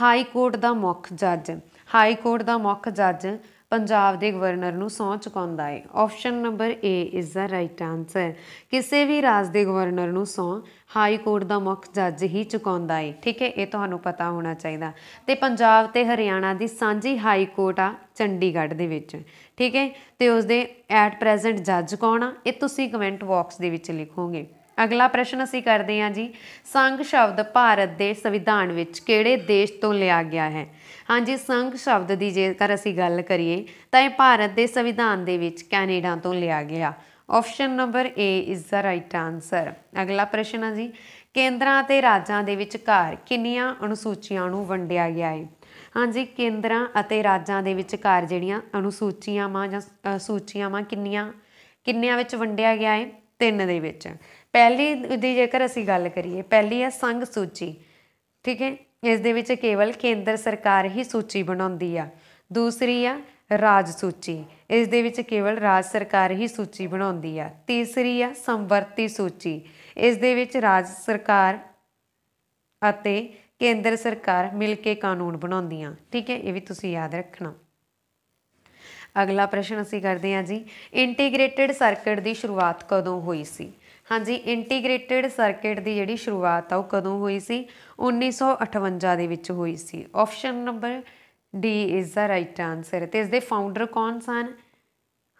ਹਾਈ ਕੋਰਟ ਦਾ ਮੁੱਖ ਜੱਜ ਹਾਈ ਕੋਰਟ ਦਾ ਮੁੱਖ ਜੱਜ ਪੰਜਾਬ ਦੇ ਗਵਰਨਰ ਨੂੰ ਸੌਂ ਚੁਕਾਉਂਦਾ ਹੈ option number A is the right answer ਕਿਸੇ ਵੀ ਰਾਜ ਦੇ ਗਵਰਨਰ ਨੂੰ ਸੌਂ ਹਾਈ ਕੋਰਟ ਦਾ ਮੁੱਖ ਜੱਜ ਹੀ ਚੁਕਾਉਂਦਾ ਹੈ ਠੀਕ ਹੈ ਇਹ ਤੁਹਾਨੂੰ ਪਤਾ ਹੋਣਾ ਚਾਹੀਦਾ ਤੇ ਪੰਜਾਬ ਤੇ ਹਰਿਆਣਾ ਦੀ ਸਾਂਝੀ ਹਾਈ ਕੋਰਟ ਆ ਚੰਡੀਗੜ੍ਹ ਦੇ ਵਿੱਚ ਠੀਕ ਹੈ ਤੇ ਉਸ ਦੇ ਐਟ ਪ੍ਰੈਜ਼ੈਂਟ ਜੱਜ ਕੌਣ ਆ ਇਹ ਤੁਸੀਂ ਕਮੈਂਟ ਬਾਕਸ ਦੇ ਵਿੱਚ ਲਿਖੋਗੇ ਅਗਲਾ ਪ੍ਰਸ਼ਨ ਅਸੀਂ ਕਰਦੇ ਹਾਂ ਜੀ ਸੰਘ ਸ਼ਬਦ ਭਾਰਤ ਦੇ ਸੰਵਿਧਾਨ ਵਿੱਚ ਕਿਹੜੇ ਦੇਸ਼ ਤੋਂ ਲਿਆ ਗਿਆ ਹੈ ਹਾਂਜੀ ਸੰਘ ਸ਼ਬਦ ਦੀ ਜੇਕਰ ਅਸੀਂ ਗੱਲ ਕਰੀਏ ਤਾਂ ਇਹ ਭਾਰਤ ਦੇ ਸੰਵਿਧਾਨ ਦੇ ਵਿੱਚ ਕੈਨੇਡਾ ਤੋਂ ਲਿਆ ਗਿਆ option number A is the right answer ਅਗਲਾ ਪ੍ਰਸ਼ਨ ਹੈ ਜੀ ਕੇਂਦਰਾਂ ਅਤੇ ਰਾਜਾਂ ਦੇ ਵਿਚਕਾਰ ਕਿੰਨੀਆਂ ਅਨੁਸੂਚੀਆਂ ਨੂੰ ਵੰਡਿਆ ਗਿਆ ਹੈ ਹਾਂਜੀ ਕੇਂਦਰਾਂ ਅਤੇ ਰਾਜਾਂ ਦੇ ਵਿਚਕਾਰ ਜਿਹੜੀਆਂ ਅਨੁਸੂਚੀਆਂ ਮਾਂ ਜਾਂ ਸੂਚੀਆਂ ਮਾਂ ਕਿੰਨੀਆਂ ਕਿੰਨਿਆਂ ਵਿੱਚ ਵੰਡਿਆ ਗਿਆ ਹੈ ਤਿੰਨ ਦੇ ਵਿੱਚ ਪਹਿਲੀ ਦੀ ਜੇਕਰ ਅਸੀਂ ਗੱਲ ਕਰੀਏ ਪਹਿਲੀ ਹੈ ਸੰਘ ਸੂਚੀ ਠੀਕ ਹੈ ਇਸ ਦੇ ਵਿੱਚ ਕੇਵਲ ਕੇਂਦਰ ਸਰਕਾਰ ਹੀ ਸੂਚੀ ਬਣਾਉਂਦੀ ਆ ਦੂਸਰੀ ਆ ਰਾਜ ਸੂਚੀ ਇਸ ਦੇ ਵਿੱਚ ਕੇਵਲ ਰਾਜ ਸਰਕਾਰ ਹੀ ਸੂਚੀ ਬਣਾਉਂਦੀ ਆ ਤੀਸਰੀ ਆ ਸੰਵਰਤੀ ਸੂਚੀ ਇਸ ਦੇ ਵਿੱਚ ਰਾਜ ਸਰਕਾਰ ਅਤੇ ਕੇਂਦਰ ਸਰਕਾਰ ਮਿਲ ਕੇ ਕਾਨੂੰਨ ਬਣਾਉਂਦੀਆਂ ਠੀਕ ਹੈ ਇਹ ਵੀ ਤੁਸੀਂ ਯਾਦ ਰੱਖਣਾ ਅਗਲਾ ਪ੍ਰਸ਼ਨ ਅਸੀਂ ਕਰਦੇ ਹਾਂ ਜੀ ਇੰਟੀਗ੍ਰੇਟਿਡ ਸਰਕਟ ਦੀ ਸ਼ੁਰੂਆਤ ਕਦੋਂ ਹੋਈ ਸੀ ਹਾਂਜੀ ਇੰਟੀਗ੍ਰੇਟਿਡ ਸਰਕਟ ਦੀ ਜਿਹੜੀ ਸ਼ੁਰੂਆਤ ਆ ਉਹ ਕਦੋਂ ਹੋਈ ਸੀ 1958 ਦੇ ਵਿੱਚ ਹੋਈ ਸੀ option number D is the right answer ਤੇ ਇਸ ਦੇ ਫਾਊਂਡਰ ਕੌਣ ਸਨ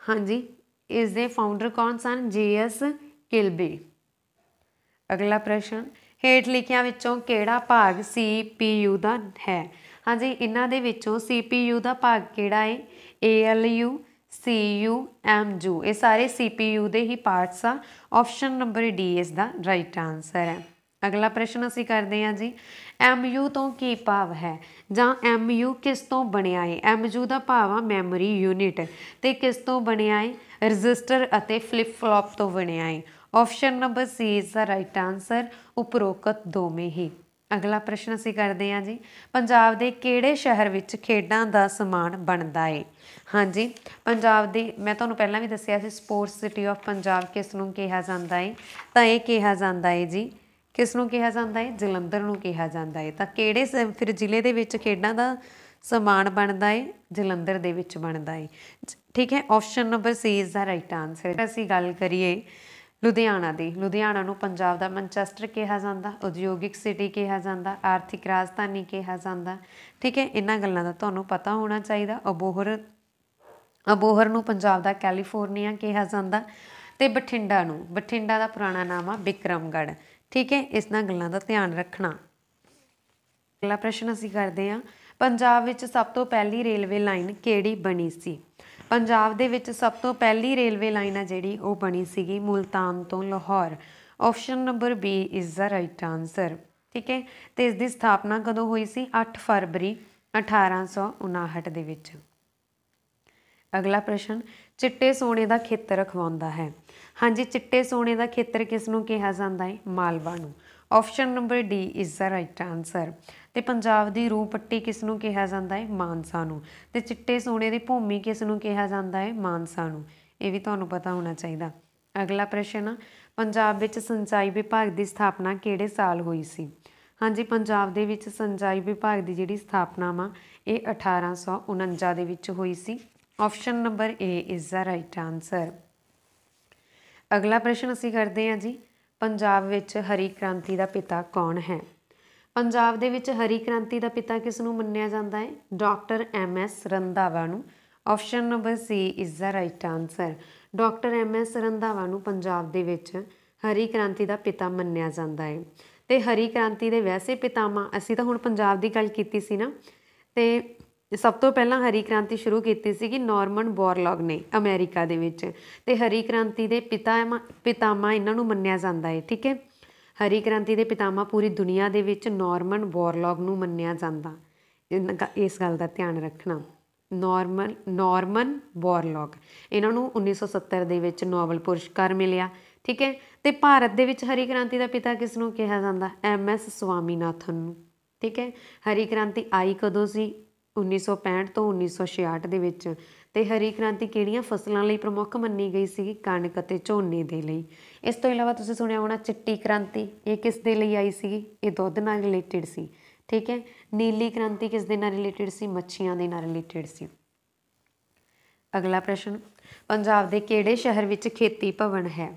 ਹਾਂਜੀ ਇਸ ਦੇ ਫਾਊਂਡਰ ਕੌਣ ਸਨ ਐਸ ਕਿਲਬੀ ਅਗਲਾ ਪ੍ਰਸ਼ਨ ਹੇਠ ਲਿਖਿਆਂ ਵਿੱਚੋਂ ਕਿਹੜਾ ਭਾਗ CPU ਦਾ ਹੈ ਹਾਂਜੀ ਇਹਨਾਂ ਦੇ ਵਿੱਚੋਂ CPU ਦਾ ਭਾਗ ਕਿਹੜਾ ਹੈ ALU CU MU ਇਹ ਸਾਰੇ CPU ਦੇ ਹੀ ਪਾਰਟਸ ਆ ਆਪਸ਼ਨ ਨੰਬਰ D ਇਸ ਦਾ ਰਾਈਟ ਆਨਸਰ ਹੈ ਅਗਲਾ ਪ੍ਰਸ਼ਨ ਅਸੀਂ ਕਰਦੇ ਹਾਂ ਜੀ MU ਤੋਂ ਕੀ ਭਾਵ ਹੈ ਜਾਂ MU ਕਿਸ ਤੋਂ ਬਣਿਆ ਹੈ MU ਦਾ ਭਾਵ ਆ ਮੈਮਰੀ ਯੂਨਿਟ ਤੇ ਕਿਸ ਤੋਂ ਬਣਿਆ ਹੈ ਰਜਿਸਟਰ ਅਤੇ ਫਲਿੱਪ ਫਲੌਪ ਤੋਂ ਬਣਿਆ ਹੈ option number C is the right answer ਉਪਰੋਕਤ ਦੋਵੇਂ ਹੀ ਅਗਲਾ ਪ੍ਰਸ਼ਨ ਅਸੀਂ ਕਰਦੇ ਹਾਂ ਜੀ ਪੰਜਾਬ ਦੇ ਕਿਹੜੇ ਸ਼ਹਿਰ ਵਿੱਚ ਖੇਡਾਂ ਦਾ ਸਮਾਨ ਬਣਦਾ ਹੈ ਹਾਂਜੀ ਪੰਜਾਬ ਦੇ ਮੈਂ ਤੁਹਾਨੂੰ ਪਹਿਲਾਂ ਵੀ ਦੱਸਿਆ ਸੀ ਸਪੋਰਟਸ ਸਿਟੀ ਆਫ ਪੰਜਾਬ ਕਿਸ ਨੂੰ ਕਿਹਾ ਜਾਂਦਾ ਹੈ ਤਾਂ ਇਹ ਕਿਹਾ ਜਾਂਦਾ ਹੈ ਜੀ ਕਿਸ ਨੂੰ ਕਿਹਾ ਜਾਂਦਾ ਹੈ ਜਲੰਧਰ ਨੂੰ ਕਿਹਾ ਜਾਂਦਾ ਹੈ ਤਾਂ ਕਿਹੜੇ ਫਿਰ ਜ਼ਿਲ੍ਹੇ ਦੇ ਵਿੱਚ ਖੇਡਾਂ ਦਾ ਸਮਾਨ ਬਣਦਾ ਹੈ ਜਲੰਧਰ ਦੇ ਵਿੱਚ ਬਣਦਾ ਹੈ ਠੀਕ ਹੈ option number C is the right answer ਅਸੀਂ ਗੱਲ ਕਰੀਏ ਲੁਧਿਆਣਾ ਦੀ ਲੁਧਿਆਣਾ ਨੂੰ ਪੰਜਾਬ ਦਾ ਮੈਂਚੈਸਟਰ ਕਿਹਾ ਜਾਂਦਾ ਉਦਯੋਗਿਕ ਸਿਟੀ ਕਿਹਾ ਜਾਂਦਾ ਆਰਥਿਕ ਰਾਜਧਾਨੀ ਕਿਹਾ ਜਾਂਦਾ ਠੀਕ ਹੈ ਇਹਨਾਂ ਗੱਲਾਂ ਦਾ ਤੁਹਾਨੂੰ ਪਤਾ ਹੋਣਾ ਚਾਹੀਦਾ ਅਬੋਹਰ ਅਬੋਹਰ ਨੂੰ ਪੰਜਾਬ ਦਾ ਕੈਲੀਫੋਰਨੀਆ ਕਿਹਾ ਜਾਂਦਾ ਤੇ ਬਠਿੰਡਾ ਨੂੰ ਬਠਿੰਡਾ ਦਾ ਪੁਰਾਣਾ ਨਾਮ ਆ ਬਿਕਰਮਗੜ ਠੀਕ ਹੈ ਇਸਨਾਂ ਗੱਲਾਂ ਦਾ ਧਿਆਨ ਰੱਖਣਾ ਅਗਲਾ ਪ੍ਰਸ਼ਨ ਅਸੀਂ ਕਰਦੇ ਹਾਂ ਪੰਜਾਬ ਵਿੱਚ ਸਭ ਤੋਂ ਪਹਿਲੀ ਰੇਲਵੇ ਲਾਈਨ ਕਿਹੜੀ ਬਣੀ ਸੀ ਪੰਜਾਬ ਦੇ ਵਿੱਚ ਸਭ ਤੋਂ ਪਹਿਲੀ ਰੇਲਵੇ ਲਾਈਨ ਆ ਜਿਹੜੀ ਉਹ ਬਣੀ ਸੀਗੀ ਮੁਲਤਾਨ ਤੋਂ Lahore option number B is the right answer ਠੀਕ ਹੈ ਤੇ ਇਸ ਦੀ ਸਥਾਪਨਾ ਕਦੋਂ ਹੋਈ ਸੀ 8 ਫਰਵਰੀ 1859 ਦੇ ਵਿੱਚ ਅਗਲਾ ਪ੍ਰਸ਼ਨ ਚਿੱਟੇ ਸੋਨੇ ਦਾ ਖੇਤਰ ਅਖਵਾਉਂਦਾ ਹੈ ਹਾਂਜੀ ਚਿੱਟੇ ਸੋਨੇ ਦਾ ਖੇਤਰ ਕਿਸ ਨੂੰ ਕਿਹਾ ਜਾਂਦਾ ਹੈ ਮਾਲਵਾ ਨੂੰ option number D is the right answer ਤੇ ਪੰਜਾਬ ਦੀ ਰੂਹ ਪੱਟੀ ਕਿਸ ਨੂੰ ਕਿਹਾ ਜਾਂਦਾ ਹੈ ਮਾਨਸਾ ਨੂੰ ਤੇ ਚਿੱਟੇ ਸੋਨੇ ਦੀ ਭੂਮੀ ਕਿਸ ਨੂੰ ਕਿਹਾ ਜਾਂਦਾ ਹੈ ਮਾਨਸਾ ਨੂੰ ਇਹ ਵੀ ਤੁਹਾਨੂੰ ਪਤਾ ਹੋਣਾ ਚਾਹੀਦਾ ਅਗਲਾ ਪ੍ਰਸ਼ਨ ਪੰਜਾਬ ਵਿੱਚ ਸਿੰਚਾਈ ਵਿਭਾਗ ਦੀ ਸਥਾਪਨਾ ਕਿਹੜੇ ਸਾਲ ਹੋਈ ਸੀ ਹਾਂਜੀ ਪੰਜਾਬ ਦੇ ਵਿੱਚ ਸਿੰਚਾਈ ਵਿਭਾਗ ਦੀ ਜਿਹੜੀ ਸਥਾਪਨਾ ਵਾ ਇਹ 1849 ਦੇ ਵਿੱਚ ਹੋਈ ਸੀ option number A is the right answer ਅਗਲਾ ਪ੍ਰਸ਼ਨ ਅਸੀਂ ਕਰਦੇ ਹਾਂ ਜੀ ਪੰਜਾਬ ਵਿੱਚ ਹਰੀ ਕ੍ਰਾਂਤੀ ਦਾ ਪਿਤਾ ਕੌਣ ਹੈ ਪੰਜਾਬ ਦੇ ਵਿੱਚ ਹਰੀ ਕ੍ਰਾਂਤੀ ਦਾ ਪਿਤਾ ਕਿਸ ਨੂੰ ਮੰਨਿਆ ਜਾਂਦਾ ਹੈ ਡਾਕਟਰ ਐਮ ਐਸ ਰੰਧਾਵਾ ਨੂੰ option number C is the right answer doctor M S Randhawa ਨੂੰ ਪੰਜਾਬ ਦੇ ਵਿੱਚ ਹਰੀ ਕ੍ਰਾਂਤੀ ਦਾ ਪਿਤਾ ਮੰਨਿਆ ਜਾਂਦਾ ਹੈ ਤੇ ਹਰੀ ਕ੍ਰਾਂਤੀ ਦੇ ਵੈਸੇ ਪਿਤਾਮਾ ਅਸੀਂ ਤਾਂ ਹੁਣ ਪੰਜਾਬ ਦੀ ਗੱਲ ਕੀਤੀ ਸੀ ਨਾ ਤੇ ਤੇ ਸਭ ਤੋਂ ਪਹਿਲਾਂ ਹਰੀ ਕ੍ਰਾਂਤੀ ਸ਼ੁਰੂ ਕੀਤੀ ਸੀਗੀ ਨਾਰਮਨ ਬੋਰਲੌਗ ਨੇ ਅਮਰੀਕਾ ਦੇ ਵਿੱਚ ਤੇ ਹਰੀ ਕ੍ਰਾਂਤੀ ਦੇ ਪਿਤਾ ਪਿਤਾਮਾ ਇਹਨਾਂ ਨੂੰ ਮੰਨਿਆ ਜਾਂਦਾ ਹੈ ਠੀਕ ਹੈ ਹਰੀ ਕ੍ਰਾਂਤੀ ਦੇ ਪਿਤਾਮਾ ਪੂਰੀ ਦੁਨੀਆ ਦੇ ਵਿੱਚ ਨਾਰਮਨ ਬੋਰਲੌਗ ਨੂੰ ਮੰਨਿਆ ਜਾਂਦਾ ਇਸ ਗੱਲ ਦਾ ਧਿਆਨ ਰੱਖਣਾ ਨਾਰਮਨ ਨਾਰਮਨ ਬੋਰਲੌਗ ਇਹਨਾਂ ਨੂੰ 1970 ਦੇ ਵਿੱਚ ਨੋਬਲ ਪੁਰਸਕਾਰ ਮਿਲਿਆ ਠੀਕ ਹੈ ਤੇ ਭਾਰਤ ਦੇ ਵਿੱਚ ਹਰੀ ਕ੍ਰਾਂਤੀ ਦਾ ਪਿਤਾ ਕਿਸ ਨੂੰ ਕਿਹਾ ਜਾਂਦਾ ਐਮ ਐਸ ਸੁਆਮੀਨਾਥਨ ਨੂੰ ਠੀਕ ਹੈ ਹਰੀ ਕ੍ਰਾਂਤੀ ਆਈ ਕਦੋਂ ਸੀ 1965 ਤੋਂ 1966 ਦੇ ਵਿੱਚ ਤੇ ਹਰੀ ਕ੍ਰਾਂਤੀ ਕਿਹੜੀਆਂ ਫਸਲਾਂ ਲਈ ਪ੍ਰਮੁੱਖ ਮੰਨੀ ਗਈ ਸੀ ਕਣਕ ਅਤੇ ਝੋਨੇ ਦੇ ਲਈ ਇਸ ਤੋਂ ਇਲਾਵਾ ਤੁਸੀਂ ਸੁਣਿਆ ਹੋਣਾ ਚਿੱਟੀ ਕ੍ਰਾਂਤੀ ਇਹ ਕਿਸ ਦੇ ਲਈ ਆਈ ਸੀ ਇਹ ਦੁੱਧ ਨਾਲ ਰਿਲੇਟਡ ਸੀ ਠੀਕ ਹੈ ਨੀਲੀ ਕ੍ਰਾਂਤੀ ਕਿਸ ਦੇ ਨਾਲ ਰਿਲੇਟਡ ਸੀ ਮੱਛੀਆਂ ਦੇ ਨਾਲ ਰਿਲੇਟਡ ਸੀ ਅਗਲਾ ਪ੍ਰਸ਼ਨ ਪੰਜਾਬ ਦੇ ਕਿਹੜੇ ਸ਼ਹਿਰ ਵਿੱਚ ਖੇਤੀ ਭਵਨ ਹੈ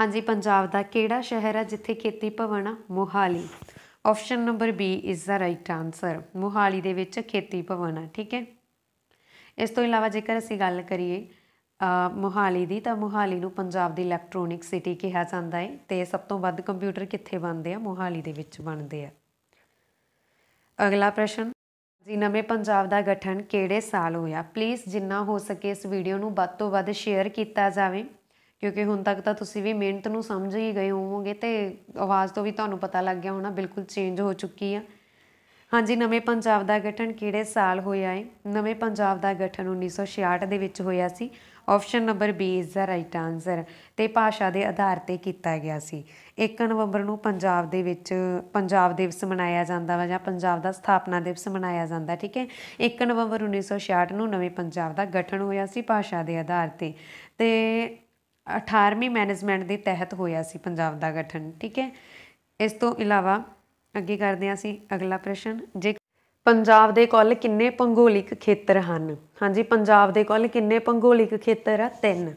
ਹਾਂਜੀ ਪੰਜਾਬ ਦਾ ਕਿਹੜਾ ਸ਼ਹਿਰ ਹੈ ਜਿੱਥੇ ਖੇਤੀ ਭਵਨ ਆ Mohali option number B is the right answer Mohali ਦੇ ਵਿੱਚ ਖੇਤੀ ਭਵਨ ਹੈ ਠੀਕ ਹੈ ਇਸ ਤੋਂ ਇਲਾਵਾ ਜੇਕਰ ਅਸੀਂ ਗੱਲ ਕਰੀਏ ਮੁਹਾਲੀ ਦੀ ਤਾਂ ਮੁਹਾਲੀ ਨੂੰ ਪੰਜਾਬ ਦੀ ਇਲੈਕਟ੍ਰੋਨਿਕ ਸਿਟੀ ਕਿਹਾ ਜਾਂਦਾ ਹੈ ਤੇ ਸਭ ਤੋਂ ਵੱਧ ਕੰਪਿਊਟਰ ਕਿੱਥੇ ਬਣਦੇ ਆ ਮੁਹਾਲੀ ਦੇ ਵਿੱਚ ਬਣਦੇ ਆ ਅਗਲਾ ਪ੍ਰਸ਼ਨ ਜੀ ਨਵੇਂ ਪੰਜਾਬ ਦਾ ਗਠਨ ਕਿਹੜੇ ਸਾਲ ਹੋਇਆ ਪਲੀਜ਼ ਜਿੰਨਾ ਹੋ ਸਕੇ ਇਸ ਵੀਡੀਓ ਨੂੰ ਵੱਧ ਤੋਂ ਵੱਧ ਸ਼ੇਅਰ ਕੀਤਾ ਜਾਵੇ ਕਿਉਂਕਿ ਹੁਣ ਤੱਕ ਤਾਂ ਤੁਸੀਂ ਵੀ ਮਿਹਨਤ ਨੂੰ ਸਮਝ ਹੀ ਗਏ ਹੋਵੋਗੇ ਤੇ ਆਵਾਜ਼ ਤੋਂ ਵੀ ਤੁਹਾਨੂੰ ਪਤਾ ਲੱਗ ਗਿਆ ਹੋਣਾ ਬਿਲਕੁਲ ਚੇਂਜ ਹੋ ਚੁੱਕੀ ਆ ਹਾਂਜੀ ਨਵੇਂ ਪੰਜਾਬ ਦਾ ਗਠਨ ਕਿਹੜੇ ਸਾਲ ਹੋਇਆ ਹੈ ਨਵੇਂ ਪੰਜਾਬ ਦਾ ਗਠਨ 1966 ਦੇ ਵਿੱਚ ਹੋਇਆ ਸੀ option number B is the right answer ਤੇ ਭਾਸ਼ਾ ਦੇ ਆਧਾਰ ਤੇ ਕੀਤਾ ਗਿਆ ਸੀ 1 ਨਵੰਬਰ ਨੂੰ ਪੰਜਾਬ ਦੇ ਵਿੱਚ ਪੰਜਾਬ ਦਿਵਸ ਮਨਾਇਆ ਜਾਂਦਾ ਵਾ ਜਾਂ ਪੰਜਾਬ ਦਾ ਸਥਾਪਨਾ ਦਿਵਸ ਮਨਾਇਆ ਜਾਂਦਾ ਠੀਕ ਹੈ 1 ਨਵੰਬਰ 1966 ਨੂੰ ਨਵੇਂ ਪੰਜਾਬ ਦਾ ਗਠਨ ਹੋਇਆ ਸੀ ਭਾਸ਼ਾ ਦੇ ਆਧਾਰ ਤੇ ਤੇ 18ਵੀਂ ਮੈਨੇਜਮੈਂਟ ਦੇ ਤਹਿਤ ਹੋਇਆ ਸੀ ਪੰਜਾਬ ਦਾ ਗਠਨ ਠੀਕ ਹੈ ਇਸ ਤੋਂ ਇਲਾਵਾ ਅੱਗੇ ਕਰਦੇ ਹਾਂ ਅਸੀਂ ਅਗਲਾ ਪ੍ਰਸ਼ਨ ਜੇ ਪੰਜਾਬ ਦੇ ਕੁੱਲ ਕਿੰਨੇ ਭੂਗੋਲਿਕ ਖੇਤਰ ਹਨ ਹਾਂਜੀ ਪੰਜਾਬ ਦੇ ਕੁੱਲ ਕਿੰਨੇ ਭੂਗੋਲਿਕ ਖੇਤਰ ਆ ਤਿੰਨ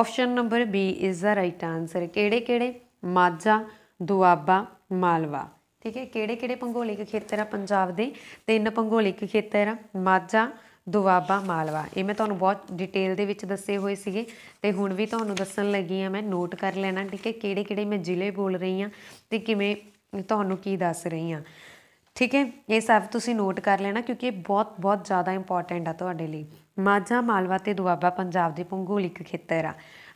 option number B is the right answer ਕਿਹੜੇ ਕਿਹੜੇ ਮਾਝਾ ਦੁਆਬਾ ਮਾਲਵਾ ਠੀਕ ਹੈ ਕਿਹੜੇ ਕਿਹੜੇ ਭੂਗੋਲਿਕ ਖੇਤਰ ਆ ਪੰਜਾਬ ਦੇ ਤਿੰਨ ਭੂਗੋਲਿਕ ਖੇਤਰ ਆ ਮਾਝਾ ਦੁਆਬਾ ਮਾਲਵਾ ਇਹ ਮੈਂ ਤੁਹਾਨੂੰ ਬਹੁਤ ਡਿਟੇਲ ਦੇ ਵਿੱਚ ਦੱਸੇ ਹੋਏ ਸੀਗੇ ਤੇ ਹੁਣ ਵੀ ਤੁਹਾਨੂੰ ਦੱਸਣ ਲੱਗੀ ਆ ਮੈਂ ਨੋਟ ਕਰ ਲੈਣਾ ਠੀਕ ਹੈ ਕਿਹੜੇ ਕਿਹੜੇ ਮੈਂ ਜ਼ਿਲ੍ਹੇ ਬੋਲ ਰਹੀ ਆ ਤੇ ਕਿਵੇਂ ਤੁਹਾਨੂੰ ਕੀ ਦੱਸ ਰਹੀ ਆ ਠੀਕ ਹੈ ਇਹ ਸਭ ਤੁਸੀਂ ਨੋਟ ਕਰ ਲੈਣਾ ਕਿਉਂਕਿ ਇਹ ਬਹੁਤ ਬਹੁਤ ਜ਼ਿਆਦਾ ਇੰਪੋਰਟੈਂਟ ਆ ਤੁਹਾਡੇ ਲਈ ਮਾਝਾ ਮਾਲਵਾ ਤੇ ਦੁਆਬਾ ਪੰਜਾਬ ਦੇ ਭੂਗੋਲਿਕ ਖੇਤਰ ਆ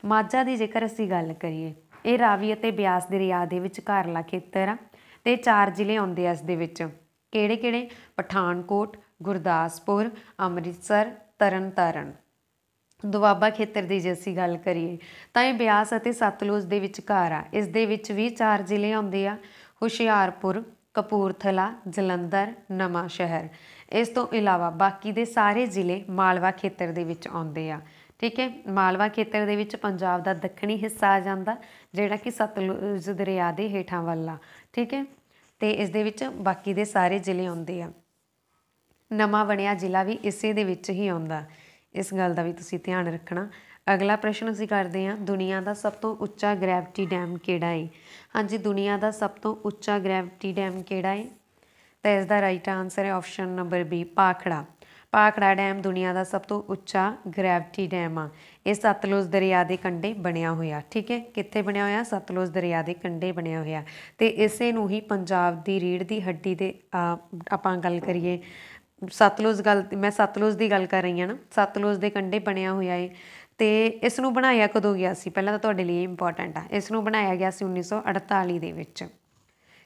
ਮਾਝਾ ਦੀ ਜੇਕਰ ਅਸੀਂ ਗੱਲ ਕਰੀਏ ਇਹ ਰਾਵੀ ਅਤੇ ਬਿਆਸ ਦਰਿਆ ਦੇ ਵਿੱਚ ਘਰਲਾ ਖੇਤਰ ਆ ਤੇ ਚਾਰ ਜ਼ਿਲ੍ਹੇ ਆਉਂਦੇ ਆ ਇਸ ਦੇ ਵਿੱਚ ਕਿਹੜੇ ਕਿਹੜੇ ਪਠਾਨਕੋਟ ਗੁਰਦਾਸਪੁਰ ਅੰਮ੍ਰਿਤਸਰ ਤਰਨਤਾਰਨ ਦੁਆਬਾ ਖੇਤਰ ਦੀ ਜੇ ਅਸੀਂ ਗੱਲ ਕਰੀਏ ਤਾਂ ਇਹ ਬਿਆਸ ਅਤੇ ਸਤਲੁਜ ਦੇ ਵਿਚਕਾਰ ਆ ਇਸ ਦੇ ਵਿੱਚ ਵੀ ਚਾਰ ਜ਼ਿਲ੍ਹੇ ਆਉਂਦੇ ਆ ਹੁਸ਼ਿਆਰਪੁਰ ਕਪੂਰਥਲਾ ਜਲੰਧਰ ਨਵਾਂ ਸ਼ਹਿਰ ਇਸ ਤੋਂ ਇਲਾਵਾ ਬਾਕੀ ਦੇ ਸਾਰੇ ਜ਼ਿਲ੍ਹੇ ਮਾਲਵਾ ਖੇਤਰ ਦੇ ਵਿੱਚ ਆਉਂਦੇ ਆ ਠੀਕ ਹੈ ਮਾਲਵਾ ਖੇਤਰ ਦੇ ਵਿੱਚ ਪੰਜਾਬ ਦਾ ਦੱਖਣੀ ਹਿੱਸਾ ਆ ਜਾਂਦਾ ਜਿਹੜਾ ਕਿ ਸਤਲੁਜ ਦਰਿਆ ਦੇ ਹੇਠਾਂ ਵੱਲ ਆ ਠੀਕ ਹੈ ਤੇ ਇਸ ਦੇ ਵਿੱਚ ਬਾਕੀ ਦੇ ਸਾਰੇ ਜ਼ਿਲ੍ਹੇ ਆਉਂਦੇ ਆ ਨਵਾਂ ਬਣਿਆ ਜ਼ਿਲ੍ਹਾ ਵੀ ਇਸੇ ਦੇ ਵਿੱਚ ਹੀ ਆਉਂਦਾ ਇਸ ਗੱਲ ਦਾ ਵੀ ਤੁਸੀਂ ਧਿਆਨ ਰੱਖਣਾ ਅਗਲਾ ਪ੍ਰਸ਼ਨ ਅਸੀਂ ਕਰਦੇ ਹਾਂ ਦੁਨੀਆ ਦਾ ਸਭ ਤੋਂ ਉੱਚਾ ਗ੍ਰੈਵਿਟੀ ਡੈਮ ਕਿਹੜਾ ਹੈ ਹਾਂਜੀ ਦੁਨੀਆ ਦਾ ਸਭ ਤੋਂ ਉੱਚਾ ਗ੍ਰੈਵਿਟੀ ਡੈਮ ਕਿਹੜਾ ਹੈ ਤਾਂ ਇਸ ਦਾ ਰਾਈਟ ਆਨਸਰ ਹੈ option number B Bhakra Bhakra dam ਦੁਨੀਆ ਦਾ ਸਭ ਤੋਂ ਉੱਚਾ ਗ੍ਰੈਵਿਟੀ ਡੈਮ ਆ ਇਹ ਸਤਲੁਜ ਦਰਿਆ ਦੇ ਕੰਢੇ ਬਣਿਆ ਹੋਇਆ ਠੀਕ ਹੈ ਕਿੱਥੇ ਬਣਿਆ ਹੋਇਆ ਸਤਲੁਜ ਦਰਿਆ ਦੇ ਕੰਢੇ ਬਣਿਆ ਹੋਇਆ ਤੇ ਇਸੇ ਨੂੰ ਹੀ ਪੰਜਾਬ ਦੀ ਰੀੜ ਦੀ ਹੱਡੀ ਦੇ ਆਪਾਂ ਗੱਲ ਕਰੀਏ ਸਤਲੁਜ ਗੱਲ ਮੈਂ ਸਤਲੁਜ ਦੀ ਗੱਲ ਕਰ ਰਹੀ ਹਾਂ ਨਾ ਸਤਲੁਜ ਦੇ ਕੰਡੇ ਬਣਿਆ ਹੋਇਆ ਏ ਤੇ ਇਸ ਨੂੰ ਬਣਾਇਆ ਕਦੋਂ ਗਿਆ ਸੀ ਪਹਿਲਾਂ ਤਾਂ ਤੁਹਾਡੇ ਲਈ ਇੰਪੋਰਟੈਂਟ ਆ ਇਸ ਨੂੰ ਬਣਾਇਆ ਗਿਆ ਸੀ 1948 ਦੇ ਵਿੱਚ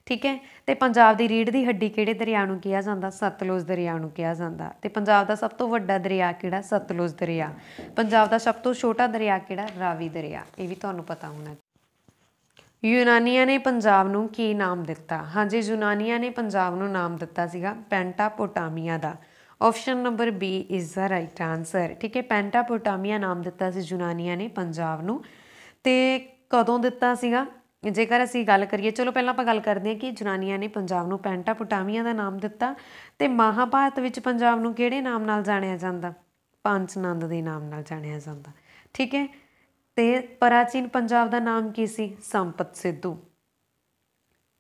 ਠੀਕ ਹੈ ਤੇ ਪੰਜਾਬ ਦੀ ਰੀੜ ਦੀ ਹੱਡੀ ਕਿਹੜੇ ਦਰਿਆ ਨੂੰ ਕਿਹਾ ਜਾਂਦਾ ਸਤਲੁਜ ਦਰਿਆ ਨੂੰ ਕਿਹਾ ਜਾਂਦਾ ਤੇ ਪੰਜਾਬ ਦਾ ਸਭ ਤੋਂ ਵੱਡਾ ਦਰਿਆ ਕਿਹੜਾ ਸਤਲੁਜ ਦਰਿਆ ਪੰਜਾਬ ਦਾ ਸਭ ਤੋਂ ਛੋਟਾ ਦਰਿਆ ਕਿਹੜਾ ਰਾਵੀ ਦਰਿਆ ਇਹ ਵੀ ਤੁਹਾਨੂੰ ਪਤਾ ਹੋਣਾ ਯੂਨਾਨੀਆਂ ਨੇ ਪੰਜਾਬ ਨੂੰ ਕੀ ਨਾਮ ਦਿੱਤਾ ਹਾਂਜੀ ਯੂਨਾਨੀਆਂ ਨੇ ਪੰਜਾਬ ਨੂੰ ਨਾਮ ਦਿੱਤਾ ਸੀਗਾ ਪੈਂਟਾਪੋਟਾਮੀਆ ਦਾ option number B is the right answer ਠੀਕ ਹੈ ਪੈਂਟਾਪੋਟਾਮੀਆ ਨਾਮ ਦਿੱਤਾ ਸੀ ਯੂਨਾਨੀਆਂ ਨੇ ਪੰਜਾਬ ਨੂੰ ਤੇ ਕਦੋਂ ਦਿੱਤਾ ਸੀਗਾ ਜੇਕਰ ਅਸੀਂ ਗੱਲ ਕਰੀਏ ਚਲੋ ਪਹਿਲਾਂ ਆਪਾਂ ਗੱਲ ਕਰਦੇ ਹਾਂ ਕਿ ਯੂਨਾਨੀਆਂ ਨੇ ਪੰਜਾਬ ਨੂੰ ਪੈਂਟਾਪੋਟਾਮੀਆ ਦਾ ਨਾਮ ਦਿੱਤਾ ਤੇ ਮਹਾਭਾਰਤ ਵਿੱਚ ਪੰਜਾਬ ਨੂੰ ਕਿਹੜੇ ਨਾਮ ਨਾਲ ਜਾਣਿਆ ਜਾਂਦਾ ਪੰਚਨੰਦ ਦੇ ਨਾਮ ਨਾਲ ਜਾਣਿਆ ਜਾਂਦਾ ਠੀਕ ਹੈ ਤੇ ਪ੍ਰਾਚੀਨ ਪੰਜਾਬ ਦਾ ਨਾਮ ਕੀ ਸੀ ਸੰਪਤ ਸਿੱਧੂ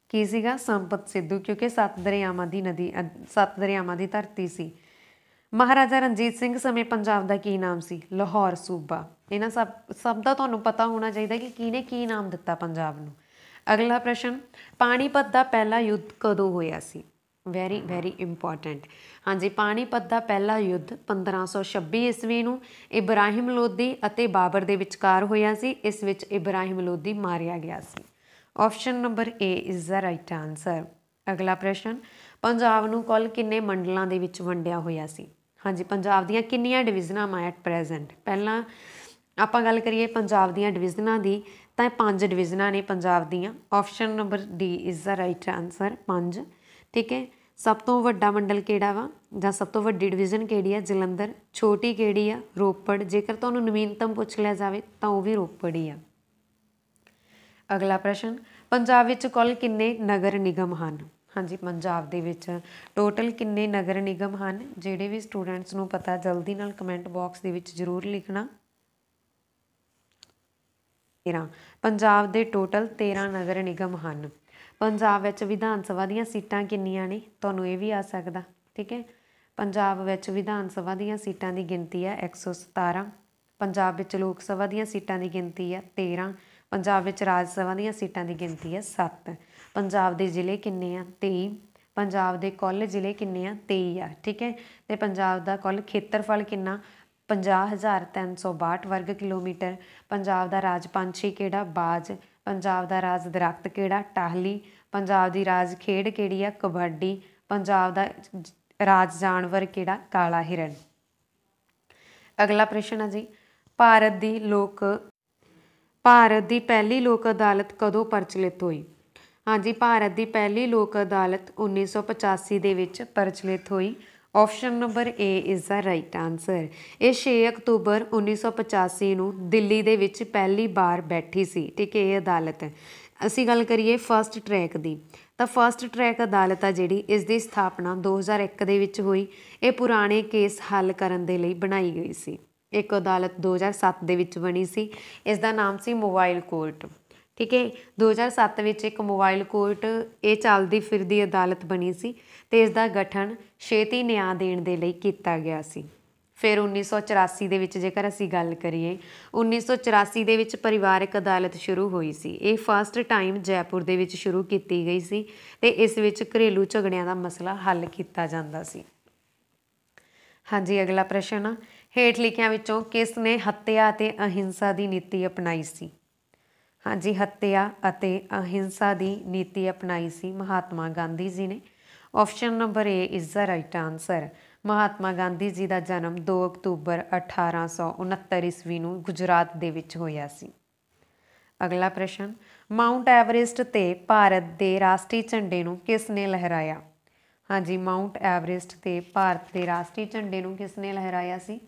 ਕੀ ਸੀਗਾ ਸੰਪਤ ਸਿੱਧੂ ਕਿਉਂਕਿ ਸੱਤ ਦਰਿਆਵਾਂ ਦੀ ਨਦੀ ਸੱਤ ਦਰਿਆਵਾਂ ਦੀ ਧਰਤੀ ਸੀ ਮਹਾਰਾਜਾ ਰਣਜੀਤ ਸਿੰਘ ਸਮੇਂ ਪੰਜਾਬ ਦਾ ਕੀ ਨਾਮ ਸੀ ਲਾਹੌਰ ਸੂਬਾ ਇਹਨਾਂ ਸਭ ਸਭ ਦਾ ਤੁਹਾਨੂੰ ਪਤਾ ਹੋਣਾ ਚਾਹੀਦਾ ਕਿ ਕਿਹਨੇ ਕੀ ਨਾਮ ਦਿੱਤਾ ਪੰਜਾਬ ਨੂੰ ਅਗਲਾ ਪ੍ਰਸ਼ਨ ਪਾਣੀਪਤ ਦਾ ਪਹਿਲਾ ਯੁੱਧ ਕਦੋਂ ਹੋਇਆ ਸੀ ਵੈਰੀ ਵੈਰੀ ਇੰਪੋਰਟੈਂਟ ਹਾਂਜੀ ਪਾਣੀਪਤ ਦਾ ਪਹਿਲਾ ਯੁੱਧ 1526 ਈਸਵੀ ਨੂੰ ਇਬਰਾਹਿਮ ਲੋਧੀ ਅਤੇ ਬਾਬਰ ਦੇ ਵਿਚਕਾਰ ਹੋਇਆ ਸੀ ਇਸ ਵਿੱਚ ਇਬਰਾਹਿਮ ਲੋਧੀ ਮਾਰਿਆ ਗਿਆ ਸੀ option number A is the right answer ਅਗਲਾ ਪ੍ਰਸ਼ਨ ਪੰਜਾਬ ਨੂੰ ਕੁੱਲ ਕਿੰਨੇ ਮੰਡਲਾਂ ਦੇ ਵਿੱਚ ਵੰਡਿਆ ਹੋਇਆ ਸੀ ਹਾਂਜੀ ਪੰਜਾਬ ਦੀਆਂ ਕਿੰਨੀਆਂ ਡਿਵੀਜ਼ਨਾਂ ਆ ਐਟ ਪ੍ਰੈਜ਼ੈਂਟ ਪਹਿਲਾਂ ਆਪਾਂ ਗੱਲ ਕਰੀਏ ਪੰਜਾਬ ਦੀਆਂ ਡਿਵੀਜ਼ਨਾਂ ਦੀ ਤਾਂ ਪੰਜ ਡਿਵੀਜ਼ਨਾਂ ਨੇ ਪੰਜਾਬ ਦੀਆਂ option number D is the right answer ਪੰਜ ਠੀਕ ਹੈ ਸਭ ਤੋਂ ਵੱਡਾ ਮੰਡਲ ਕਿਹੜਾ ਵਾ ਜਾਂ ਸਭ ਤੋਂ ਵੱਡੀ ਡਿਵੀਜ਼ਨ ਕਿਹੜੀ ਆ ਜਲੰਧਰ ਛੋਟੀ ਕਿਹੜੀ ਆ ਰੋਪੜ ਜੇਕਰ ਤੁਹਾਨੂੰ ਨਵੀਨਤਮ ਪੁੱਛ ਲਿਆ ਜਾਵੇ ਤਾਂ ਉਹ ਵੀ ਰੋਪੜ ਹੀ ਆ ਅਗਲਾ ਪ੍ਰਸ਼ਨ ਪੰਜਾਬ ਵਿੱਚ ਕੁੱਲ ਕਿੰਨੇ ਨਗਰ ਨਿਗਮ ਹਨ ਹਾਂਜੀ ਪੰਜਾਬ ਦੇ ਵਿੱਚ ਟੋਟਲ ਕਿੰਨੇ ਨਗਰ ਨਿਗਮ ਹਨ ਜਿਹੜੇ ਵੀ ਸਟੂਡੈਂਟਸ ਨੂੰ ਪਤਾ ਜਲਦੀ ਨਾਲ ਕਮੈਂਟ ਬਾਕਸ ਦੇ ਵਿੱਚ ਜ਼ਰੂਰ ਲਿਖਣਾ ਇਹਨਾਂ ਪੰਜਾਬ ਦੇ ਟੋਟਲ 13 ਨਗਰ ਨਿਗਮ ਹਨ ਪੰਜਾਬ ਵਿੱਚ ਵਿਧਾਨ ਸਭਾ ਦੀਆਂ ਸੀਟਾਂ ਕਿੰਨੀਆਂ ਨੇ ਤੁਹਾਨੂੰ ਇਹ ਵੀ ਆ ਸਕਦਾ ਠੀਕ ਹੈ ਪੰਜਾਬ ਵਿੱਚ ਵਿਧਾਨ ਸਭਾ ਦੀਆਂ ਸੀਟਾਂ ਦੀ ਗਿਣਤੀ ਹੈ 117 ਪੰਜਾਬ ਵਿੱਚ ਲੋਕ ਸਭਾ ਦੀਆਂ ਸੀਟਾਂ ਦੀ ਗਿਣਤੀ ਹੈ 13 ਪੰਜਾਬ ਵਿੱਚ ਰਾਜ ਸਭਾ ਦੀਆਂ ਸੀਟਾਂ ਦੀ ਗਿਣਤੀ ਹੈ 7 ਪੰਜਾਬ ਦੇ ਜ਼ਿਲ੍ਹੇ ਕਿੰਨੇ ਆ 23 ਪੰਜਾਬ ਦੇ ਕੁੱਲ ਜ਼ਿਲ੍ਹੇ ਕਿੰਨੇ ਆ 23 ਆ ਠੀਕ ਹੈ ਤੇ ਪੰਜਾਬ ਦਾ ਕੁੱਲ ਖੇਤਰਫਲ ਕਿੰਨਾ 50362 ਵਰਗ ਕਿਲੋਮੀਟਰ ਪੰਜਾਬ ਦਾ ਰਾਜ ਪੰਛੀ ਕਿਹੜਾ ਬਾਜ ਪੰਜਾਬ ਦਾ ਰਾਜ ਦਰਖਤ ਕਿਹੜਾ ਟਾਹਲੀ ਪੰਜਾਬ ਦੀ ਰਾਜ ਖੇਡ ਕਿਹੜੀ ਆ ਕਬੱਡੀ ਪੰਜਾਬ ਦਾ ਰਾਜ ਜਾਨਵਰ ਕਿਹੜਾ ਕਾਲਾ ਹਿਰਨ ਅਗਲਾ ਪ੍ਰਸ਼ਨ ਹੈ ਜੀ ਭਾਰਤ ਦੀ ਲੋਕ ਭਾਰਤ ਦੀ ਪਹਿਲੀ ਲੋਕ ਅਦਾਲਤ ਕਦੋਂ ਪ੍ਰਚਲਿਤ ਹੋਈ ਹਾਂਜੀ ਭਾਰਤ ਦੀ ਪਹਿਲੀ ਲੋਕ ਅਦਾਲਤ 1985 ਦੇ ਵਿੱਚ ਪ੍ਰਚਲਿਤ ਹੋਈ option number A is the right answer ਇਹ 6 ਅਕਤੂਬਰ 1985 ਨੂੰ ਦਿੱਲੀ ਦੇ ਵਿੱਚ ਪਹਿਲੀ ਵਾਰ ਬੈਠੀ ਸੀ ਠੀਕ ਹੈ ਇਹ ਅਦਾਲਤ ਅਸੀਂ ਗੱਲ ਕਰੀਏ ਫਰਸਟ ਟਰੈਕ ਦੀ ਤਾਂ ਫਰਸਟ ਟਰੈਕ ਅਦਾਲਤ ਆ ਜਿਹੜੀ ਇਸ ਦੀ ਸਥਾਪਨਾ 2001 ਦੇ ਵਿੱਚ ਹੋਈ ਇਹ ਪੁਰਾਣੇ ਕੇਸ ਹੱਲ ਕਰਨ ਦੇ ਲਈ ਬਣਾਈ ਗਈ ਸੀ ਇੱਕ ਅਦਾਲਤ 2007 ਦੇ ਵਿੱਚ ਬਣੀ ਸੀ ਇਸ ਦਾ ਨਾਮ ਸੀ ਮੋਬਾਈਲ ਕੋਰਟ ਠੀਕ ਹੈ 2007 ਵਿੱਚ ਇੱਕ ਮੋਬਾਈਲ ਕੋਰਟ ਇਹ ਚੱਲਦੀ ਫਿਰਦੀ ਅਦਾਲਤ ਬਣੀ ਸੀ ਤੇ ਇਸ ਦਾ ਗਠਨ ਛੇਤੀ ਨਿਆਂ ਦੇਣ ਦੇ ਲਈ ਕੀਤਾ ਗਿਆ ਸੀ ਫਿਰ 1984 ਦੇ ਵਿੱਚ ਜੇਕਰ ਅਸੀਂ ਗੱਲ ਕਰੀਏ 1984 ਦੇ ਵਿੱਚ ਪਰਿਵਾਰਕ ਅਦਾਲਤ ਸ਼ੁਰੂ ਹੋਈ ਸੀ ਇਹ ਫਰਸਟ ਟਾਈਮ ਜੈਪੁਰ ਦੇ ਵਿੱਚ ਸ਼ੁਰੂ ਕੀਤੀ ਗਈ ਸੀ ਤੇ ਇਸ ਵਿੱਚ ਘਰੇਲੂ ਝਗੜਿਆਂ ਦਾ ਮਸਲਾ ਹੱਲ ਕੀਤਾ ਜਾਂਦਾ ਸੀ ਹਾਂਜੀ ਅਗਲਾ ਪ੍ਰਸ਼ਨ ਹੇਠ ਲਿਖਿਆਂ ਵਿੱਚੋਂ ਕਿਸ ਨੇ ਹੱਤਿਆ ਅਤੇ ਅਹਿੰਸਾ ਦੀ ਨੀਤੀ ਅਪਣਾਈ ਸੀ ਹਾਂਜੀ ਹੱਤਿਆ ਅਤੇ ਅਹਿੰਸਾ ਦੀ ਨੀਤੀ ਅਪਣਾਈ ਸੀ ਮਹਾਤਮਾ ਗਾਂਧੀ ਜੀ ਨੇ option number A is the right answer Mahatma Gandhi ji ਦਾ ਜਨਮ 2 ਅਕਤੂਬਰ 1869 ਈਸਵੀ ਨੂੰ ਗੁਜਰਾਤ ਦੇ ਵਿੱਚ ਹੋਇਆ ਸੀ ਅਗਲਾ ਪ੍ਰਸ਼ਨ ਮਾਉਂਟ ਐਵਰੇਸਟ ਤੇ ਭਾਰਤ ਦੇ ਰਾਸ਼ਟਰੀ ਝੰਡੇ ਨੂੰ ਕਿਸ ਨੇ ਲਹਿਰਾਇਆ ਹਾਂਜੀ ਮਾਉਂਟ ਐਵਰੇਸਟ ਤੇ ਭਾਰਤ ਦੇ ਰਾਸ਼ਟਰੀ ਝੰਡੇ ਨੂੰ ਕਿਸ ਨੇ ਲਹਿਰਾਇਆ ਸੀ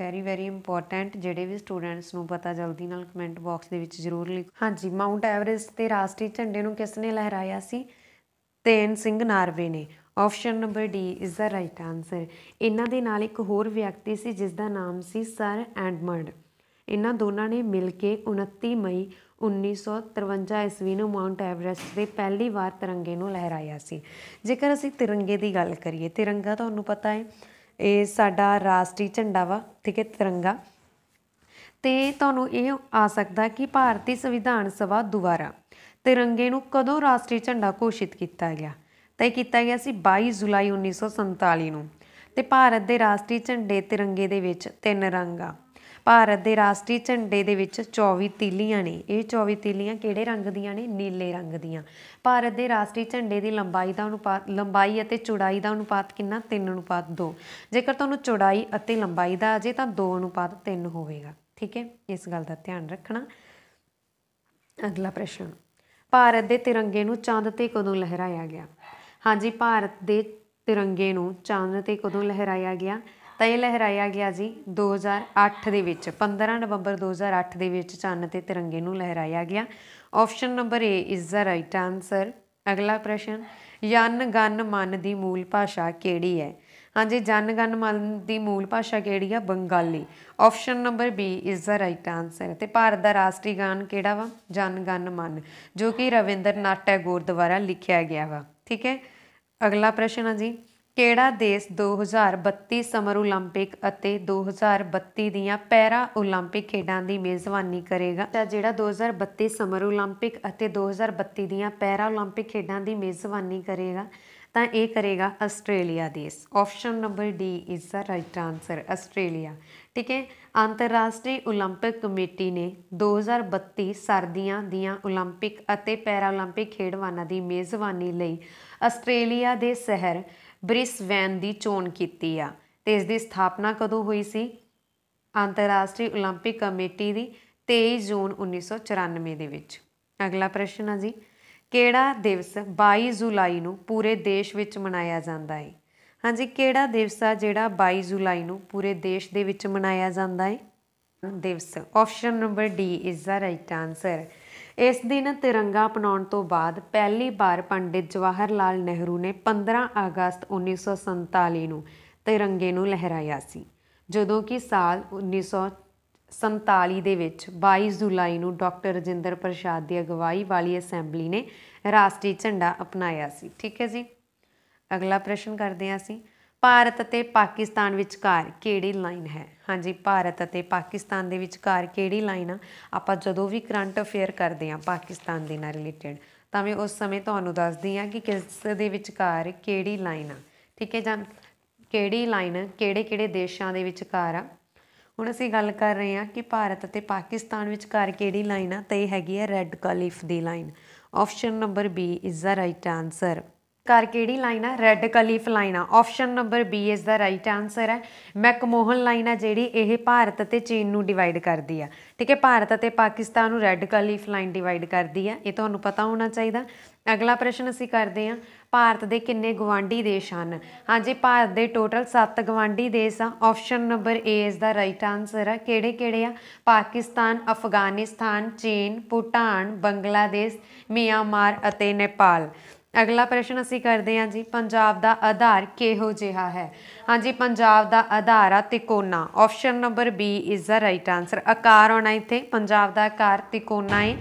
ਵੈਰੀ ਵੈਰੀ ਇੰਪੋਰਟੈਂਟ ਜਿਹੜੇ ਵੀ ਸਟੂਡੈਂਟਸ ਨੂੰ ਪਤਾ ਜਲਦੀ ਨਾਲ ਕਮੈਂਟ ਬਾਕਸ ਦੇ ਵਿੱਚ ਜ਼ਰੂਰ ਲਿਖੋ ਹਾਂਜੀ ਮਾਉਂਟ ਐਵਰੇਸਟ ਤੇ ਰਾਸ਼ਟਰੀ ਝੰਡੇ ਨੂੰ ਕਿਸ ਨੇ ਲਹਿਰਾਇਆ ਸੀ ਤੇਨ ਸਿੰਘ ਨਾਰਵੇ ਨੇ option number D is the right answer ਇਹਨਾਂ ਦੇ ਨਾਲ ਇੱਕ ਹੋਰ ਵਿਅਕਤੀ ਸੀ ਜਿਸ ਦਾ ਨਾਮ ਸੀ ਸਰ ਐਂਡਮੰਡ ਇਹਨਾਂ ਦੋਨਾਂ ਨੇ ਮਿਲ ਕੇ 29 ਮਈ 1953 ਈਸਵੀ ਨੂੰ ਮਾਉਂਟ ਐਵਰੈਸਟ ਦੇ ਪਹਿਲੀ ਵਾਰ ਤਿਰੰਗੇ ਨੂੰ ਲਹਿਰਾਇਆ ਸੀ ਜੇਕਰ ਅਸੀਂ ਤਿਰੰਗੇ ਦੀ ਗੱਲ ਕਰੀਏ ਤਿਰੰਗਾ ਤੁਹਾਨੂੰ ਪਤਾ ਹੈ ਇਹ ਸਾਡਾ ਰਾਸ਼ਟਰੀ ਝੰਡਾ ਵਾ ਠੀਕ ਹੈ ਤਿਰੰਗਾ ਤੇ ਤੁਹਾਨੂੰ ਇਹ ਆ ਸਕਦਾ ਕਿ ਭਾਰਤੀ ਸੰਵਿਧਾਨ ਸਭਾ ਦੁਆਰਾ ਤਿਰੰਗੇ ਨੂੰ ਕਦੋਂ ਰਾਸ਼ਟਰੀ ਝੰਡਾ ਘੋਸ਼ਿਤ ਕੀਤਾ ਗਿਆ ਤਾਂ ਇਹ ਕੀਤਾ ਗਿਆ ਸੀ 22 ਜੁਲਾਈ 1947 ਨੂੰ ਤੇ ਭਾਰਤ ਦੇ ਰਾਸ਼ਟਰੀ ਝੰਡੇ ਤਿਰੰਗੇ ਦੇ ਵਿੱਚ ਤਿੰਨ ਰੰਗ ਆ ਭਾਰਤ ਦੇ ਰਾਸ਼ਟਰੀ ਝੰਡੇ ਦੇ ਵਿੱਚ 24 ਤੀਲੀਆਂ ਨੇ ਇਹ 24 ਤੀਲੀਆਂ ਕਿਹੜੇ ਰੰਗ ਦੀਆਂ ਨੇ ਨੀਲੇ ਰੰਗ ਦੀਆਂ ਭਾਰਤ ਦੇ ਰਾਸ਼ਟਰੀ ਝੰਡੇ ਦੀ ਲੰਬਾਈ ਦਾ ਅਨੁਪਾਤ ਲੰਬਾਈ ਅਤੇ ਚੌੜਾਈ ਦਾ ਅਨੁਪਾਤ ਕਿੰਨਾ 3 ਅਨੁਪਾਤ 2 ਜੇਕਰ ਤੁਹਾਨੂੰ ਚੌੜਾਈ ਅਤੇ ਲੰਬਾਈ ਦਾ ਅਜੇ ਤਾਂ 2 ਅਨੁਪਾਤ 3 ਹੋਵੇਗਾ ਠੀਕ ਹੈ ਇਸ ਗੱਲ ਦਾ ਧਿਆਨ ਰੱਖਣਾ ਅਗਲਾ ਪ੍ਰਸ਼ਨ ਭਾਰਤ ਦੇ ਤਿਰੰਗੇ ਨੂੰ ਚੰਦ ਤੇ ਕਦੋਂ ਲਹਿਰਾਇਆ ਗਿਆ ਹਾਂਜੀ ਭਾਰਤ ਦੇ ਤਿਰੰਗੇ ਨੂੰ ਚੰਦ ਤੇ ਕਦੋਂ ਲਹਿਰਾਇਆ ਗਿਆ ਤਾਂ ਇਹ ਲਹਿਰਾਇਆ ਗਿਆ ਜੀ 2008 ਦੇ ਵਿੱਚ 15 ਨਵੰਬਰ 2008 ਦੇ ਵਿੱਚ ਚੰਨ ਤੇ ਤਿਰੰਗੇ ਨੂੰ ਲਹਿਰਾਇਆ ਗਿਆ option number A is the right answer ਅਗਲਾ ਪ੍ਰਸ਼ਨ ਯਨ ਗਨ ਮਨ ਦੀ ਮੂਲ ਭਾਸ਼ਾ ਕਿਹੜੀ ਹੈ ਹਾਂਜੀ ਜਨ ਗਨ ਮਨ ਦੀ ਮੂਲ ਭਾਸ਼ਾ ਕਿਹੜੀ ਆ Bengali option number B is the right answer ਤੇ ਭਾਰਤ ਦਾ ਰਾਸ਼ਟਰੀ ਗਾਨ ਕਿਹੜਾ ਵਾ ਜਨ ਗਨ ਮਨ ਜੋ ਕਿ ਰਵਿੰਦਰਨਾਥ ਟੈਗੋਰ ਦੁਆਰਾ ਲਿਖਿਆ ਗਿਆ ਵਾ ਠੀਕ ਹੈ ਅਗਲਾ ਪ੍ਰਸ਼ਨ ਆ ਜੀ ਕਿਹੜਾ ਦੇਸ਼ 2032 ਸਮਰ 올림픽 ਅਤੇ 2032 ਦੀਆਂ ਪੈਰਾ 올림픽 ਖੇਡਾਂ ਦੀ ਮੇਜ਼ਬਾਨੀ ਕਰੇਗਾ ਤਾਂ ਜਿਹੜਾ 2032 ਸਮਰ 올림픽 ਅਤੇ 2032 ਦੀਆਂ ਪੈਰਾ 올림픽 ਖੇਡਾਂ ਦੀ ਮੇਜ਼ਬਾਨੀ ਕਰੇਗਾ ਤਾਂ ਇਹ ਕਰੇਗਾ ਆਸਟ੍ਰੇਲੀਆ ਦੇਸ਼ option number D is the right answer Australia ਠੀਕ ਹੈ ਅੰਤਰਰਾਸ਼ਟਰੀ 올림픽 ਕਮੇਟੀ ਨੇ 2032 ਸਰਦੀਆਂ ਦੀਆਂ 올림픽 ਅਤੇ ਪੈਰਾ 올림픽 ਖੇਡਵਾਨਾਂ ਦੀ ਮੇਜ਼ਬਾਨੀ ਲਈ ਆਸਟ੍ਰੇਲੀਆ ਦੇ ਸ਼ਹਿਰ ਬ੍ਰਿਸਵੈਨ ਦੀ ਚੋਣ ਕੀਤੀ ਆ ਤੇ ਇਸ ਦੀ ਸਥਾਪਨਾ ਕਦੋਂ ਹੋਈ ਸੀ ਅੰਤਰਰਾਸ਼ਟਰੀ 올림픽 ਕਮੇਟੀ ਦੀ 23 ਜੂਨ 1994 ਦੇ ਵਿੱਚ ਅਗਲਾ ਪ੍ਰਸ਼ਨ ਆ ਜੀ ਕਿਹੜਾ ਦਿਵਸ 22 ਜੁਲਾਈ ਨੂੰ ਪੂਰੇ ਦੇਸ਼ ਵਿੱਚ ਮਨਾਇਆ ਜਾਂਦਾ ਹੈ ਹਾਂਜੀ ਕਿਹੜਾ ਦਿਵਸ ਆ ਜਿਹੜਾ 22 ਜੁਲਾਈ ਨੂੰ ਪੂਰੇ ਦੇਸ਼ ਦੇ ਵਿੱਚ ਮਨਾਇਆ ਜਾਂਦਾ ਹੈ ਦਿਵਸ option number D is the right answer ਇਸ ਦਿਨ ਤਿਰੰਗਾ ਅਪਣਾਉਣ ਤੋਂ ਬਾਅਦ ਪਹਿਲੀ ਵਾਰ ਪੰਡਿਤ ਜਵਾਹਰ ਲਾਲ ਨਹਿਰੂ ਨੇ 15 ਅਗਸਤ 1947 ਨੂੰ ਤਿਰੰਗੇ ਨੂੰ ਲਹਿਰਾਇਆ ਸੀ ਜਦੋਂ ਕਿ ਸਾਲ 1947 ਦੇ ਵਿੱਚ 22 ਜੁਲਾਈ ਨੂੰ ਡਾਕਟਰ ਰਜਿੰਦਰ ਪ੍ਰਸ਼ਾਦ ਦੀ ਅਗਵਾਈ ਵਾਲੀ ਅਸੈਂਬਲੀ ਨੇ ਰਾਸ਼ਟਰੀ ਝੰਡਾ ਅਪਣਾਇਆ ਸੀ ਠੀਕ ਹੈ ਜੀ ਅਗਲਾ ਪ੍ਰਸ਼ਨ ਕਰਦੇ ਹਾਂ ਅਸੀਂ ਭਾਰਤ ਅਤੇ ਪਾਕਿਸਤਾਨ ਵਿਚਕਾਰ ਕਿਹੜੀ ਲਾਈਨ ਹੈ ਹਾਂਜੀ ਭਾਰਤ ਅਤੇ ਪਾਕਿਸਤਾਨ ਦੇ ਵਿਚਕਾਰ ਕਿਹੜੀ ਲਾਈਨ ਆ ਆਪਾਂ ਜਦੋਂ ਵੀ ਕਰੰਟ ਅਫੇਅਰ ਕਰਦੇ ਆ ਪਾਕਿਸਤਾਨ ਦੇ ਨਾਲ ਰਿਲੇਟਡ ਤਾਂ ਮੈਂ ਉਸ ਸਮੇਂ ਤੁਹਾਨੂੰ ਦੱਸਦੀ ਆ ਕਿ ਕਿਸ ਦੇ ਵਿਚਕਾਰ ਕਿਹੜੀ ਲਾਈਨ ਆ ਠੀਕ ਹੈ ਜਾਂ ਕਿਹੜੀ ਲਾਈਨ ਕਿਹੜੇ-ਕਿਹੜੇ ਦੇਸ਼ਾਂ ਦੇ ਵਿਚਕਾਰ ਆ ਹੁਣ ਅਸੀਂ ਗੱਲ ਕਰ ਰਹੇ ਹਾਂ ਕਿ ਭਾਰਤ ਅਤੇ ਪਾਕਿਸਤਾਨ ਵਿਚਕਾਰ ਕਿਹੜੀ ਲਾਈਨ ਆ ਤਾਂ ਇਹ ਹੈਗੀ ਹੈ ਰੈੱਡ ਕਲਿਫ ਦੀ line option number B is the right answer ਕਰ ਕਿਹੜੀ ਲਾਈਨ ਆ ਰੈੱਡ ਕਲੀਫ ਲਾਈਨ ਆ ਆਪਸ਼ਨ ਨੰਬਰ ਬੀ ਇਸ ਦਾ ਰਾਈਟ ਆਨਸਰ ਹੈ ਮੈਕਮੋਹਨ ਲਾਈਨ ਆ ਜਿਹੜੀ ਇਹ ਭਾਰਤ ਅਤੇ ਚੀਨ ਨੂੰ ਡਿਵਾਈਡ ਕਰਦੀ ਆ ਠੀਕ ਹੈ ਭਾਰਤ ਅਤੇ ਪਾਕਿਸਤਾਨ ਨੂੰ ਰੈੱਡ ਕਲੀਫ ਲਾਈਨ ਡਿਵਾਈਡ ਕਰਦੀ ਆ ਇਹ ਤੁਹਾਨੂੰ ਪਤਾ ਹੋਣਾ ਚਾਹੀਦਾ ਅਗਲਾ ਪ੍ਰਸ਼ਨ ਅਸੀਂ ਕਰਦੇ ਆ ਭਾਰਤ ਦੇ ਕਿੰਨੇ ਗਵਾਂਡੀ ਦੇਸ਼ ਹਨ ਹਾਂਜੀ ਭਾਰਤ ਦੇ ਟੋਟਲ 7 ਗਵਾਂਡੀ ਦੇਸ਼ ਆ ਆਪਸ਼ਨ ਨੰਬਰ ਏ ਇਸ ਦਾ ਰਾਈਟ ਆਨਸਰ ਆ ਕਿਹੜੇ ਕਿਹੜੇ ਆ ਪਾਕਿਸਤਾਨ ਅਫਗਾਨਿਸਤਾਨ ਚੀਨ ਭੂਟਾਨ ਬੰਗਲਾਦੇਸ਼ ਮਿਆਂਮਾਰ ਅਤੇ ਨੇਪਾਲ ਅਗਲਾ ਪ੍ਰਸ਼ਨ ਅਸੀਂ ਕਰਦੇ ਹਾਂ ਜੀ ਪੰਜਾਬ ਦਾ ਆਧਾਰ ਕਿਹੋ ਜਿਹਾ ਹੈ ਹਾਂਜੀ ਪੰਜਾਬ ਦਾ ਆਧਾਰ ਆ ਤਿਕੋਨਾ option number B is the right answer ਆਕਾਰ ਹੋਣਾ ਇੱਥੇ ਪੰਜਾਬ ਦਾ ਆਕਾਰ ਤਿਕੋਨਾ ਹੈ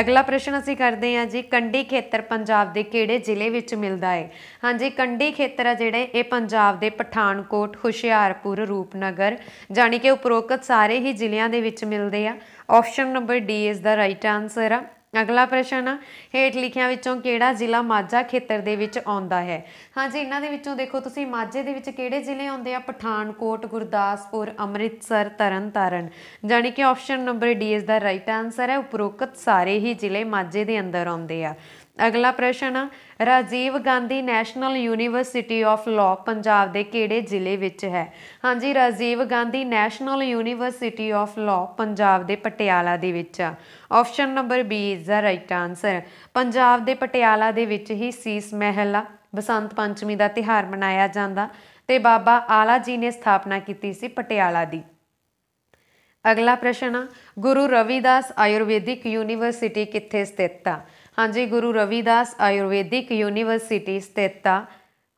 ਅਗਲਾ ਪ੍ਰਸ਼ਨ ਅਸੀਂ ਕਰਦੇ ਹਾਂ ਜੀ ਕੰਡੀ ਖੇਤਰ ਪੰਜਾਬ ਦੇ ਕਿਹੜੇ ਜ਼ਿਲ੍ਹੇ ਵਿੱਚ ਮਿਲਦਾ ਹੈ ਹਾਂਜੀ ਕੰਡੀ ਖੇਤਰ ਆ ਜਿਹੜੇ ਇਹ ਪੰਜਾਬ ਦੇ ਪਠਾਨਕੋਟ ਹੁਸ਼ਿਆਰਪੁਰ ਰੂਪਨਗਰ ਜਾਨੀ ਕਿ ਉਪਰੋਕਤ ਸਾਰੇ ਹੀ ਜ਼ਿਲ੍ਹਿਆਂ ਦੇ ਵਿੱਚ ਮਿਲਦੇ ਆ option number D is the right answer ਆ ਅਗਲਾ ਪ੍ਰਸ਼ਨ ਹੇਠ ਲਿਖਿਆਂ ਵਿੱਚੋਂ ਕਿਹੜਾ ਜ਼ਿਲ੍ਹਾ ਮਾਝਾ ਖੇਤਰ ਦੇ ਵਿੱਚ ਆਉਂਦਾ ਹੈ ਹਾਂਜੀ ਇਹਨਾਂ ਦੇ ਵਿੱਚੋਂ ਦੇਖੋ ਤੁਸੀਂ ਮਾਝੇ ਦੇ ਵਿੱਚ ਕਿਹੜੇ ਜ਼ਿਲ੍ਹੇ ਆਉਂਦੇ ਆ ਪਠਾਨਕੋਟ ਗੁਰਦਾਸਪੁਰ ਅੰਮ੍ਰਿਤਸਰ ਤਰਨਤਾਰਨ ਜਾਨੀ ਕਿ ਆਪਸ਼ਨ ਨੰਬਰ ਡੀ ਇਸ ਦਾ ਰਾਈਟ ਆਨਸਰ ਹੈ ਉਪਰੋਕਤ ਸਾਰੇ ਹੀ ਜ਼ਿਲ੍ਹੇ ਮਾਝੇ ਦੇ ਅੰਦਰ ਆਉਂਦੇ ਆ ਅਗਲਾ ਪ੍ਰਸ਼ਨ ਆ Rajiv Gandhi national university of law Punjab ਦੇ ਕਿਹੜੇ ਜ਼ਿਲ੍ਹੇ ਵਿੱਚ ਹੈ ਹਾਂਜੀ Rajiv Gandhi national university of law Punjab ਦੇ ਪਟਿਆਲਾ ਦੇ ਵਿੱਚ ਆ option number B is the right answer Punjab ਦੇ ਪਟਿਆਲਾ ਦੇ ਵਿੱਚ ਹੀ ਸੀਸ ਮਹਿਲ ਆ ਬਸੰਤ ਪੰਚਮੀ ਦਾ ਤਿਹਾਰ ਮਨਾਇਆ ਜਾਂਦਾ ਤੇ ਬਾਬਾ ਆਲਾ ਜੀ ਨੇ ਸਥਾਪਨਾ ਕੀਤੀ ਸੀ ਪਟਿਆਲਾ ਦੀ ਅਗਲਾ ਪ੍ਰਸ਼ਨ ਗੁਰੂ ਰਵਿਦਾਸ ਆਯੁਰਵੈਦਿਕ ਯੂਨੀਵਰਸਿਟੀ ਕਿੱਥੇ ਸਥਿਤ ਆ ਹਾਂਜੀ ਗੁਰੂ ਰਵੀਦਾਸ ਆਯੁਰਵੈਦਿਕ ਯੂਨੀਵਰਸਿਟੀ ਸਥਿਤ ਆ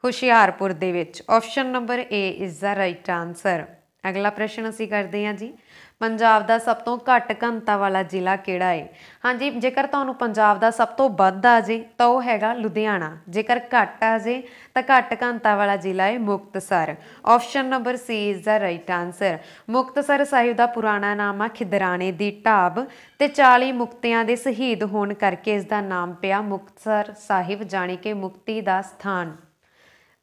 ਹੁਸ਼ਿਆਰਪੁਰ ਦੇ ਵਿੱਚ option number A is the right answer ਅਗਲਾ ਪ੍ਰਸ਼ਨ ਅਸੀਂ ਕਰਦੇ ਹਾਂ ਜੀ ਪੰਜਾਬ ਦਾ ਸਭ ਤੋਂ ਘੱਟ ਘਣਤਾ ਵਾਲਾ ਜ਼ਿਲ੍ਹਾ ਕਿਹੜਾ ਹੈ ਹਾਂਜੀ ਜੇਕਰ ਤੁਹਾਨੂੰ ਪੰਜਾਬ ਦਾ ਸਭ ਤੋਂ ਵੱਧ ਆ ਜੇ ਤਾਂ ਉਹ ਹੈਗਾ ਲੁਧਿਆਣਾ ਜੇਕਰ ਘੱਟ ਆ ਜੇ ਤਾਂ ਘੱਟ ਘਣਤਾ ਵਾਲਾ ਜ਼ਿਲ੍ਹਾ ਹੈ Muktsar option number C is the right answer Muktsar Sahib ਦਾ ਪੁਰਾਣਾ ਨਾਮ ਆ ਖਿਦਰਾਣੇ ਦੀ ਢਾਬ ਤੇ 40 ਮੁਕਤਿਆਂ ਦੇ ਸ਼ਹੀਦ ਹੋਣ ਕਰਕੇ ਇਸ ਦਾ ਨਾਮ ਪਿਆ ਮੁਕਤਸਰ ਸਾਹਿਬ ਜਾਣੀ ਕਿ ਮੁਕਤੀ ਦਾ ਸਥਾਨ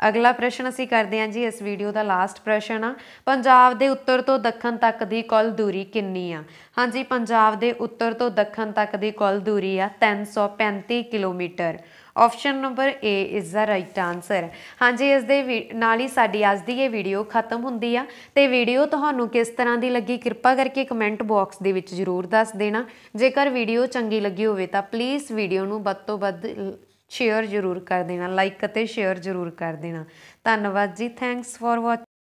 ਅਗਲਾ ਪ੍ਰਸ਼ਨ ਅਸੀਂ ਕਰਦੇ ਹਾਂ ਜੀ ਇਸ ਵੀਡੀਓ ਦਾ ਲਾਸਟ ਪ੍ਰਸ਼ਨ ਆ ਪੰਜਾਬ ਦੇ ਉੱਤਰ ਤੋਂ ਦੱਖਣ ਤੱਕ ਦੀ ਕੁੱਲ ਦੂਰੀ ਕਿੰਨੀ ਆ ਹਾਂਜੀ ਪੰਜਾਬ ਦੇ ਉੱਤਰ ਤੋਂ ਦੱਖਣ ਤੱਕ ਦੀ ਕੁੱਲ ਦੂਰੀ ਆ 335 kilometre option number A is the right answer ਹਾਂਜੀ ਇਸ ਦੇ ਨਾਲ ਹੀ ਸਾਡੀ ਅੱਜ ਦੀ ਇਹ ਵੀਡੀਓ ਖਤਮ ਹੁੰਦੀ ਆ ਤੇ ਵੀਡੀਓ ਤੁਹਾਨੂੰ ਕਿਸ ਤਰ੍ਹਾਂ ਦੀ ਲੱਗੀ ਕਿਰਪਾ ਕਰਕੇ ਕਮੈਂਟ ਬਾਕਸ ਦੇ ਵਿੱਚ ਜ਼ਰੂਰ ਦੱਸ ਦੇਣਾ ਜੇਕਰ ਵੀਡੀਓ ਚੰਗੀ ਲੱਗੀ ਹੋਵੇ ਤਾਂ ਪਲੀਜ਼ ਵੀਡੀਓ ਨੂੰ ਵੱਧ ਤੋਂ ਵੱਧ ਸ਼ੇਅਰ ਜ਼ਰੂਰ ਕਰ ਦੇਣਾ ਲਾਈਕ ਅਤੇ ਸ਼ੇਅਰ ਜ਼ਰੂਰ ਕਰ ਦੇਣਾ ਧੰਨਵਾਦ ਜੀ ਥੈਂਕਸ ਫॉर ਵਾਚ